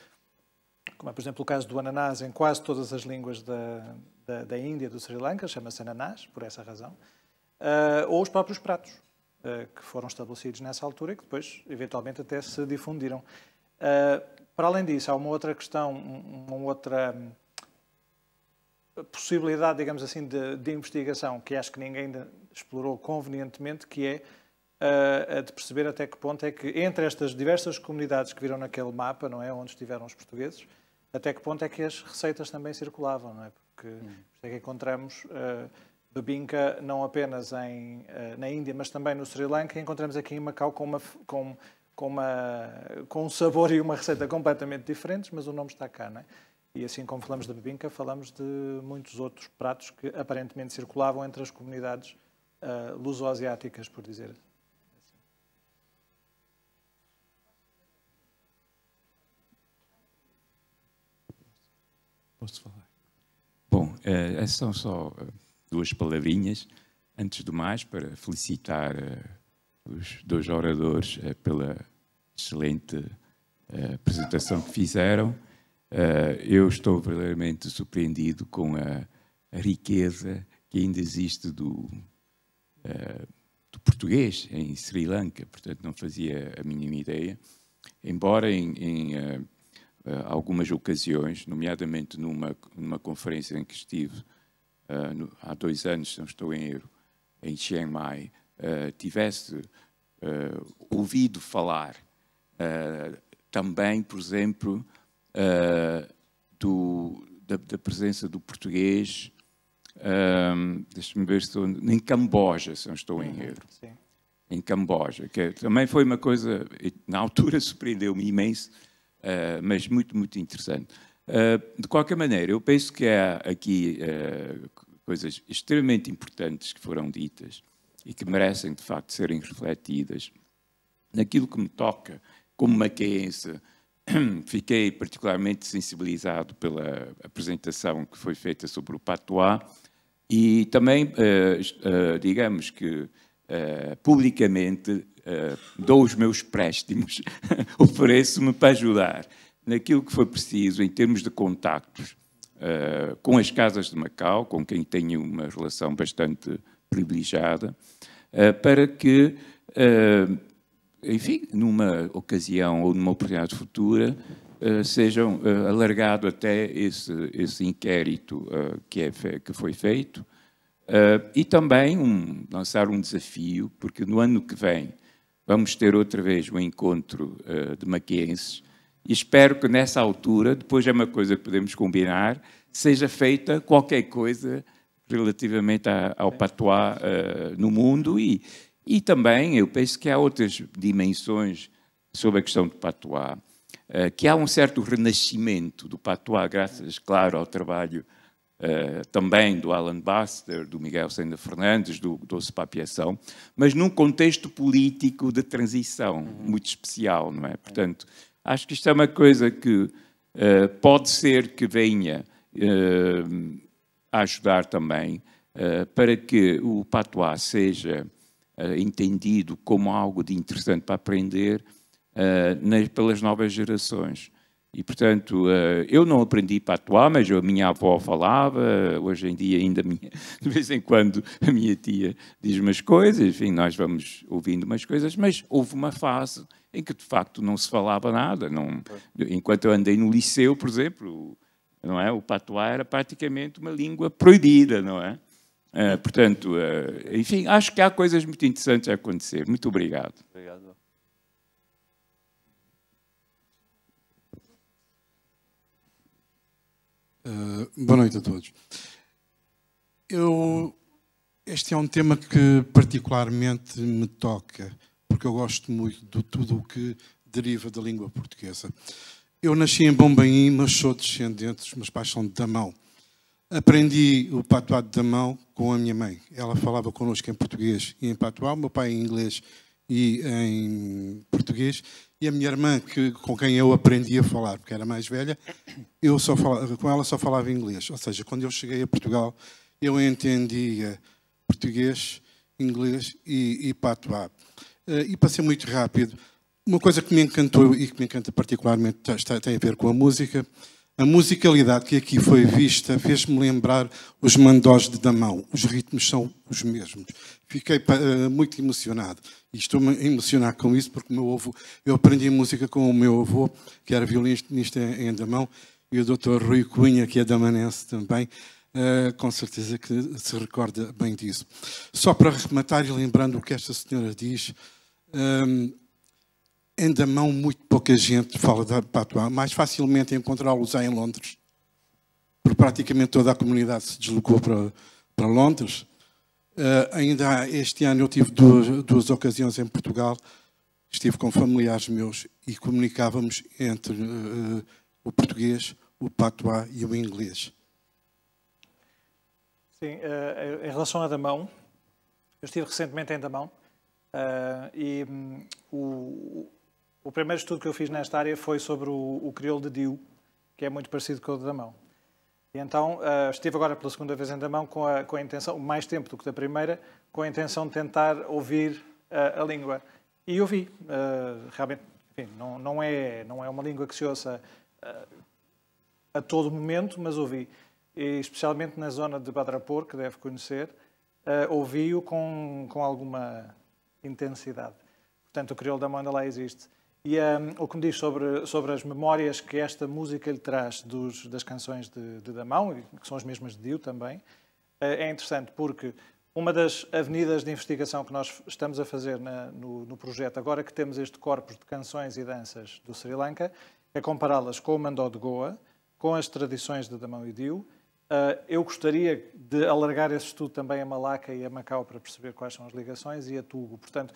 como é, por exemplo, o caso do ananás em quase todas as línguas da, da, da Índia e do Sri Lanka, chama-se ananás, por essa razão, uh, ou os próprios pratos, uh, que foram estabelecidos nessa altura e que depois, eventualmente, até se difundiram. Uh, para além disso, há uma outra questão, uma outra possibilidade, digamos assim, de, de, investigação, que acho que ninguém ainda explorou convenientemente, que é uh, de perceber até que ponto é que entre estas diversas comunidades que viram naquele mapa, não é, onde estiveram os portugueses, até que ponto é que as receitas também circulavam, não é? Porque hum. é que encontramos uh, não apenas em, uh, na Índia, mas também no Sri Lanka, e encontramos aqui em Macau com uma com, com uma com um sabor e uma receita completamente diferentes, mas o nome está cá, não é? E assim como falamos da bebinca, falamos de muitos outros pratos que aparentemente circulavam entre as comunidades uh, luso-asiáticas, por dizer assim. Posso falar? Bom, uh, são só eh, duas palavrinhas. Antes do mais, para felicitar uh, os dois oradores uh, pela excelente apresentação que fizeram eh, eu estou verdadeiramente surpreendido com a, a riqueza que ainda existe do, eh, do, português em Sri Lanka, portanto não fazia a mínima ideia, embora em, em eh, algumas ocasiões, nomeadamente numa, numa conferência em que estive uh, no, há dois anos, não estou em erro, em Chiang Mai, uh, tivesse uh, ouvido falar também, por exemplo, uh, do, da, da, presença do português, um, deixa-me ver se estou, em Camboja, se não estou em uhum, erro. Sim. Em Camboja, que é, também foi uma coisa, na altura [laughs] surpreendeu-me imenso, uh, mas muito, muito interessante. Uh, de qualquer maneira, eu penso que há aqui coisas extremamente importantes que foram ditas e que merecem, de facto, serem refletidas. Naquilo que me toca, como crença. [clears throat] fiquei particularmente sensibilizado pela apresentação que foi feita sobre o patois e também, eh, eh, digamos que eh, publicamente, dou os meus préstimos, [laughs] ofereço-me para ajudar naquilo que foi preciso em termos de contactos com as casas de Macau, com quem tenho uma relação bastante privilegiada, para que enfim, numa ocasião ou numa oportunidade futura, uh, sejam uh, alargado até esse, esse inquérito uh, que, é que foi feito e também um, lançar um desafio, porque no ano que vem vamos ter outra vez um encontro de maquenses e espero que nessa altura, depois é uma coisa que podemos combinar, seja feita qualquer coisa relativamente a, ao patois no mundo e, e também, eu penso que há outras dimensões sobre a questão do patois, eh, que há um certo renascimento do patois, graças, claro, ao trabalho eh, também do Alan Baxter, do Miguel Senda Fernandes, do Doce Papiação, mas num contexto político de transição uhum. muito especial, não é? Portanto, acho que isto é uma coisa que eh, pode ser que venha a ajudar também para que o patois seja uh, entendido como algo de interessante para aprender uh, nas, pelas novas gerações. E, portanto, eh, eu não aprendi para atuar, mas a minha avó falava, hoje em dia ainda, minha, [laughs] de vez em quando, a minha tia diz umas coisas, enfim, nós vamos ouvindo umas coisas, mas houve uma fase em que, de facto, não se falava nada. Não, enquanto eu andei no liceu, por exemplo, não é? o patuá era praticamente uma língua proibida, não é? Uh, portanto, uh, enfim, acho que há coisas muito interessantes a acontecer. Muito obrigado. Obrigado. Uh, boa noite a todos. Eu, este é um tema que particularmente me toca, porque eu gosto muito de tudo o que deriva da língua portuguesa. Eu nasci em Bombaim, mas sou descendente, os meus pais são de Damão. Aprendi o patuado de Damão com a minha mãe. Ela falava connosco em português e em patuá, o meu pai em inglês e em português, e a minha irmã, que, com quem eu aprendi a falar, porque era mais velha, eu só falava, com ela só falava inglês. Ou seja, quando eu cheguei a Portugal, eu entendia português, inglês e, e patuá. Eh, e passei muito rápido. Uma coisa que me encantou e que me encanta particularmente tem a ver com a música. A musicalidade que aqui foi vista fez-me lembrar os mandós de Damão. Os ritmos são os mesmos. Fiquei uh, muito emocionado. E estou-me a emocionar com isso porque meu avô, eu aprendi música com o meu avô, que era violinista em Damão, e o Dr. Rui Cunha, que é damanense também, uh, com certeza que se recorda bem disso. Só para rematar e lembrando o que esta senhora diz, ehm, ainda mão muito pouca gente fala da patois. Mais facilmente encontrá-los em Londres, porque praticamente toda a comunidade se deslocou para, para Londres. Uh, ainda este ano eu tive duas, duas ocasiões em Portugal, estive com familiares meus e comunicávamos entre uh, o português, o patois e o inglês. Sim, uh, em relação a Damão, eu estive recentemente em Damão e um, o, o primeiro estudo que eu fiz nesta área foi sobre o, o crioulo de Diu, que é muito parecido com o da mão. E então uh, estive agora pela segunda vez em Damão com a, com a intenção, mais tempo do que da primeira, com a intenção de tentar ouvir uh, a língua. E ouvi. Uh, ah, realmente, enfim, não, não, é, não é uma língua que se ouça uh, a todo momento, mas ouvi. E especialmente na zona de Badrapor, que deve conhecer, ouvi-o com, com alguma intensidade. Portanto, o crioulo da mão ainda lá existe e um, ehm, o que me diz sobre, sobre as memórias que esta música lhe traz dos, das canções de, de Damão, que são as mesmas de Dio também, eh, é interessante porque uma das avenidas de investigação que nós estamos a fazer na, no, no, projeto, agora que temos este corpo de canções e danças do Sri Lanka, é compará-las com o Mandó de Goa, com as tradições de Damão e Dio. Uh, eu gostaria de alargar esse estudo também a Malaca e a Macau para perceber quais são as ligações e a Tugo. Portanto,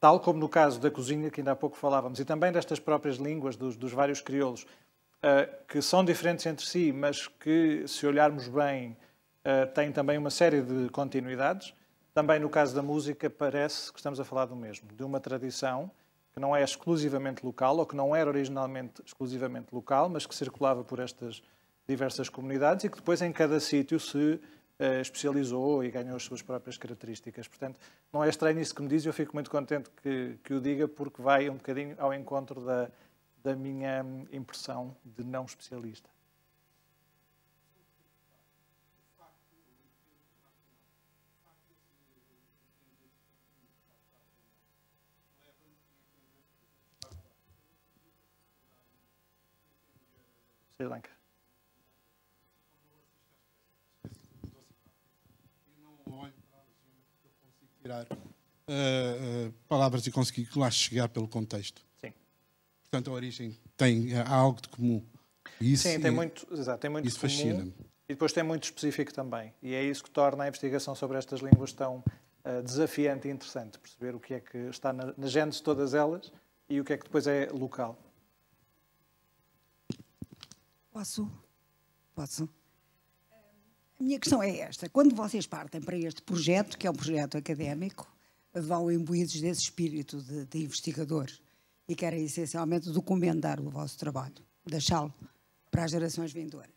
tal como no caso da cozinha que ainda há pouco falávamos, e também destas próprias línguas dos, dos vários crioulos, uh, que são diferentes entre si, mas que, se olharmos bem, uh, têm também uma série de continuidades. Também no caso da música, parece que estamos a falar do mesmo, de uma tradição que não é exclusivamente local, ou que não era originalmente exclusivamente local, mas que circulava por estas diversas comunidades e que depois em cada sítio se eh, especializou e ganhou as suas próprias características. Portanto, não é estranho isso que me diz, e eu fico muito contente que, que o diga, porque vai um bocadinho ao encontro da, da minha hum, impressão de não especialista. Sri Lanka. tirar uh, eh, uh, eh, palavras e conseguir lá chegar pelo contexto. Sim. Portanto, a origem tem eh, algo de comum. isso, Sim, tem é, muito, exato, tem muito isso fascina-me. E depois tem muito específico também. E é isso que torna a investigação sobre estas línguas tão uh, desafiante e interessante. Perceber o que é que está na, na gênese de todas elas e o que é que depois é local. Posso? Posso? A minha questão é esta: quando vocês partem para este projeto, que é um projeto académico, vão imbuídos desse espírito de, de investigador e querem essencialmente documentar o vosso trabalho, deixá-lo para as gerações vindouras.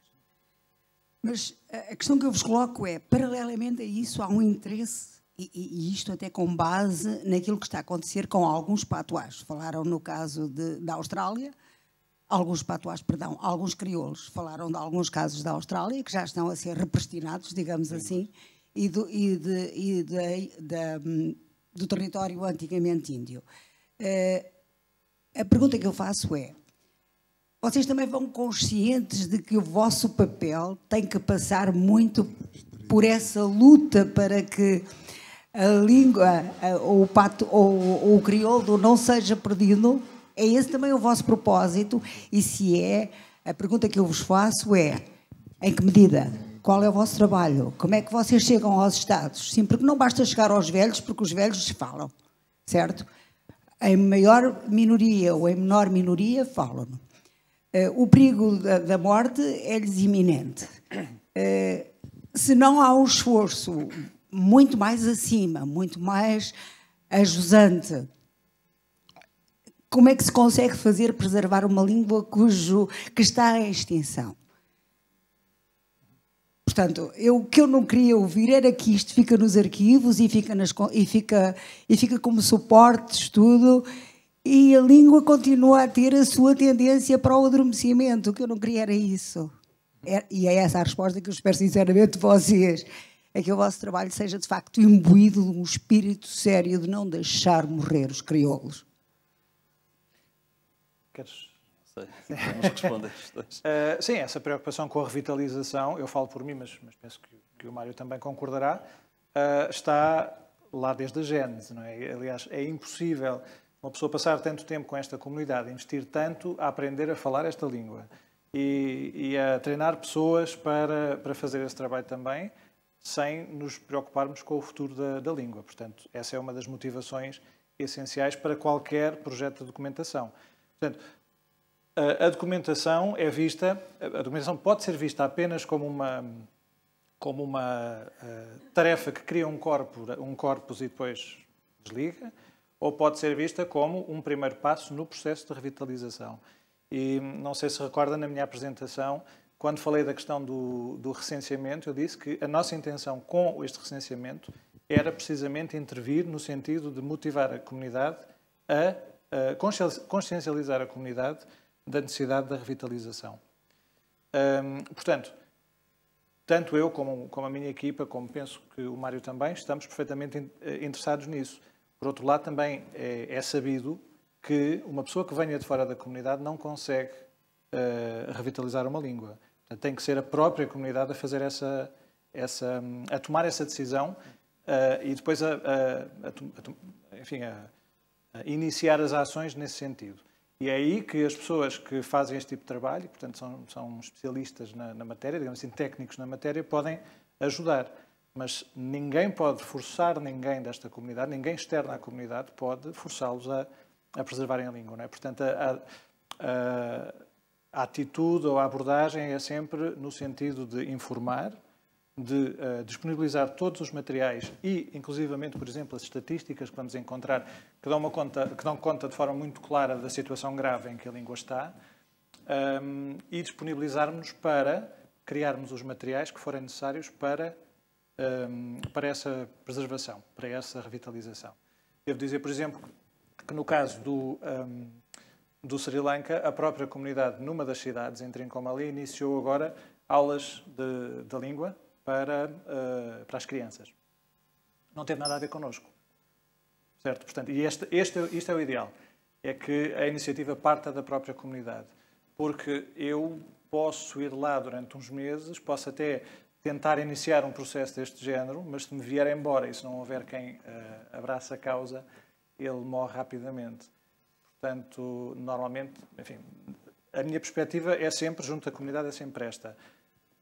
Mas a questão que eu vos coloco é: paralelamente a isso, há um interesse, e, e isto até com base naquilo que está a acontecer com alguns patuás. Falaram no caso de, da Austrália alguns patuás, perdão, alguns crioulos falaram de alguns casos da Austrália que já estão a ser repristinados, digamos assim, e do, e de, e de, de, do território antigamente índio. Uh, a pergunta que eu faço é: vocês também vão conscientes de que o vosso papel tem que passar muito por essa luta para que a língua ou o, pato, ou o crioulo não seja perdido? É esse também o vosso propósito? E se é, a pergunta que eu vos faço é: em que medida? Qual é o vosso trabalho? Como é que vocês chegam aos Estados? Sim, porque não basta chegar aos velhos, porque os velhos falam, certo? Em maior minoria ou em menor minoria, falam eh, o perigo da, morte é-lhes iminente. Eh, se não há um esforço muito mais acima, muito mais ajusante, como é que se consegue fazer preservar uma língua cujo que está em extinção? Portanto, eu, o que eu não queria ouvir era que isto fica nos arquivos e fica, nas, e fica, e fica como suporte de estudo e a língua continua a ter a sua tendência para o adormecimento. O que eu não queria era isso. É, e é essa a resposta que eu espero sinceramente de vocês. É que o vosso trabalho seja de facto imbuído de um espírito sério de não deixar morrer os crioulos. Queres sei, vamos responder os dois. Uh, [laughs] sim, essa preocupação com a revitalização, eu falo por mim, mas, mas penso que, que, o Mário também concordará, uh, está lá desde a Gênesis, não é? Aliás, é impossível uma pessoa passar tanto tempo com esta comunidade, investir tanto a aprender a falar esta língua e, e a treinar pessoas para, para fazer esse trabalho também, sem nos preocuparmos com o futuro da, da língua. Portanto, essa é uma das motivações essenciais para qualquer projeto de documentação. Portanto, a, a documentação é vista, a documentação pode ser vista apenas como uma, como uma uh, tarefa que cria um, corpo, um corpus e depois desliga, ou pode ser vista como um primeiro passo no processo de revitalização. E não sei se recorda na minha apresentação, quando falei da questão do, do recenseamento, eu disse que a nossa intenção com este recenseamento era precisamente intervir no sentido de motivar a comunidade a eh, consciencializar a comunidade da necessidade da revitalização. portanto, tanto eu como, como a minha equipa, como penso que o Mário também, estamos perfeitamente eh, interessados nisso. Por outro lado, também é, é sabido que uma pessoa que venha de fora da comunidade não consegue uh, revitalizar uma língua. Portanto, tem que ser a própria comunidade a fazer essa, essa a tomar essa decisão uh, e depois a, a, a, a enfim, a, iniciar as ações nesse sentido. E é aí que as pessoas que fazem este tipo de trabalho, portanto são, são especialistas na, na, matéria, digamos assim, técnicos na matéria, podem ajudar. Mas ninguém pode forçar ninguém desta comunidade, ninguém externo à comunidade pode forçá-los a, a, preservarem a língua. Não é? Portanto, a, a, a atitude ou a abordagem é sempre no sentido de informar, de uh, disponibilizar todos os materiais e, inclusivamente, por exemplo, as estatísticas que vamos encontrar, que dão, uma conta, que dão conta de forma muito clara da situação grave em que a língua está, um, ehm, e disponibilizarmos para criarmos os materiais que forem necessários para, um, ehm, para essa preservação, para essa revitalização. Devo dizer, por exemplo, que no caso do, um, ehm, do Sri Lanka, a própria comunidade, numa das cidades, em Trincomalee, iniciou agora aulas de, da língua, para, uh, para as crianças. Não teve nada a ver connosco. Certo? Portanto, e este, este, este é o ideal. É que a iniciativa parta da própria comunidade. Porque eu posso ir lá durante uns meses, posso até tentar iniciar um processo deste género, mas se me vier embora e se não houver quem uh, eh, abraça a causa, ele morre rapidamente. Portanto, normalmente, enfim, a minha perspectiva é sempre, junto à comunidade, é sempre esta.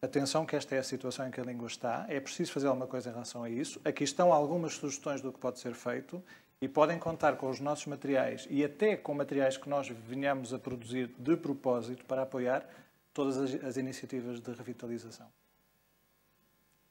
Atenção que esta é a situação em que a língua está, é preciso fazer alguma coisa em relação a isso. Aqui estão algumas sugestões do que pode ser feito e podem contar com os nossos materiais e até com materiais que nós venhamos a produzir de propósito para apoiar todas as, as iniciativas de revitalização.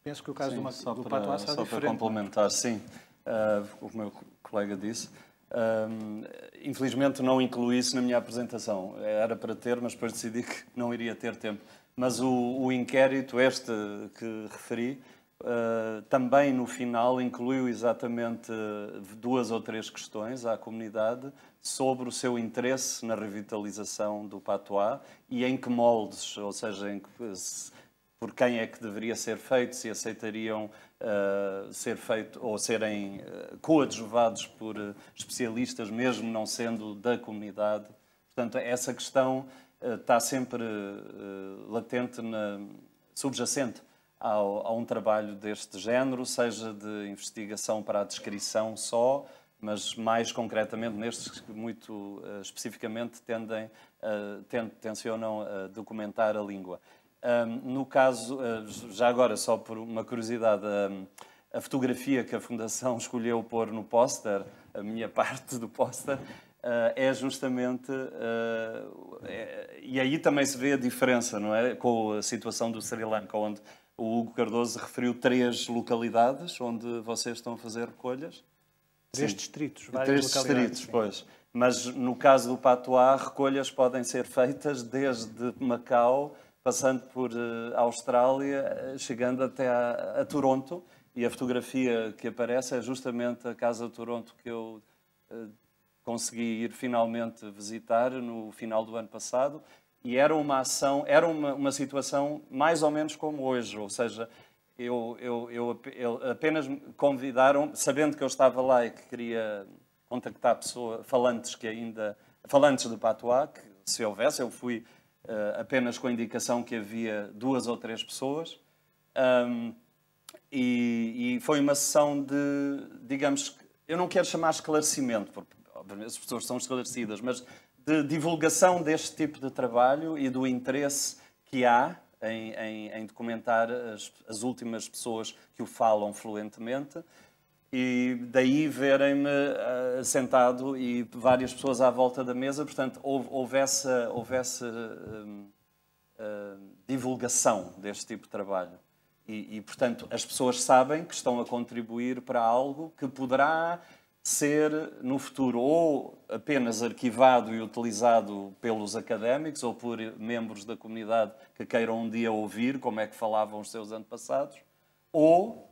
Penso que o caso sim, do, uma, só do para, Só diferente. para complementar, sim, uh, o meu colega disse, um, infelizmente não incluí isso na minha apresentação. Era para ter, mas depois decidi que não iria ter tempo. Mas o, o inquérito, este que referi, Uh, também no final incluiu exatamente eh, duas ou três questões à comunidade sobre o seu interesse na revitalização do patois e em que moldes, ou seja, que, se, por quem é que deveria ser feito, se aceitariam uh, ser feito ou serem uh, coadjuvados por especialistas, mesmo não sendo da comunidade. Portanto, essa questão está sempre latente, na, subjacente ao, a um trabalho deste género, seja de investigação para a descrição só, mas mais concretamente nestes que muito uh, especificamente tendem, uh, ten, tensionam a eh, documentar a língua. no caso, uh, já agora, só por uma curiosidade, a fotografia que a Fundação [laughs] escolheu pôr no póster, a minha [laughs] parte do póster, Uh, é justamente. Uh, é, e aí também se vê a diferença, não é? Com a situação do Sri Lanka, onde o Hugo Cardoso referiu três localidades onde vocês estão a fazer recolhas. Três sim. distritos, várias Três distritos, sim. pois. Mas no caso do Patuá, recolhas podem ser feitas desde Macau, passando por uh, Austrália, chegando até a, a Toronto. E a fotografia que aparece é justamente a Casa de Toronto que eu consegui ir finalmente visitar no final do ano passado e era uma ação, era uma, uma situação mais ou menos como hoje, ou seja, eu, eu, eu, eu apenas me convidaram, sabendo que eu estava lá e que queria contactar pessoas, falantes que ainda, falantes do patois, que se houvesse, eu fui uh, apenas com a indicação que havia duas ou três pessoas, um, e, e, foi uma sessão de, digamos, eu não quero chamar esclarecimento, porque as pessoas são esclarecidas, mas de divulgação deste tipo de trabalho e do interesse que há em, em, em documentar as, as, últimas pessoas que o falam fluentemente e daí verem-me uh, sentado e várias pessoas à volta da mesa, portanto houve, uh, divulgação deste tipo de trabalho. E, e, portanto, as pessoas sabem que estão a contribuir para algo que poderá ser no futuro ou apenas arquivado e utilizado pelos académicos ou por membros da comunidade que queiram um dia ouvir como é que falavam os seus antepassados, ou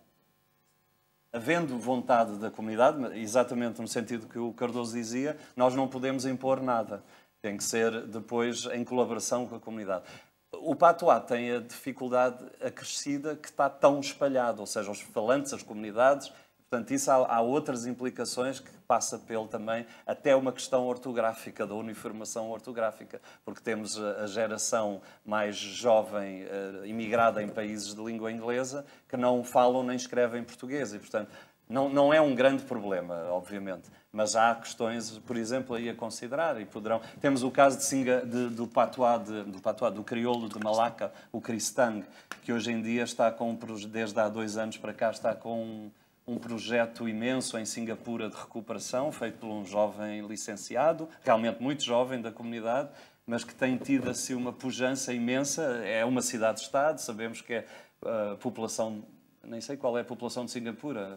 havendo vontade da comunidade, exatamente no sentido que o Cardoso dizia, nós não podemos impor nada. Tem que ser depois em colaboração com a comunidade. O patois tem a dificuldade acrescida que está tão espalhado, ou seja, os falantes, as comunidades, Portanto, isso há, há, outras implicações que passa pelo também até uma questão ortográfica, da uniformação ortográfica, porque temos a geração mais jovem eh, imigrada em países de língua inglesa que não falam nem escrevem português e, portanto, não, não é um grande problema, obviamente, mas há questões, por exemplo, aí a considerar e poderão... Temos o caso de Singa, de, do, patuá de, do patuá, do crioulo de Malaca, o cristang, que hoje em dia está com, desde há dois anos para cá, está com um projeto imenso em Singapura de recuperação, feito por um jovem licenciado, realmente muito jovem da comunidade, mas que tem tido assim uma pujança imensa. É uma cidade-estado, sabemos que é a eh, população, nem sei qual é a população de Singapura,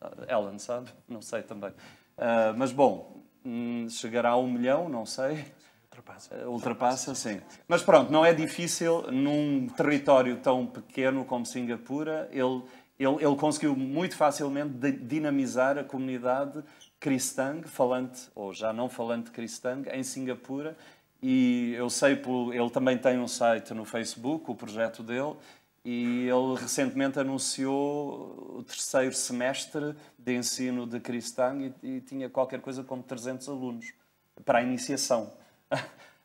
eh, Ellen sabe? Não sei também. Eh, mas bom, hum, chegará a um milhão, não sei. Ultrapassa. Ultrapassa, sim. Mas pronto, não é difícil num território tão pequeno como Singapura ele ele, ele conseguiu muito facilmente dinamizar a comunidade cristã, falante ou já não falante cristã, em Singapura. E eu sei, por, ele também tem um site no Facebook, o projeto dele, e ele recentemente anunciou o terceiro semestre de ensino de cristã e, e, tinha qualquer coisa como 300 alunos para a iniciação. [laughs]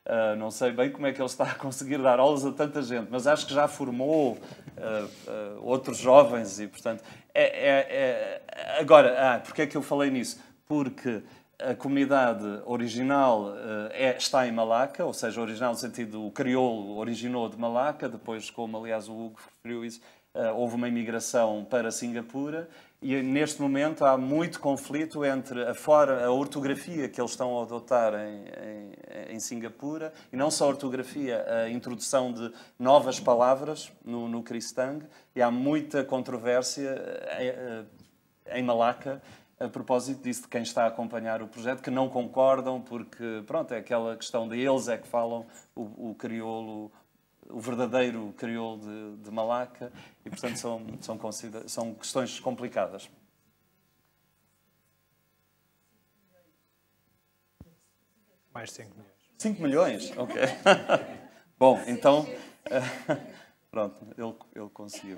Uh, não sei bem como é que ele está a conseguir dar aulas a tanta gente, mas acho que já formou uh, uh, outros jovens e, portanto, é, é, é... agora, ah, porque é que eu falei nisso? Porque a comunidade original é, está em Malaca, ou seja, original no sentido, o crioulo originou de Malaca, depois, como aliás o Hugo referiu isso, houve uma imigração para Singapura e neste momento há muito conflito entre a, fora, a ortografia que eles estão a adotar em, em, em Singapura, e não só a ortografia, a introdução de novas palavras no, no Cristang, e há muita controvérsia em, eh, eh, em Malaca a propósito disso, de quem está a acompanhar o projeto, que não concordam, porque, pronto, é aquela questão de eles é que falam o, o crioulo o verdadeiro crioulo de, de Malaca, e portanto são, são, são questões complicadas. Mais 5 milhões. 5 milhões? Ok. [laughs] Bom, então. [laughs] Pronto, ele, ele conseguiu.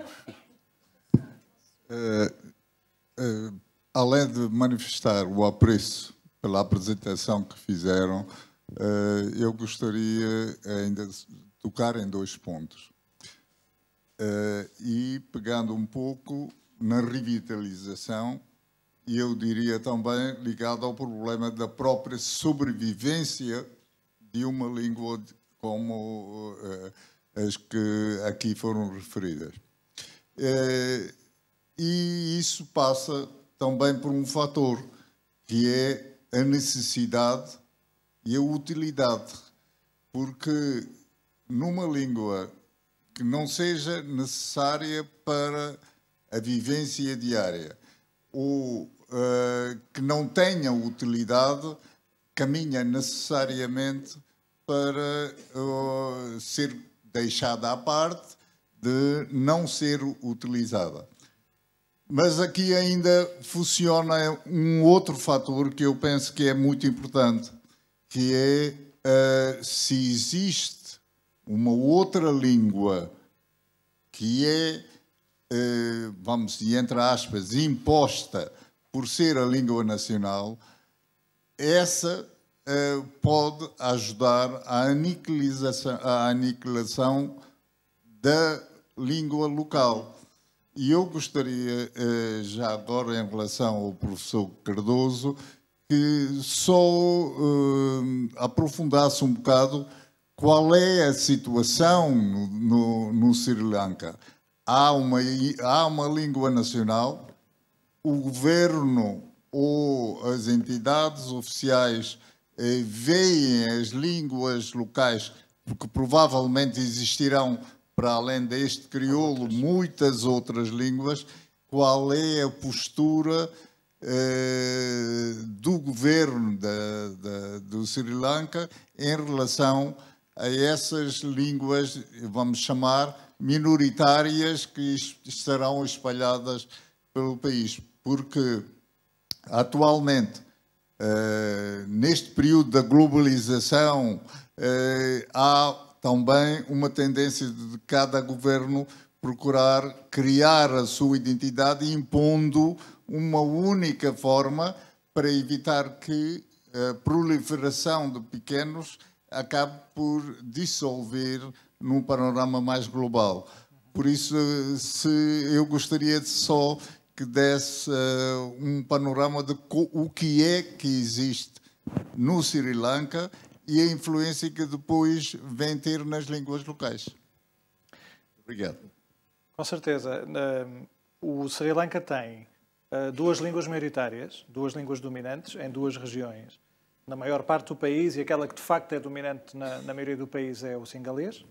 Uh, uh, além de manifestar o apreço pela apresentação que fizeram, uh, eu gostaria ainda tocar em dois pontos. Uh, e pegando um pouco na revitalização, e eu diria também ligado ao problema da própria sobrevivência de uma língua como uh, as que aqui foram referidas. Uh, e isso passa também por um fator, que é a necessidade e a utilidade, porque numa língua que não seja necessária para a vivência diária ou uh, eh, que não tenha utilidade, caminha necessariamente para uh, ser deixada à parte, de não ser utilizada. Mas aqui ainda funciona um outro fator que eu penso que é muito importante, que é uh, se existe uma outra língua que é, eh, vamos dizer, entre aspas, imposta por ser a língua nacional, essa eh, pode ajudar à aniquilação, à aniquilação da língua local. E eu gostaria, eh, já agora, em relação ao professor Cardoso, que só aprofundasse um bocado qual é a situação no, no Sri Lanka? Há uma, há uma língua nacional, o governo ou as entidades oficiais eh, veem as línguas locais, porque provavelmente existirão, para além deste crioulo, muitas outras línguas. Qual é a postura eh, do governo da, da, do Sri Lanka em relação a a essas línguas, vamos chamar, minoritárias que estarão espalhadas pelo país. Porque, atualmente, eh, neste período da globalização, eh, há também uma tendência de cada governo procurar criar a sua identidade impondo uma única forma para evitar que a eh, proliferação de pequenos acabe por dissolver num panorama mais global. Por isso, se eu gostaria de só que desse uh, um panorama de o que é que existe no Sri Lanka e a influência que depois vem ter nas línguas locais. Obrigado. Com certeza. Ehm, o Sri Lanka tem eh, duas línguas maioritárias, duas línguas dominantes em duas regiões na maior parte do país e aquela que de facto é dominante na, na maioria do país é o singalês.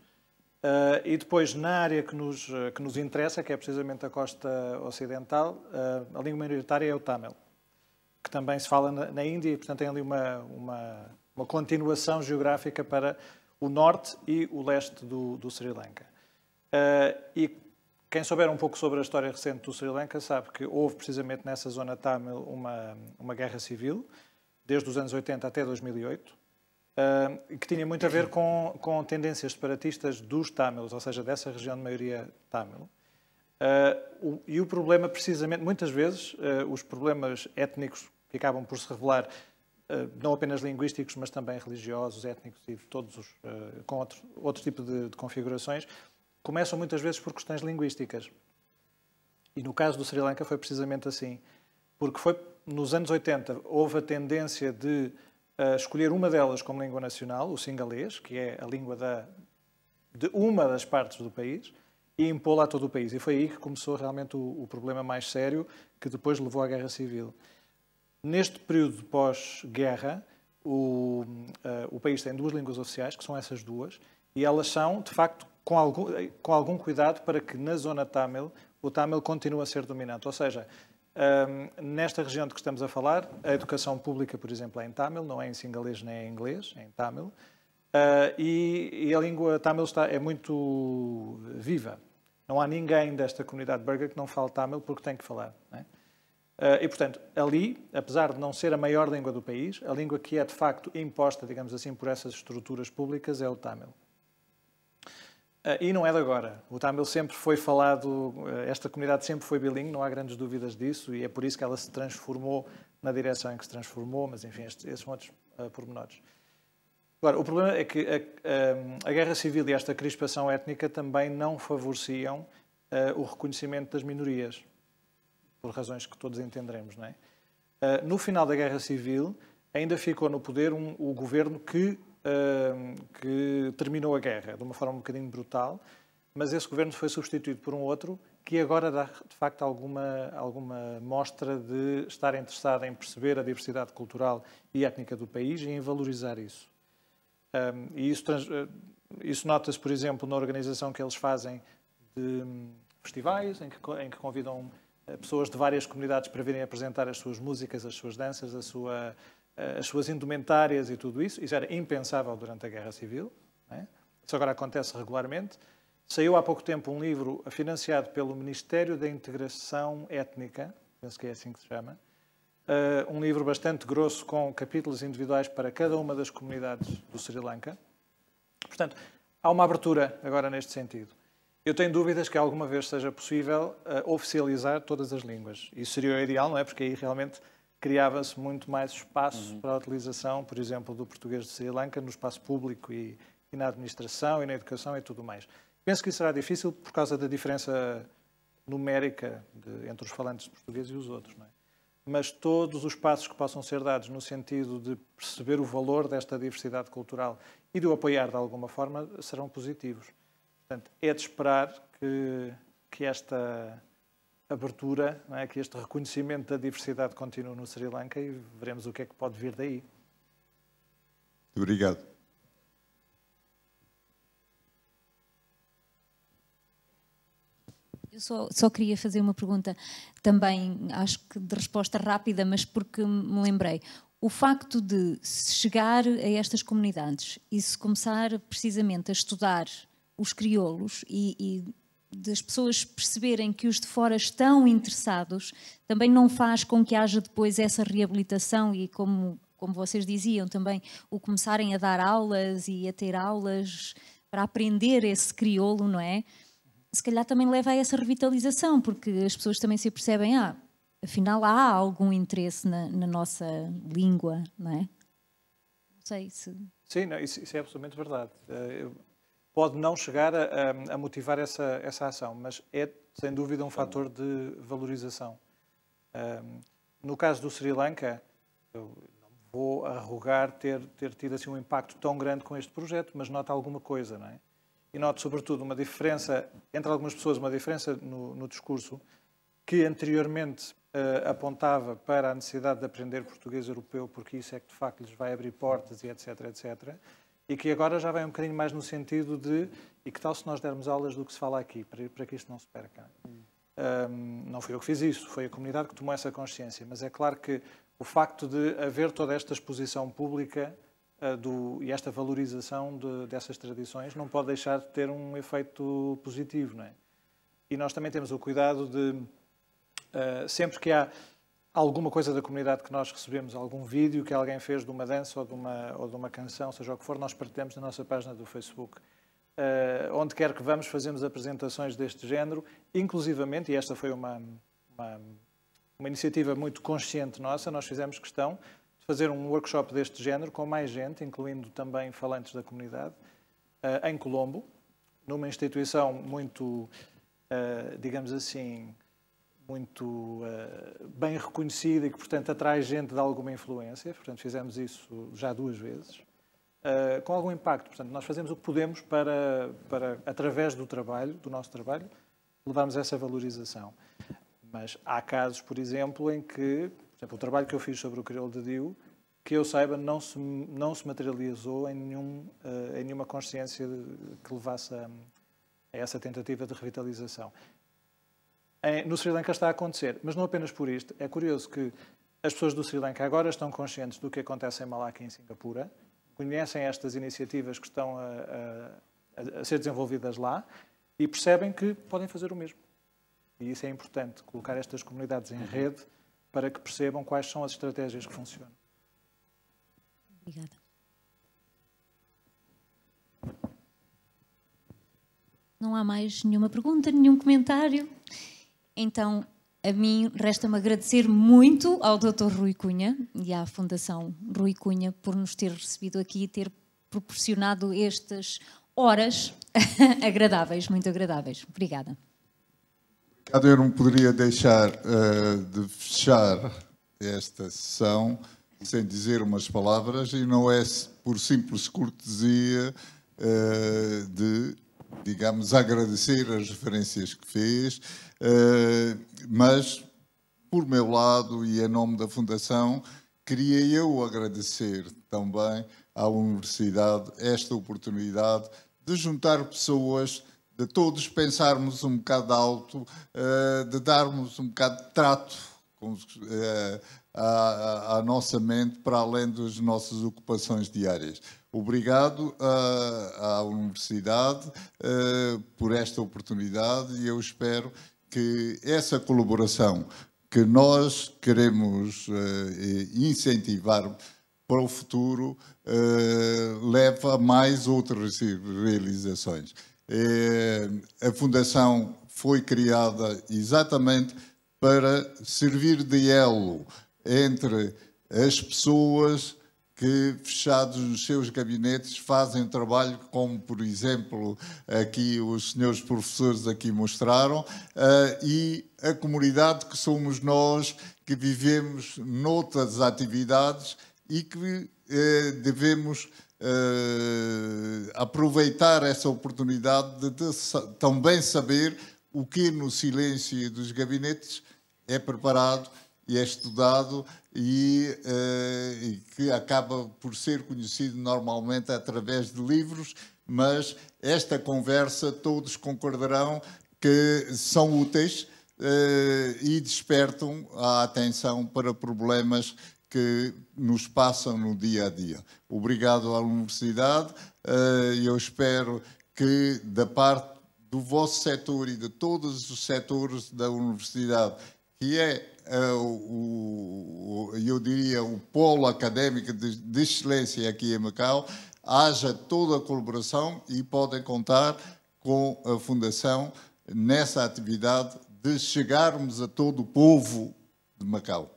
Uh, e depois, na área que nos, eh, que nos interessa, que é precisamente a costa ocidental, uh, a língua minoritária é o tamil, que também se fala na, na Índia e, portanto, tem ali uma, uma, uma, continuação geográfica para o norte e o leste do, do Sri Lanka. Uh, e quem souber um pouco sobre a história recente do Sri Lanka sabe que houve precisamente nessa zona tamil uma, uma guerra civil desde os anos 80 até 2008, ah, que tinha muito a ver com, com tendências separatistas dos tamilos, ou seja, dessa região de maioria tamil, ah, e o problema, precisamente, muitas vezes, ah, os problemas étnicos que acabam por se revelar, não apenas linguísticos, mas também religiosos, étnicos e todos os, com outro, outro tipo de, de configurações, começam muitas vezes por questões linguísticas. E no caso do Sri Lanka foi precisamente assim, porque foi nos anos 80 houve a tendência de uh, escolher uma delas como língua nacional, o singalês, que é a língua da, de uma das partes do país, e impô-la a todo o país. E foi aí que começou realmente o, o problema mais sério, que depois levou à Guerra Civil. Neste período pós-guerra, o, uh, o país tem duas línguas oficiais, que são essas duas, e elas são, de facto, com algum, com algum cuidado para que na zona Tamil o Tamil continue a ser dominante. Ou seja, um, nesta região de que estamos a falar, a educação pública, por exemplo, é em tamil, não é em singalês nem é em inglês, é em tamil. Uh, e, e, a língua tamil está, é muito viva. Não há ninguém desta comunidade burger que não fale tamil porque tem que falar. Uh, e, portanto, ali, apesar de não ser a maior língua do país, a língua que é de facto imposta, digamos assim, por essas estruturas públicas é o tamil. Ah, e não é de agora. O Tamil sempre foi falado, ah, esta comunidade sempre foi bilingue, não há grandes dúvidas disso, e é por isso que ela se transformou na direção em que se transformou, mas enfim, estes, estes são outros ah, pormenores. Agora, o problema é que a, a, a, guerra civil e esta crispação étnica também não favoreciam o reconhecimento das minorias, por razões que todos entenderemos, não é? no final da guerra civil, ainda ficou no poder um, o governo que que terminou a guerra de uma forma um bocadinho brutal, mas esse governo foi substituído por um outro que agora dá, de facto, alguma, alguma mostra de estar interessado em perceber a diversidade cultural e étnica do país e em valorizar isso. e isso, eh, isso nota-se, por exemplo, na organização que eles fazem de hum, festivais, em que, em que convidam eh, pessoas de várias comunidades para virem apresentar as suas músicas, as suas danças, a sua, eh, as suas indumentárias e tudo isso. Isso era impensável durante a Guerra Civil. É? Isso agora acontece regularmente. Saiu há pouco tempo um livro financiado pelo Ministério da Integração Étnica, penso que é assim que se chama, uh, um livro bastante grosso com capítulos individuais para cada uma das comunidades do Sri Lanka. Portanto, há uma abertura agora neste sentido. Eu tenho dúvidas que alguma vez seja possível uh, oficializar todas as línguas. Isso seria o ideal, não é? Porque aí realmente criava-se muito mais espaço uhum. para a utilização, por exemplo, do português de Sri Lanka no espaço público e, e, na administração e na educação e tudo mais. Penso que isso será difícil por causa da diferença numérica de, entre os falantes de português e os outros. É? Mas todos os passos que possam ser dados no sentido de perceber o valor desta diversidade cultural e de o apoiar de alguma forma serão positivos. Portanto, é de esperar que, que esta abertura, é? que este reconhecimento da diversidade continue no Sri Lanka e veremos o que é que pode vir daí. Obrigado. Eu só, só, queria fazer uma pergunta também, acho que de resposta rápida, mas porque me lembrei. O facto de chegar a estas comunidades e se começar precisamente a estudar os crioulos e, e das pessoas perceberem que os de fora estão interessados, também não faz com que haja depois essa reabilitação e como como vocês diziam também, o começarem a dar aulas e a ter aulas para aprender esse crioulo, não é? Se calhar também leva a essa revitalização, porque as pessoas também se percebem, ah, afinal há algum interesse na, na nossa língua, não é? Não sei se. Sim, não, isso, isso, é absolutamente verdade. Eh, eu pode não chegar a, a motivar essa, essa ação, mas é, sem dúvida, um fator de valorização. Um, no caso do Sri Lanka, eu não vou arrogar ter, ter tido assim, um impacto tão grande com este projeto, mas nota alguma coisa, não é? E noto, sobretudo, uma diferença entre algumas pessoas, uma diferença no, no discurso que anteriormente uh, apontava para a necessidade de aprender português europeu, porque isso é que de facto lhes vai abrir portas e etc, etc e que agora já vai um bocadinho mais no sentido de e que tal se nós dermos aulas do que se fala aqui, para, para que isto não se perca. Hum. Um, não fui eu que fiz isso, foi a comunidade que tomou essa consciência, mas é claro que o facto de haver toda esta exposição pública uh, do, e esta valorização de, dessas tradições não pode deixar de ter um efeito positivo, não é? E nós também temos o cuidado de, uh, sempre que há alguma coisa da comunidade que nós recebemos, algum vídeo que alguém fez de uma dança ou de uma, ou de uma canção, seja o que for, nós partilhamos na nossa página do Facebook. Uh, onde quer que vamos, fazemos apresentações deste género, inclusivamente, e esta foi uma, uma, uma, iniciativa muito consciente nossa, nós fizemos questão de fazer um workshop deste género com mais gente, incluindo também falantes da comunidade, uh, em Colombo, numa instituição muito, uh, digamos assim, muito uh, bem reconhecida e que, portanto, atrai gente de alguma influência. Portanto, fizemos isso já duas vezes. Uh, com algum impacto. Portanto, nós fazemos o que podemos para, para, através do trabalho, do nosso trabalho, levarmos essa valorização. Mas há casos, por exemplo, em que, por exemplo, o trabalho que eu fiz sobre o crioulo de Dio, que eu saiba, não se, não se materializou em, nenhum, uh, em nenhuma consciência que levasse a, a essa tentativa de revitalização. Eh, no Sri Lanka está a acontecer. Mas não apenas por isto. É curioso que as pessoas do Sri Lanka agora estão conscientes do que acontece em Malaca e em Singapura, conhecem estas iniciativas que estão a, a, a ser desenvolvidas lá e percebem que podem fazer o mesmo. E isso é importante, colocar estas comunidades em uhum. rede para que percebam quais são as estratégias que funcionam. Obrigada. Não há mais nenhuma pergunta, nenhum comentário? Então, a mim resta-me agradecer muito ao Dr. Rui Cunha e à Fundação Rui Cunha por nos ter recebido aqui e ter proporcionado estas horas [laughs] agradáveis, muito agradáveis. Obrigada. Obrigado. Eu não poderia deixar uh, de fechar esta sessão sem dizer umas palavras e não é por simples cortesia uh, de digamos, agradecer as referências que fez, eh, mas, por meu lado e em nome da Fundação, queria eu agradecer também à Universidade esta oportunidade de juntar pessoas, de todos pensarmos um bocado alto, eh, de darmos um bocado de trato eh, à nossa mente para além das nossas ocupações diárias. Obrigado à, à Universidade uh, por esta oportunidade e eu espero que essa colaboração que nós queremos uh, incentivar para o futuro uh, eh, leva a mais outras realizações. a Fundação foi criada exatamente para servir de elo entre as pessoas que, fechados nos seus gabinetes, fazem um trabalho como, por exemplo, aqui os senhores professores aqui mostraram, eh, e a comunidade que somos nós, que vivemos noutras atividades e que eh, devemos eh, aproveitar essa oportunidade de também saber o que no silêncio dos gabinetes é preparado e é estudado e, uh, e, que acaba por ser conhecido normalmente através de livros, mas esta conversa todos concordarão que são úteis uh, e despertam a atenção para problemas que nos passam no dia a dia. Obrigado à universidade eh, e uh, eu espero que da parte do vosso setor e de todos os setores da universidade que é, é o, o, eu diria, o polo académico de, de excelência aqui em Macau, haja toda a colaboração e podem contar com a Fundação nessa atividade de chegarmos a todo o povo de Macau.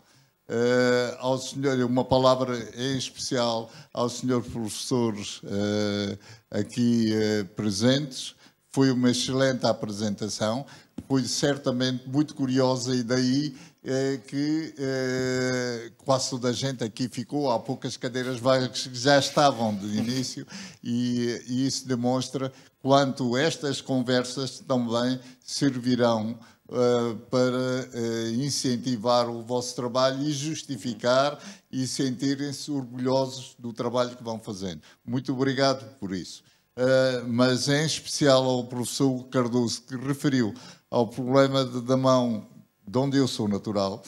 Uh, ao senhor, uma palavra em especial aos senhores professores uh, aqui uh, presentes. Foi uma excelente apresentação foi certamente muito curiosa e daí é, que é, quase toda a gente aqui ficou, há poucas cadeiras vagas que já estavam de início e, e isso demonstra quanto estas conversas também servirão Uh, para uh, incentivar o vosso trabalho e justificar e sentirem-se orgulhosos do trabalho que vão fazendo. Muito obrigado por isso. Uh, mas em especial ao professor Cardoso, que referiu ao problema de, da mão, de onde eu sou natural,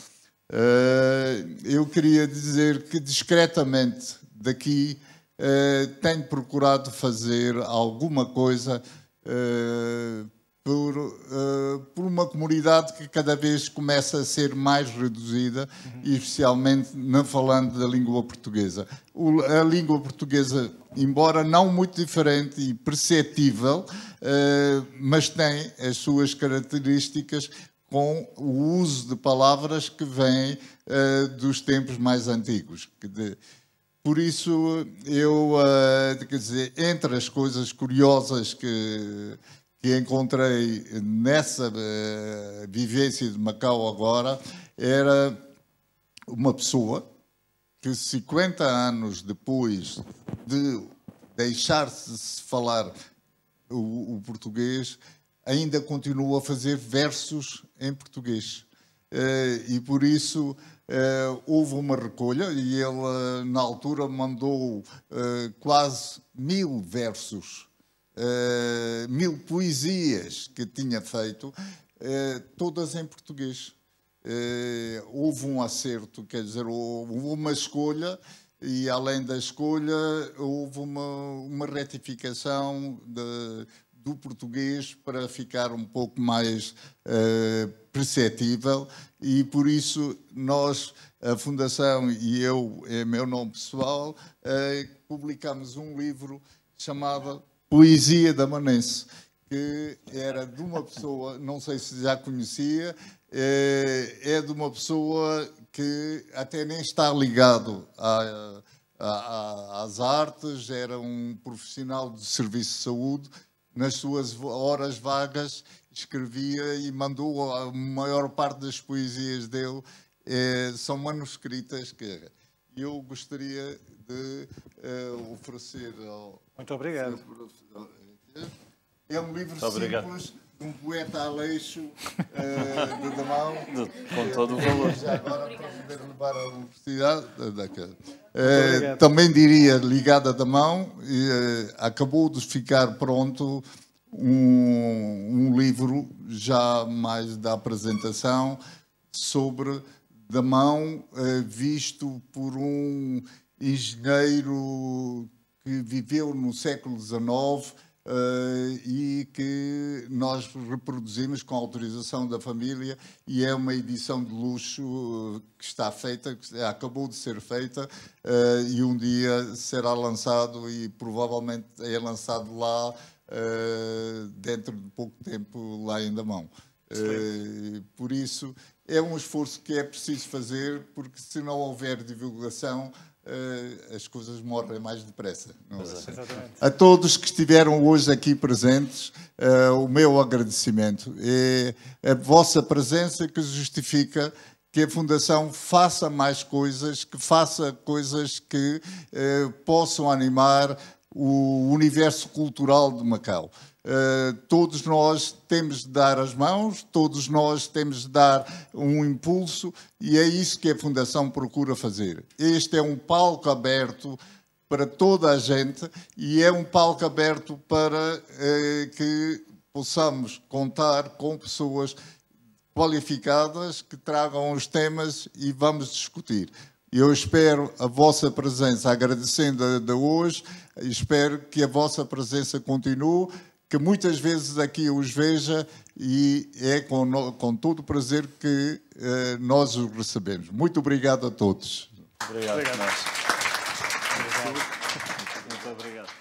uh, eu queria dizer que discretamente daqui uh, tenho procurado fazer alguma coisa eh, por, uh, por uma comunidade que cada vez começa a ser mais reduzida, uhum. especialmente não falando da língua portuguesa. O, a língua portuguesa, embora não muito diferente e perceptível, eh, mas tem as suas características com o uso de palavras que vêm eh, dos tempos mais antigos. Por isso, eu, eh, quer dizer, entre as coisas curiosas que, que encontrei nessa vivência de Macau agora, era uma pessoa que 50 anos depois de deixar-se falar o, o português, ainda continua a fazer versos em português. Uh, e por isso uh, houve uma recolha e ele, na altura, mandou uh, quase mil versos, mil poesias que tinha feito, todas em português. houve um acerto, quer dizer, houve uma escolha e além da escolha houve uma, uma retificação de, do português para ficar um pouco mais uh, perceptível e por isso nós, a Fundação e eu, é meu nome pessoal, uh, publicamos um livro chamado Poesia da Manense, que era de uma pessoa, não sei se já conhecia, uh, é de uma pessoa que até nem está ligado às artes, era um profissional de serviço de saúde, nas suas horas vagas escrevia e mandou a maior parte das poesias dele eh, são manuscritas que eu gostaria de eh, oferecer ao muito obrigado eh, é um livro Muito simples obrigado um poeta Aleixo uh, [laughs] eh, de Damão. Com todo o valor. Já agora poder levar à universidade. Uh, também diria, ligada a Damão, uh, eh, acabou de ficar pronto um, um, livro, já mais da apresentação, sobre Damão, uh, visto por um engenheiro que viveu no século XIX Uh, e que nós reproduzimos com autorização da família e é uma edição de luxo eh, que está feita, que acabou de ser feita uh, e um dia será lançado e provavelmente é lançado lá uh, dentro de pouco tempo lá em Damão. por isso é um esforço que é preciso fazer porque se não houver divulgação uh, as coisas morrem mais depressa. É? A todos que estiveram hoje aqui presentes, uh, o meu agradecimento. É a vossa presença que justifica que a Fundação faça mais coisas, que faça coisas que eh, possam animar o universo cultural de Macau. Uh, todos nós temos de dar as mãos, todos nós temos de dar um impulso e é isso que a Fundação procura fazer. Este é um palco aberto para toda a gente e é um palco aberto para uh, que possamos contar com pessoas qualificadas que tragam os temas e vamos discutir. Eu espero a vossa presença, agradecendo a de hoje, espero que a vossa presença continue que muitas vezes aqui os veja e é com, com todo o prazer que eh, nós os recebemos. Muito obrigado a todos. Obrigado. obrigado. Muito obrigado.